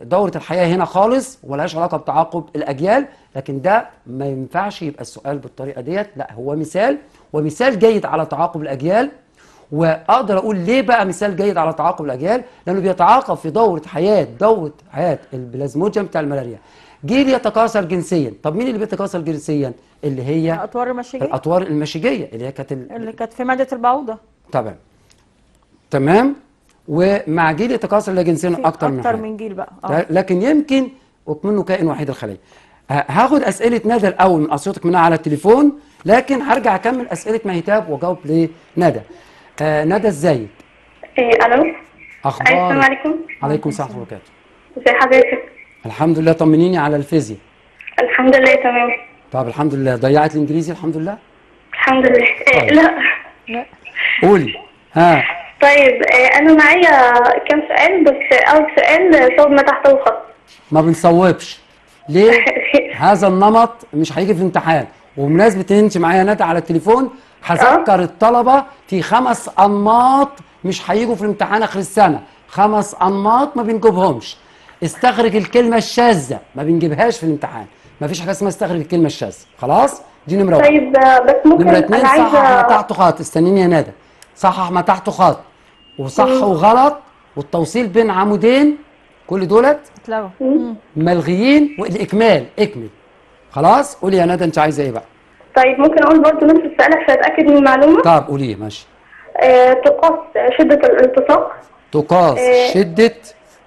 Speaker 1: دورة الحياة هنا خالص ولاش علاقة بتعاقب الأجيال لكن ده ما ينفعش يبقى السؤال بالطريقة ديت لا هو مثال ومثال جيد على تعاقب الأجيال واقدر اقول ليه بقى مثال جيد على تعاقب الاجيال لانه بيتعاقب في دوره حياه دوره حياه البلازموديوم بتاع الملاريا جيل يتكاثر جنسيا طب مين اللي بيتكاثر جنسيا اللي هي
Speaker 2: الاطوار المشيجيه
Speaker 1: الاطوار المشيجيه اللي هي كانت اللي
Speaker 2: كانت في ماده البعوضه
Speaker 1: طبعا تمام ومع جيل يتكاثر جنسيا اكتر من اكتر من,
Speaker 2: من جيل بقى
Speaker 4: آه.
Speaker 1: لكن يمكن اطمنه كائن وحيد الخليه هاخد اسئله ندى الاول من اصواتك منها على التليفون لكن هرجع اكمل اسئله مهتاب واجاوب لندى آه ندى ازيك؟ إيه، الو اخبارك؟ السلام عليكم وعليكم السلام ورحمه الله
Speaker 3: وبركاته ازي حضرتك
Speaker 1: الحمد لله طمنيني على الفيزياء الحمد لله تمام طب الحمد لله ضيعت الانجليزي الحمد لله
Speaker 3: الحمد لله إيه، طيب. لا لا
Speaker 1: قولي ها طيب إيه، انا معايا كام سؤال بس اول سؤال صوب ما تحت الخط ما بنصوبش ليه هذا النمط مش هيجي في الامتحان وبمناسبه ان انت معايا ندى على التليفون هذكر الطلبه في خمس انماط مش هيجوا في الامتحان اخر السنه خمس انماط ما بنجيبهمش استخرج الكلمه الشاذه ما بنجيبهاش في الامتحان ما فيش حاجه اسمها استخرج الكلمه الشاذه خلاص دي نمره واحد طيب بس ممكن نمره اتنين صحح عايزة... ما تحته خط استنيني يا ندى صحح ما تحته خط وصح مم. وغلط والتوصيل بين عمودين كل دولت ملغيين والاكمال اكمل خلاص قولي يا ندى انت عايزه ايه بقى طيب ممكن اقول برضه نفس السؤال عشان اتاكد من المعلومه طب قوليه ماشي آه تقاس
Speaker 3: شده الالتصاق
Speaker 1: تقاس آه شده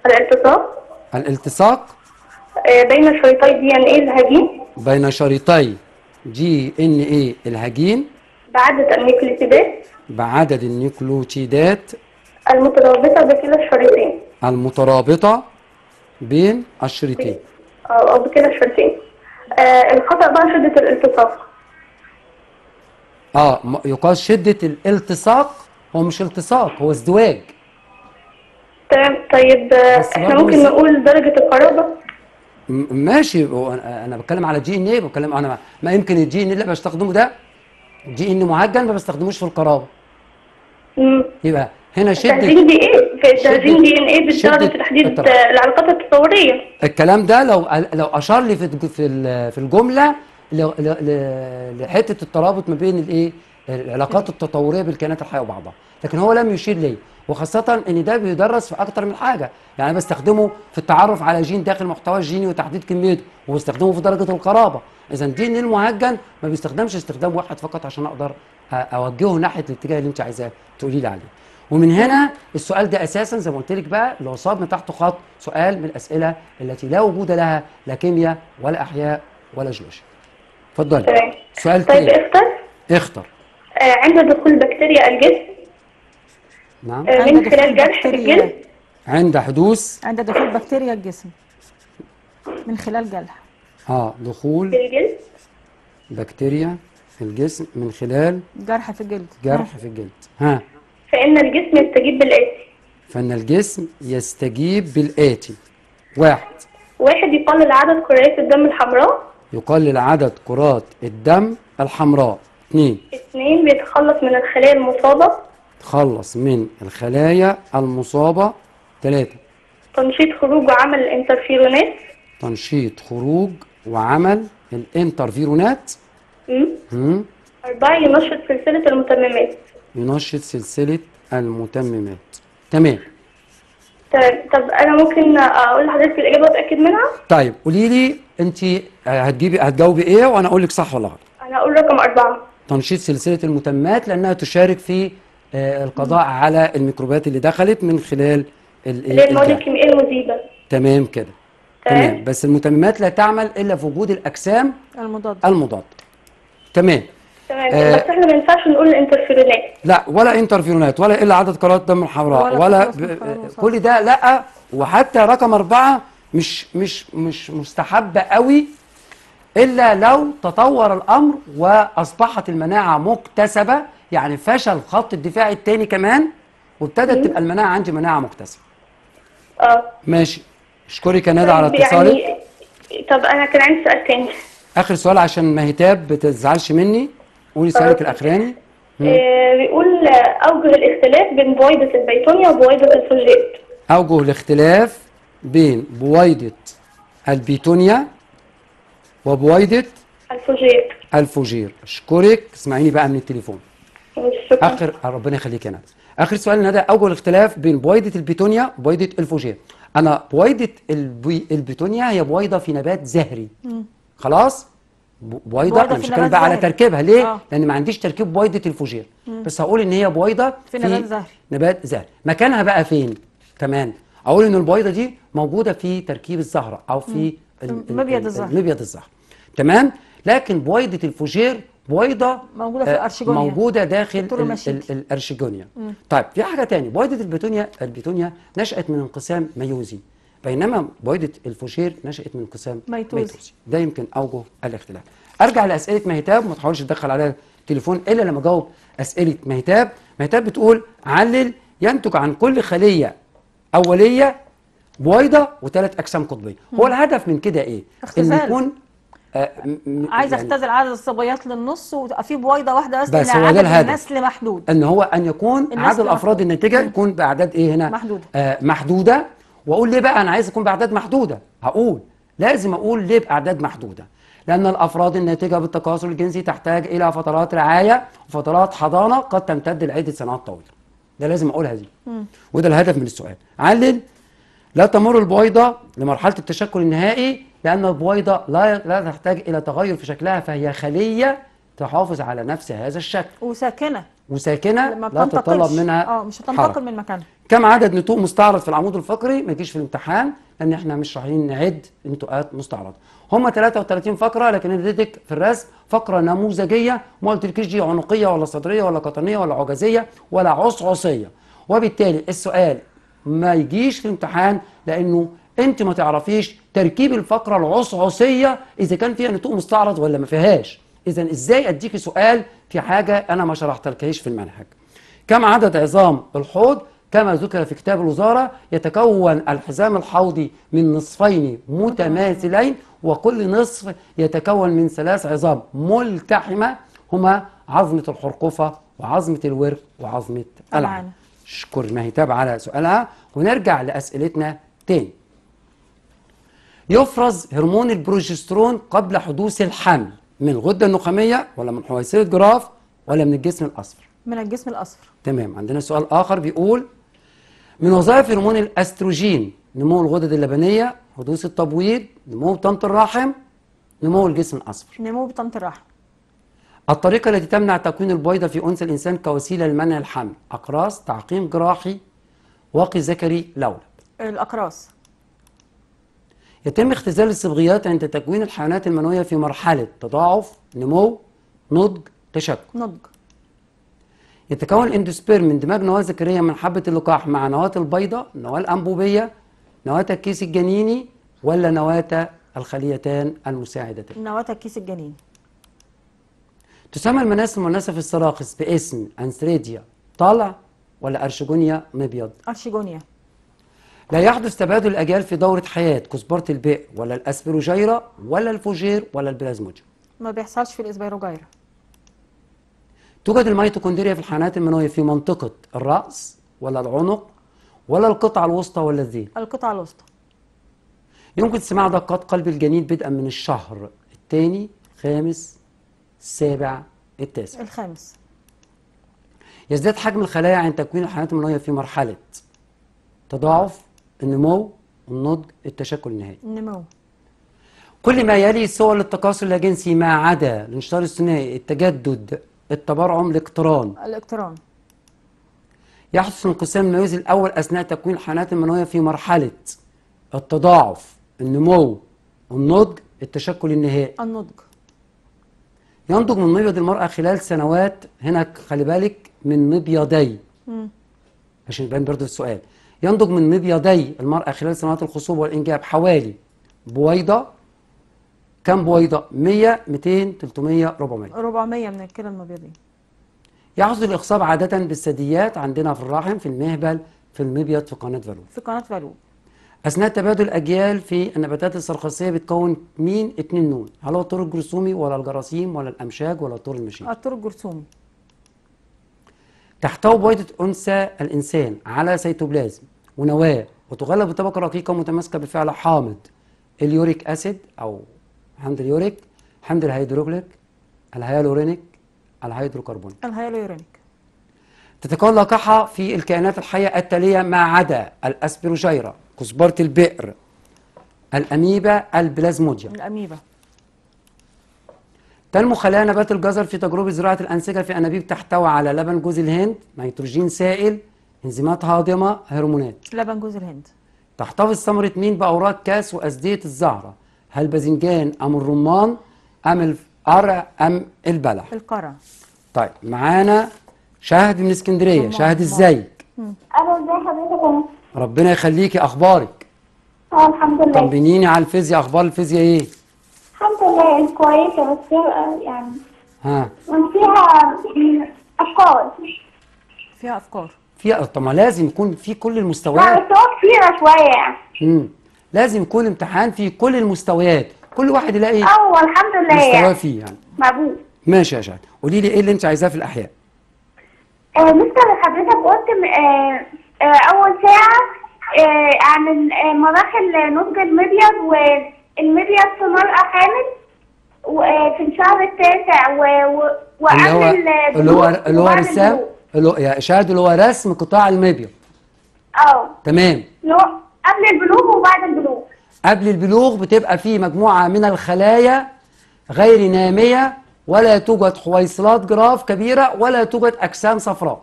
Speaker 3: الالتصاق
Speaker 1: الالتصاق
Speaker 3: آه، بين شريطي دي ان ايه الهجين
Speaker 1: بين شريطي دي ان ايه الهجين
Speaker 3: بعدد النيكلوتيدات
Speaker 1: بعدد النيكلوتيدات
Speaker 3: المترابطة بكلا الشريطين
Speaker 1: المترابطة بين الشريطين
Speaker 3: آه، او بكلا الشريطين آه، الخطأ بقى شدة الالتصاق
Speaker 1: اه يقال شدة الالتصاق هو مش التصاق هو ازدواج تمام
Speaker 3: طيب آه، احنا ممكن
Speaker 1: نقول درجه القرابه ماشي انا بتكلم على جي ان ايه بتكلم انا ما يمكن الجي ان إيه اللي بستخدمه ده جي ان معجل ما بستخدموش في القرابه امم يبقى هنا شده تخزين دي ايه في تخزين دي ان ايه بالدرجه إيه في تحديد العلاقات التطوريه الكلام ده لو لو اشار لي في في الجمله لحته الترابط ما بين الايه العلاقات التطوريه بالكائنات الحيه وبعضها لكن هو لم يشير ليه وخاصة إن ده بيدرس في أكتر من حاجة، يعني بستخدمه في التعرف على جين داخل محتوى الجيني وتحديد كميته، وبستخدمه في درجة القرابة، إذا دي إن المهجن ما بيستخدمش استخدام واحد فقط عشان أقدر أوجهه ناحية الاتجاه اللي أنت عايزاه تقولي لي عليه. ومن هنا السؤال ده أساسا زي ما قلت لك بقى اللي من تحته خط سؤال من الأسئلة التي لا وجود لها لا كيمياء ولا أحياء ولا جيولوجيا. اتفضلي. سؤال طيب اختر اختر آه، عند دخول بكتيريا الجسم نعم آه، من خلال جرح في الجلد عند حدوث
Speaker 3: عند دخول بكتيريا الجسم من خلال جرح
Speaker 1: اه دخول في الجلد بكتيريا في الجسم من خلال
Speaker 3: جرح في الجلد جرح في
Speaker 1: الجلد ها
Speaker 3: فإن الجسم يستجيب بالآتي
Speaker 1: فإن الجسم يستجيب بالآتي واحد
Speaker 3: واحد يقلل عدد كريات الدم الحمراء
Speaker 1: يقلل عدد كرات الدم الحمراء اثنين
Speaker 3: اثنين بيتخلص من الخلايا المصابة
Speaker 1: تخلص من الخلايا المصابة ثلاثة
Speaker 3: تنشيط خروج وعمل الانترفيرونات
Speaker 1: تنشيط خروج وعمل الانترفيرونات امم
Speaker 3: أربعة ينشط سلسلة المتممات
Speaker 1: ينشط سلسلة المتممات تمام
Speaker 3: طيب طب انا ممكن اقول لحضرتك الاجابه واتاكد منها
Speaker 1: طيب قولي لي انت آه، هتجيبي هتجاوبي ايه وانا اقول لك صح ولا غلط
Speaker 3: انا اقول رقم اربعه
Speaker 1: تنشيط سلسله المتمات لانها تشارك في آه، القضاء على الميكروبات اللي دخلت من خلال المواد الكيميائيه المزيده تمام كده تمام. بس المتممات لا تعمل الا في وجود الاجسام المضاده المضاده تمام
Speaker 3: تمام آه بس احنا ما ينفعش نقول انترفيرونات
Speaker 1: لا ولا انترفيرونات ولا الا عدد قرارات الدم الحمراء ولا, ولا ب... كل ده لا وحتى رقم أربعة مش مش مش مستحبه قوي إلا لو تطور الأمر وأصبحت المناعة مكتسبة يعني فشل خط الدفاع التاني كمان وابتدت تبقى المناعة عندي مناعة مكتسبة اه ماشي اشكري يا طيب على اتصالك يعني... طب أنا كان عندي سؤال تاني آخر سؤال عشان ما هتاب تزعلش مني قولي آه. سؤالك الأخراني
Speaker 3: آه بيقول أوجه الاختلاف بين بويضة البيتونيا وبويضة الفوجيت
Speaker 1: أوجه الاختلاف بين بويضة البيتونيا وبويدة
Speaker 3: الفجير
Speaker 1: الفجير اشكرك اسمعيني بقى من التليفون طيب، شكرا اخر آه، ربنا يخليك يا اخر سؤال هذا اول اختلاف بين بويضه البيتونيا وبويدة الفوجير انا بويضه البي... البيتونيا هي بويضه في نبات زهري مم. خلاص بويضه انا مش هتكلم بقى على تركيبها ليه آه. لان ما عنديش تركيب بويضه الفوجير مم. بس هقول ان هي بويضه في, في نبات زهري نبات زهري مكانها بقى فين كمان اقول ان البويضه دي موجوده في تركيب الزهره او في مم. مبيض الظهر مبيض الظهر تمام لكن بويضه الفوجير بويضه موجوده في آه، الارشيجونيا موجوده داخل الارشيجونيا طيب في حاجه ثانيه بويضه البيتونيا البيتونيا نشات من انقسام ميوزي بينما بويضه الفوشير نشات من انقسام ميتوزي ده يمكن اوجه الاختلاف ارجع لاسئله مهتاب وما تحاولش تدخل على التليفون الا لما اجاوب اسئله مهتاب مهتاب بتقول علل ينتج عن كل خليه اوليه بويضه وثلاث اجسام قطبيه هو الهدف من كده ايه اختزال. ان يكون آه عايز يعني اختزل
Speaker 2: عدد الصبيات للنص وفي بويضه واحده بس, بس هو ده الهدف النسل محدود
Speaker 1: ان هو ان يكون عدد الافراد الناتجه يكون باعداد ايه هنا محدوده آه محدوده واقول ليه بقى انا عايز يكون باعداد محدوده هقول لازم اقول ليه باعداد محدوده لأن الأفراد الناتجة بالتكاثر الجنسي تحتاج إلى فترات رعاية وفترات حضانة قد تمتد لعدة سنوات طويلة. ده لازم أقولها دي. وده الهدف من السؤال. علل لا تمر البويضة لمرحلة التشكل النهائي لأن البويضة لا لا تحتاج إلى تغير في شكلها فهي خلية تحافظ على نفس هذا الشكل وساكنة وساكنة لا تتطلب منها اه
Speaker 2: مش هتنتقل من مكانها
Speaker 1: كم عدد نتوء مستعرض في العمود الفقري ما يجيش في الامتحان لأن احنا مش رايحين نعد نتوءات مستعرضة هم 33 فقرة لكن انا اديتك في الرسم فقرة نموذجية ما قلتلكيش دي عنقية ولا صدرية ولا قطنية ولا عجزية ولا عصعصية وبالتالي السؤال ما يجيش في امتحان لانه انت ما تعرفيش تركيب الفقره العصعصيه اذا كان فيها نتوء مستعرض ولا ما فيهاش اذا ازاي اديكي سؤال في حاجه انا ما شرحتلكيش في المنهج كم عدد عظام الحوض كما ذكر في كتاب الوزارة يتكون الحزام الحوضي من نصفين متماثلين وكل نصف يتكون من ثلاث عظام ملتحمة هما عظمة الحرقفة وعظمة الورك وعظمة العين شكر مهتاب على سؤالها ونرجع لأسئلتنا تاني يفرز هرمون البروجسترون قبل حدوث الحمل من الغدة النخامية ولا من حويصلة جراف ولا من الجسم الأصفر
Speaker 2: من الجسم الأصفر
Speaker 1: تمام عندنا سؤال آخر بيقول من وظائف هرمون الأستروجين نمو الغدد اللبنية حدوث التبويض نمو بطنط الرحم نمو الجسم الأصفر
Speaker 2: نمو بطنط الرحم
Speaker 1: الطريقة التي تمنع تكوين البويضة في أنثى الإنسان كوسيلة لمنع الحمل أقراص تعقيم جراحي واقي ذكري لولب
Speaker 2: الأقراص
Speaker 1: يتم اختزال الصبغيات عند تكوين الحيوانات المنوية في مرحلة تضاعف نمو نضج تشكل نضج يتكون الاندوسبيرم من دماغ نواة ذكرية من حبة اللقاح مع نواة البيضة النواة الأنبوبية نواة الكيس الجنيني ولا نواة الخليتان المساعدتان
Speaker 2: نواة الكيس الجنيني
Speaker 1: تسمى المناس المؤنثة في السراقس باسم أنسريديا طالع ولا أرشيجونيا مبيض أرشيجونيا لا يحدث تبادل الأجيال في دورة حياة كزبرة البئر ولا الأسبيروجيرا ولا الفوجير ولا البلازموجا؟
Speaker 2: ما بيحصلش في الإسبيروجيرا
Speaker 1: توجد الميتوكوندريا في الحيوانات المنوية في منطقة الرأس ولا العنق ولا القطعة الوسطى ولا الذيل
Speaker 2: القطعة الوسطى
Speaker 1: يمكن سماع دقات قلب الجنين بدءا من الشهر الثاني خامس السابع التاسع الخامس يزداد حجم الخلايا عند تكوين الحيوانات المنويه في مرحله تضاعف النمو النضج التشكل النهائي النمو كل ما يلي صور للتكاثر اللاجنسي ما عدا الانشطار الثنائي التجدد التبرعم الاقتران الاقتران يحدث انقسام النموذج الاول اثناء تكوين الحيوانات المنويه في مرحله التضاعف النمو النضج التشكل النهائي النضج ينضج من مبيض المرأة خلال سنوات هنا خلي بالك من مبيضي عشان يبان برضه السؤال ينضج من مبيضي المرأة خلال سنوات الخصوبة والإنجاب حوالي بويضة كم بويضة؟ 100 200 300 400
Speaker 2: 400 من الكلى المبيضين
Speaker 1: يحصل الإخصاب عادة بالثدييات عندنا في الرحم في المهبل في المبيض في قناة فالوب في قناة فالوب أثناء تبادل الأجيال في النباتات الصرخصيه بتكون مين اتنين نون هل هو الطور الجرثومي ولا الجراثيم ولا الأمشاج ولا الطور المشي
Speaker 2: الطور آه، الجرثومي
Speaker 1: تحتوي بويضة أنثى الإنسان على سيتوبلازم ونواة وتغلب بطبقة رقيقة متماسكة بفعل حامض اليوريك أسيد أو حمض اليوريك حمض الهيدروكليك الهيالورينيك الهيدروكربون
Speaker 4: الهيالورينيك
Speaker 1: تتكون لقاحة في الكائنات الحية التالية ما عدا الأسبروجيرا كزبره البئر الاميبا البلازموديا الاميبا تنمو خلايا نبات الجزر في تجربه زراعه الانسجه في انابيب تحتوي على لبن جوز الهند نيتروجين سائل انزيمات هاضمه هرمونات
Speaker 2: لبن جوز الهند
Speaker 1: تحتفظ ثمره مين باوراق كاس واسديه الزهره هل باذنجان ام الرمان ام القرع ام البلح القرع طيب معانا شهد من اسكندريه شهد ازيك
Speaker 2: اهلا
Speaker 4: ازي حضرتك
Speaker 1: ربنا يخليكي اخبارك اه الحمد لله طمنيني على الفيزياء اخبار الفيزياء ايه
Speaker 4: الحمد لله كويسه بس آه، يعني
Speaker 1: ها
Speaker 3: فيها افكار فيها افكار
Speaker 1: فيها طب ما لازم يكون في كل المستويات لا بس كثيره كتيره شويه امم لازم يكون امتحان في كل المستويات كل واحد يلاقي اه
Speaker 3: الحمد لله مستواه يعني. فيه يعني مقبول
Speaker 1: ماشي يا شاد قولي لي ايه اللي انت عايزاه في الاحياء
Speaker 3: آه لسه حضرتك قلت آه آه، اول ساعه آه، عن آه، مراحل نضج المبيض والمبيض في مرأة حامل في الشهر التاسع واعمل اللي هو اللي هو رسام
Speaker 1: اللي هو يعني اللي هو رسم قطاع المبيض اه تمام قبل البلوغ وبعد البلوغ قبل البلوغ بتبقى في مجموعه من الخلايا غير ناميه ولا توجد حويصلات جراف كبيره ولا توجد اجسام صفراء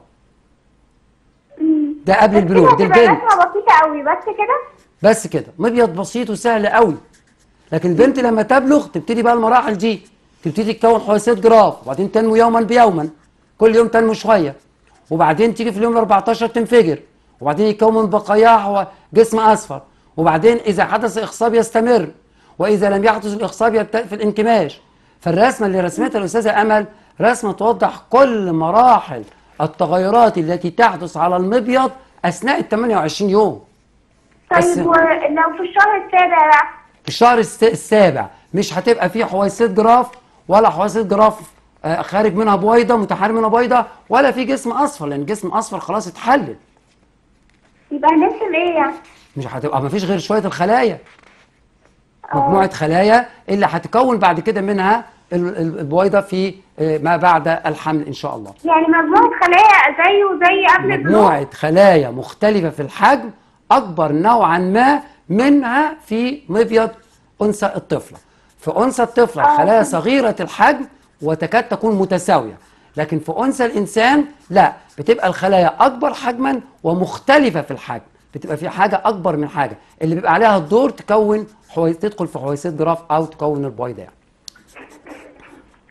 Speaker 1: ده قبل البلوغ ده رسمه
Speaker 3: بسيطه قوي بس كده
Speaker 1: بس كده مبيض بسيط وسهل قوي لكن البنت لما تبلغ تبتدي بقى المراحل دي تبتدي تكون حواسيب جراف وبعدين تنمو يوما بيوما كل يوم تنمو شويه وبعدين تيجي في اليوم ال 14 تنفجر وبعدين يتكون بقاياها جسم اصفر وبعدين اذا حدث اخصاب يستمر واذا لم يحدث الاخصاب في الانكماش فالرسمه اللي رسمتها الاستاذه امل رسمه توضح كل مراحل التغيرات التي تحدث على المبيض أثناء ال 28 يوم طيب أس... ولو في الشهر السابع بقى في الشهر السابع مش هتبقى في حويصات جراف ولا حويصات جراف آه، خارج منها بويضه متحرر منها بويضه ولا في جسم اصفر لان جسم اصفر خلاص اتحلل
Speaker 3: يبقى هنرسم
Speaker 1: ايه يعني؟ مش هتبقى مفيش غير شويه الخلايا مجموعه آه. خلايا اللي هتكون بعد كده منها البويضه في آه، ما بعد الحمل ان شاء الله
Speaker 3: يعني مجموعه خلايا زيه زي قبل مجموعه
Speaker 1: خلايا مختلفه في الحجم اكبر نوعا ما منها في مبيض انثى الطفله في انثى الطفله آه. خلايا صغيره الحجم وتكاد تكون متساويه لكن في انثى الانسان لا بتبقى الخلايا اكبر حجما ومختلفه في الحجم بتبقى في حاجه اكبر من حاجه اللي بيبقى عليها الدور تكون حويس تدخل في حويصات جراف او تكون البويضه يعني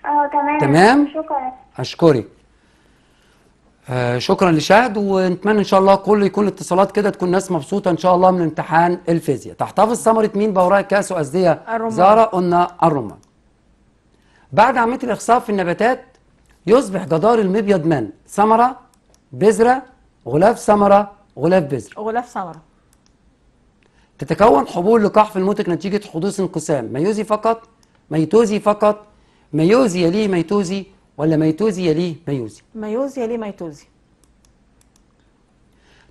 Speaker 4: اه تمام تمام شكرا
Speaker 1: اشكرك آه شكرا لشاهد ونتمنى ان شاء الله كل يكون الاتصالات كده تكون ناس مبسوطه ان شاء الله من امتحان الفيزياء تحتفظ ثمره مين بوراق كاس واذيه زهره قلنا الرمان بعد عمليه الاخصاب في النباتات يصبح جدار المبيض من ثمره بذره غلاف ثمره غلاف بذره
Speaker 2: غلاف ثمره
Speaker 1: تتكون حبوب لقاح في المنتج نتيجه حدوث انقسام ميوزي فقط ميتوزي فقط ميوزي يليه ميتوزي ولا ميتوزي يليه ميوزي
Speaker 2: ميوزي يليه ميتوزي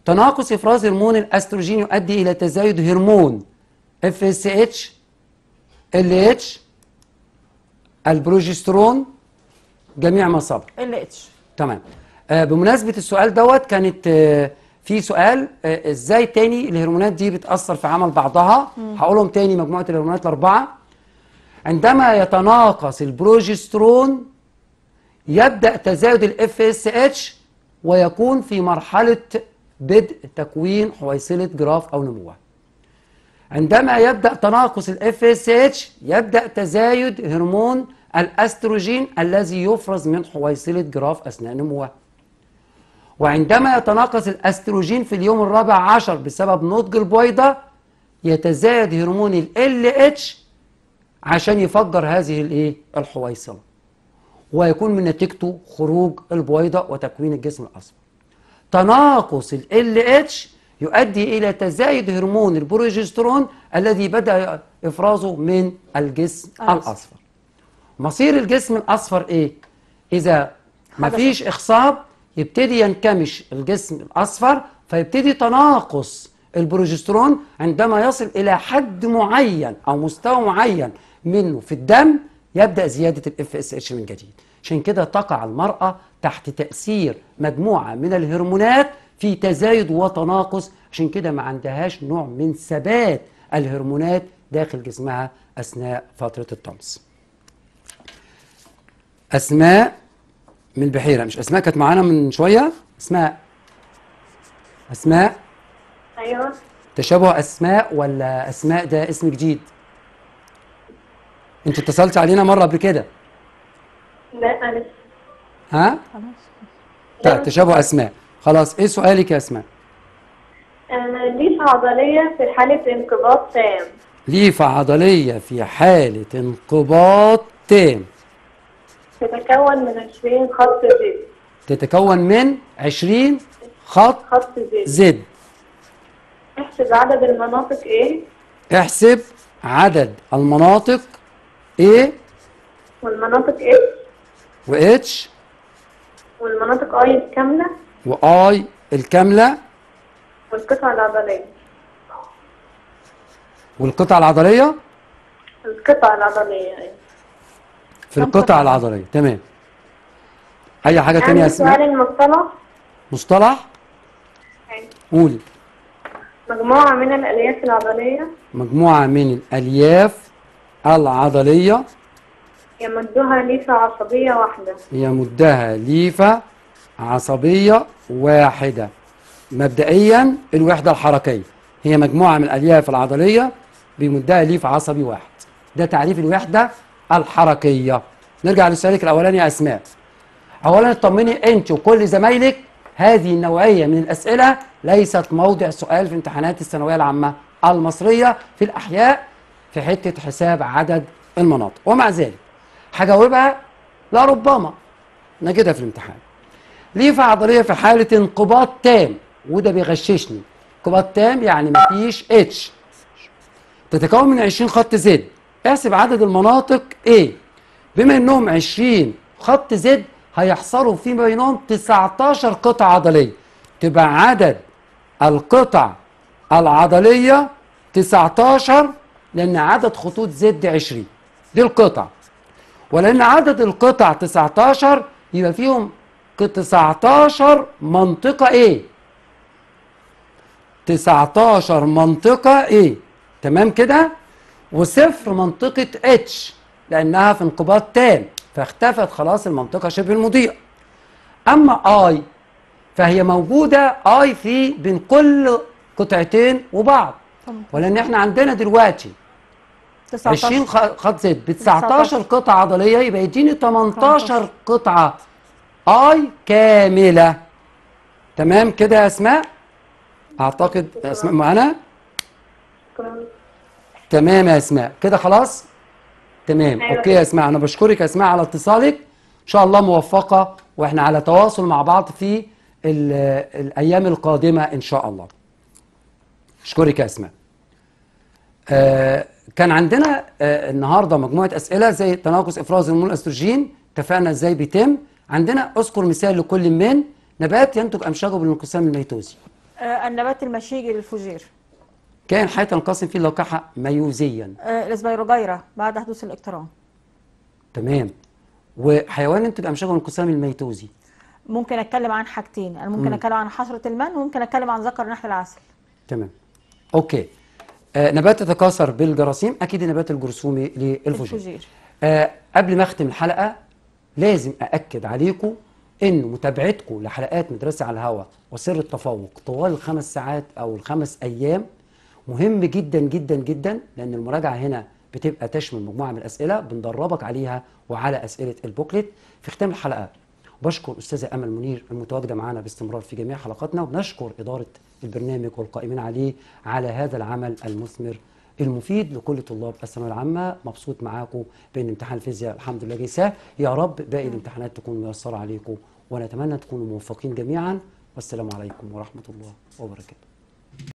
Speaker 1: تناقص افراز هرمون الاستروجين يؤدي الى تزايد هرمون اف اس اتش ال اتش البروجسترون جميع ما ال اتش تمام آه بمناسبه السؤال دوت كانت آه في سؤال آه ازاي تاني الهرمونات دي بتاثر في عمل بعضها هقولهم تاني مجموعه الهرمونات الاربعه عندما يتناقص البروجسترون يبدأ تزايد الاف اس اتش ويكون في مرحلة بدء تكوين حويصلة جراف أو نموها عندما يبدأ تناقص الاف اس اتش يبدأ تزايد هرمون الاستروجين الذي يفرز من حويصلة جراف أثناء نموها وعندما يتناقص الاستروجين في اليوم الرابع عشر بسبب نضج البويضة يتزايد هرمون ال LH عشان يفجر هذه الايه الحويصله ويكون من نتيجته خروج البويضه وتكوين الجسم الاصفر تناقص ال اتش يؤدي الى تزايد هرمون البروجسترون الذي بدا افرازه من الجسم الاصفر مصير الجسم الاصفر ايه اذا ما فيش اخصاب يبتدي ينكمش الجسم الاصفر فيبتدي تناقص البروجسترون عندما يصل إلى حد معين أو مستوى معين منه في الدم يبدأ زيادة الاف اس اتش من جديد عشان كده تقع المرأة تحت تأثير مجموعة من الهرمونات في تزايد وتناقص عشان كده ما عندهاش نوع من ثبات الهرمونات داخل جسمها أثناء فترة الطمس أسماء من البحيرة مش أسماء كانت معانا من شوية اسماء أسماء ايوه تشابه اسماء ولا اسماء ده اسم جديد انت اتصلت علينا مره قبل كده لا انا ها طيب تشابه اسماء خلاص ايه سؤالك يا اسماء
Speaker 3: ليفه عضليه في حاله انقباض تام
Speaker 1: ليفة عضلية في حالة انقباض تام
Speaker 3: تتكون من
Speaker 4: 20 خط زد
Speaker 1: تتكون من 20 خط,
Speaker 4: خط زد. احسب عدد المناطق ايه
Speaker 1: احسب عدد المناطق ايه
Speaker 4: والمناطق ايه
Speaker 1: و اتش
Speaker 4: والمناطق اي الكامله
Speaker 1: واي الكامله
Speaker 4: والقطع العضليه
Speaker 1: والقطعه العضليه
Speaker 4: القطعه العضليه ايه
Speaker 1: في القطعه العضليه تمام اي حاجه تانية يا اسماء سؤال المصطلح مصطلح أيوة. قول
Speaker 4: مجموعة من الألياف العضلية
Speaker 1: مجموعة من الألياف العضلية
Speaker 4: يمدها ليفة عصبية واحدة
Speaker 1: يمدها ليفة عصبية واحدة مبدئيا الوحدة الحركية هي مجموعة من الألياف العضلية بيمدها ليف عصبي واحد ده تعريف الوحدة الحركية نرجع لسؤالك الأولاني يا أسماء أولا اطمني أنت وكل زمايلك هذه النوعية من الأسئلة ليست موضع سؤال في امتحانات الثانوية العامة المصرية في الأحياء في حتة حساب عدد المناطق ومع ذلك هجاوبها لربما نجدها في الامتحان ليه عضلية في حالة انقباض تام وده بيغششني انقباض تام يعني مفيش اتش تتكون من 20 خط زد احسب عدد المناطق ايه بما انهم 20 خط زد هيحصروا فيما بينهم 19 قطعة عضلية تبقى عدد القطع العضلية 19 لأن عدد خطوط زد 20 دي القطع ولأن عدد القطع 19 يبقى فيهم 19 منطقة إيه؟ 19 منطقة إيه؟ تمام كده؟ وصفر منطقة اتش لأنها في انقباض تام فاختفت خلاص المنطقة شبه المضيئة أما I فهي موجودة I في بين كل قطعتين وبعض ولأن احنا عندنا دلوقتي 19. 20 خط زد ب 19 قطعة عضلية يبقى يديني 18 قطعة I كاملة تمام كده يا أسماء أعتقد أسماء معانا تمام يا أسماء كده خلاص تمام أيوة. اوكي يا اسماء انا بشكرك يا اسماء على اتصالك ان شاء الله موفقه واحنا على تواصل مع بعض في آه، الايام القادمه ان شاء الله اشكرك يا اسماء آه كان عندنا آه النهارده مجموعه اسئله زي تناقص افراز هرمون الاستروجين اتفقنا ازاي بيتم عندنا اذكر مثال لكل من نبات ينتج امشاجه بالانقسام الميتوزي
Speaker 2: آه النبات المشيج الفجير
Speaker 1: كائن حي تنقسم فيه اللقاحة ميوزيا
Speaker 2: آه الاسبيروجيرا بعد حدوث الاقتران
Speaker 1: تمام وحيوان بقى مشغل انقسام الميتوزي
Speaker 2: ممكن اتكلم عن حاجتين انا ممكن مم. اتكلم عن حشره المن وممكن اتكلم عن ذكر نحل العسل
Speaker 1: تمام اوكي آه نبات تتكاثر بالجراثيم اكيد النبات الجرثومي للفجير آه قبل ما اختم الحلقه لازم ااكد عليكم ان متابعتكم لحلقات مدرسه على الهواء وسر التفوق طوال الخمس ساعات او الخمس ايام مهم جدا جدا جدا لان المراجعه هنا بتبقى تشمل مجموعه من الاسئله بندربك عليها وعلى اسئله البوكلت في ختام الحلقه بشكر استاذه امل منير المتواجده معنا باستمرار في جميع حلقاتنا وبنشكر اداره البرنامج والقائمين عليه على هذا العمل المثمر المفيد لكل طلاب الثانويه العامه مبسوط معاكم بان امتحان الفيزياء الحمد لله جه يا رب باقي نعم. الامتحانات تكون ميسره عليكم ونتمنى تكونوا موفقين جميعا والسلام عليكم ورحمه الله وبركاته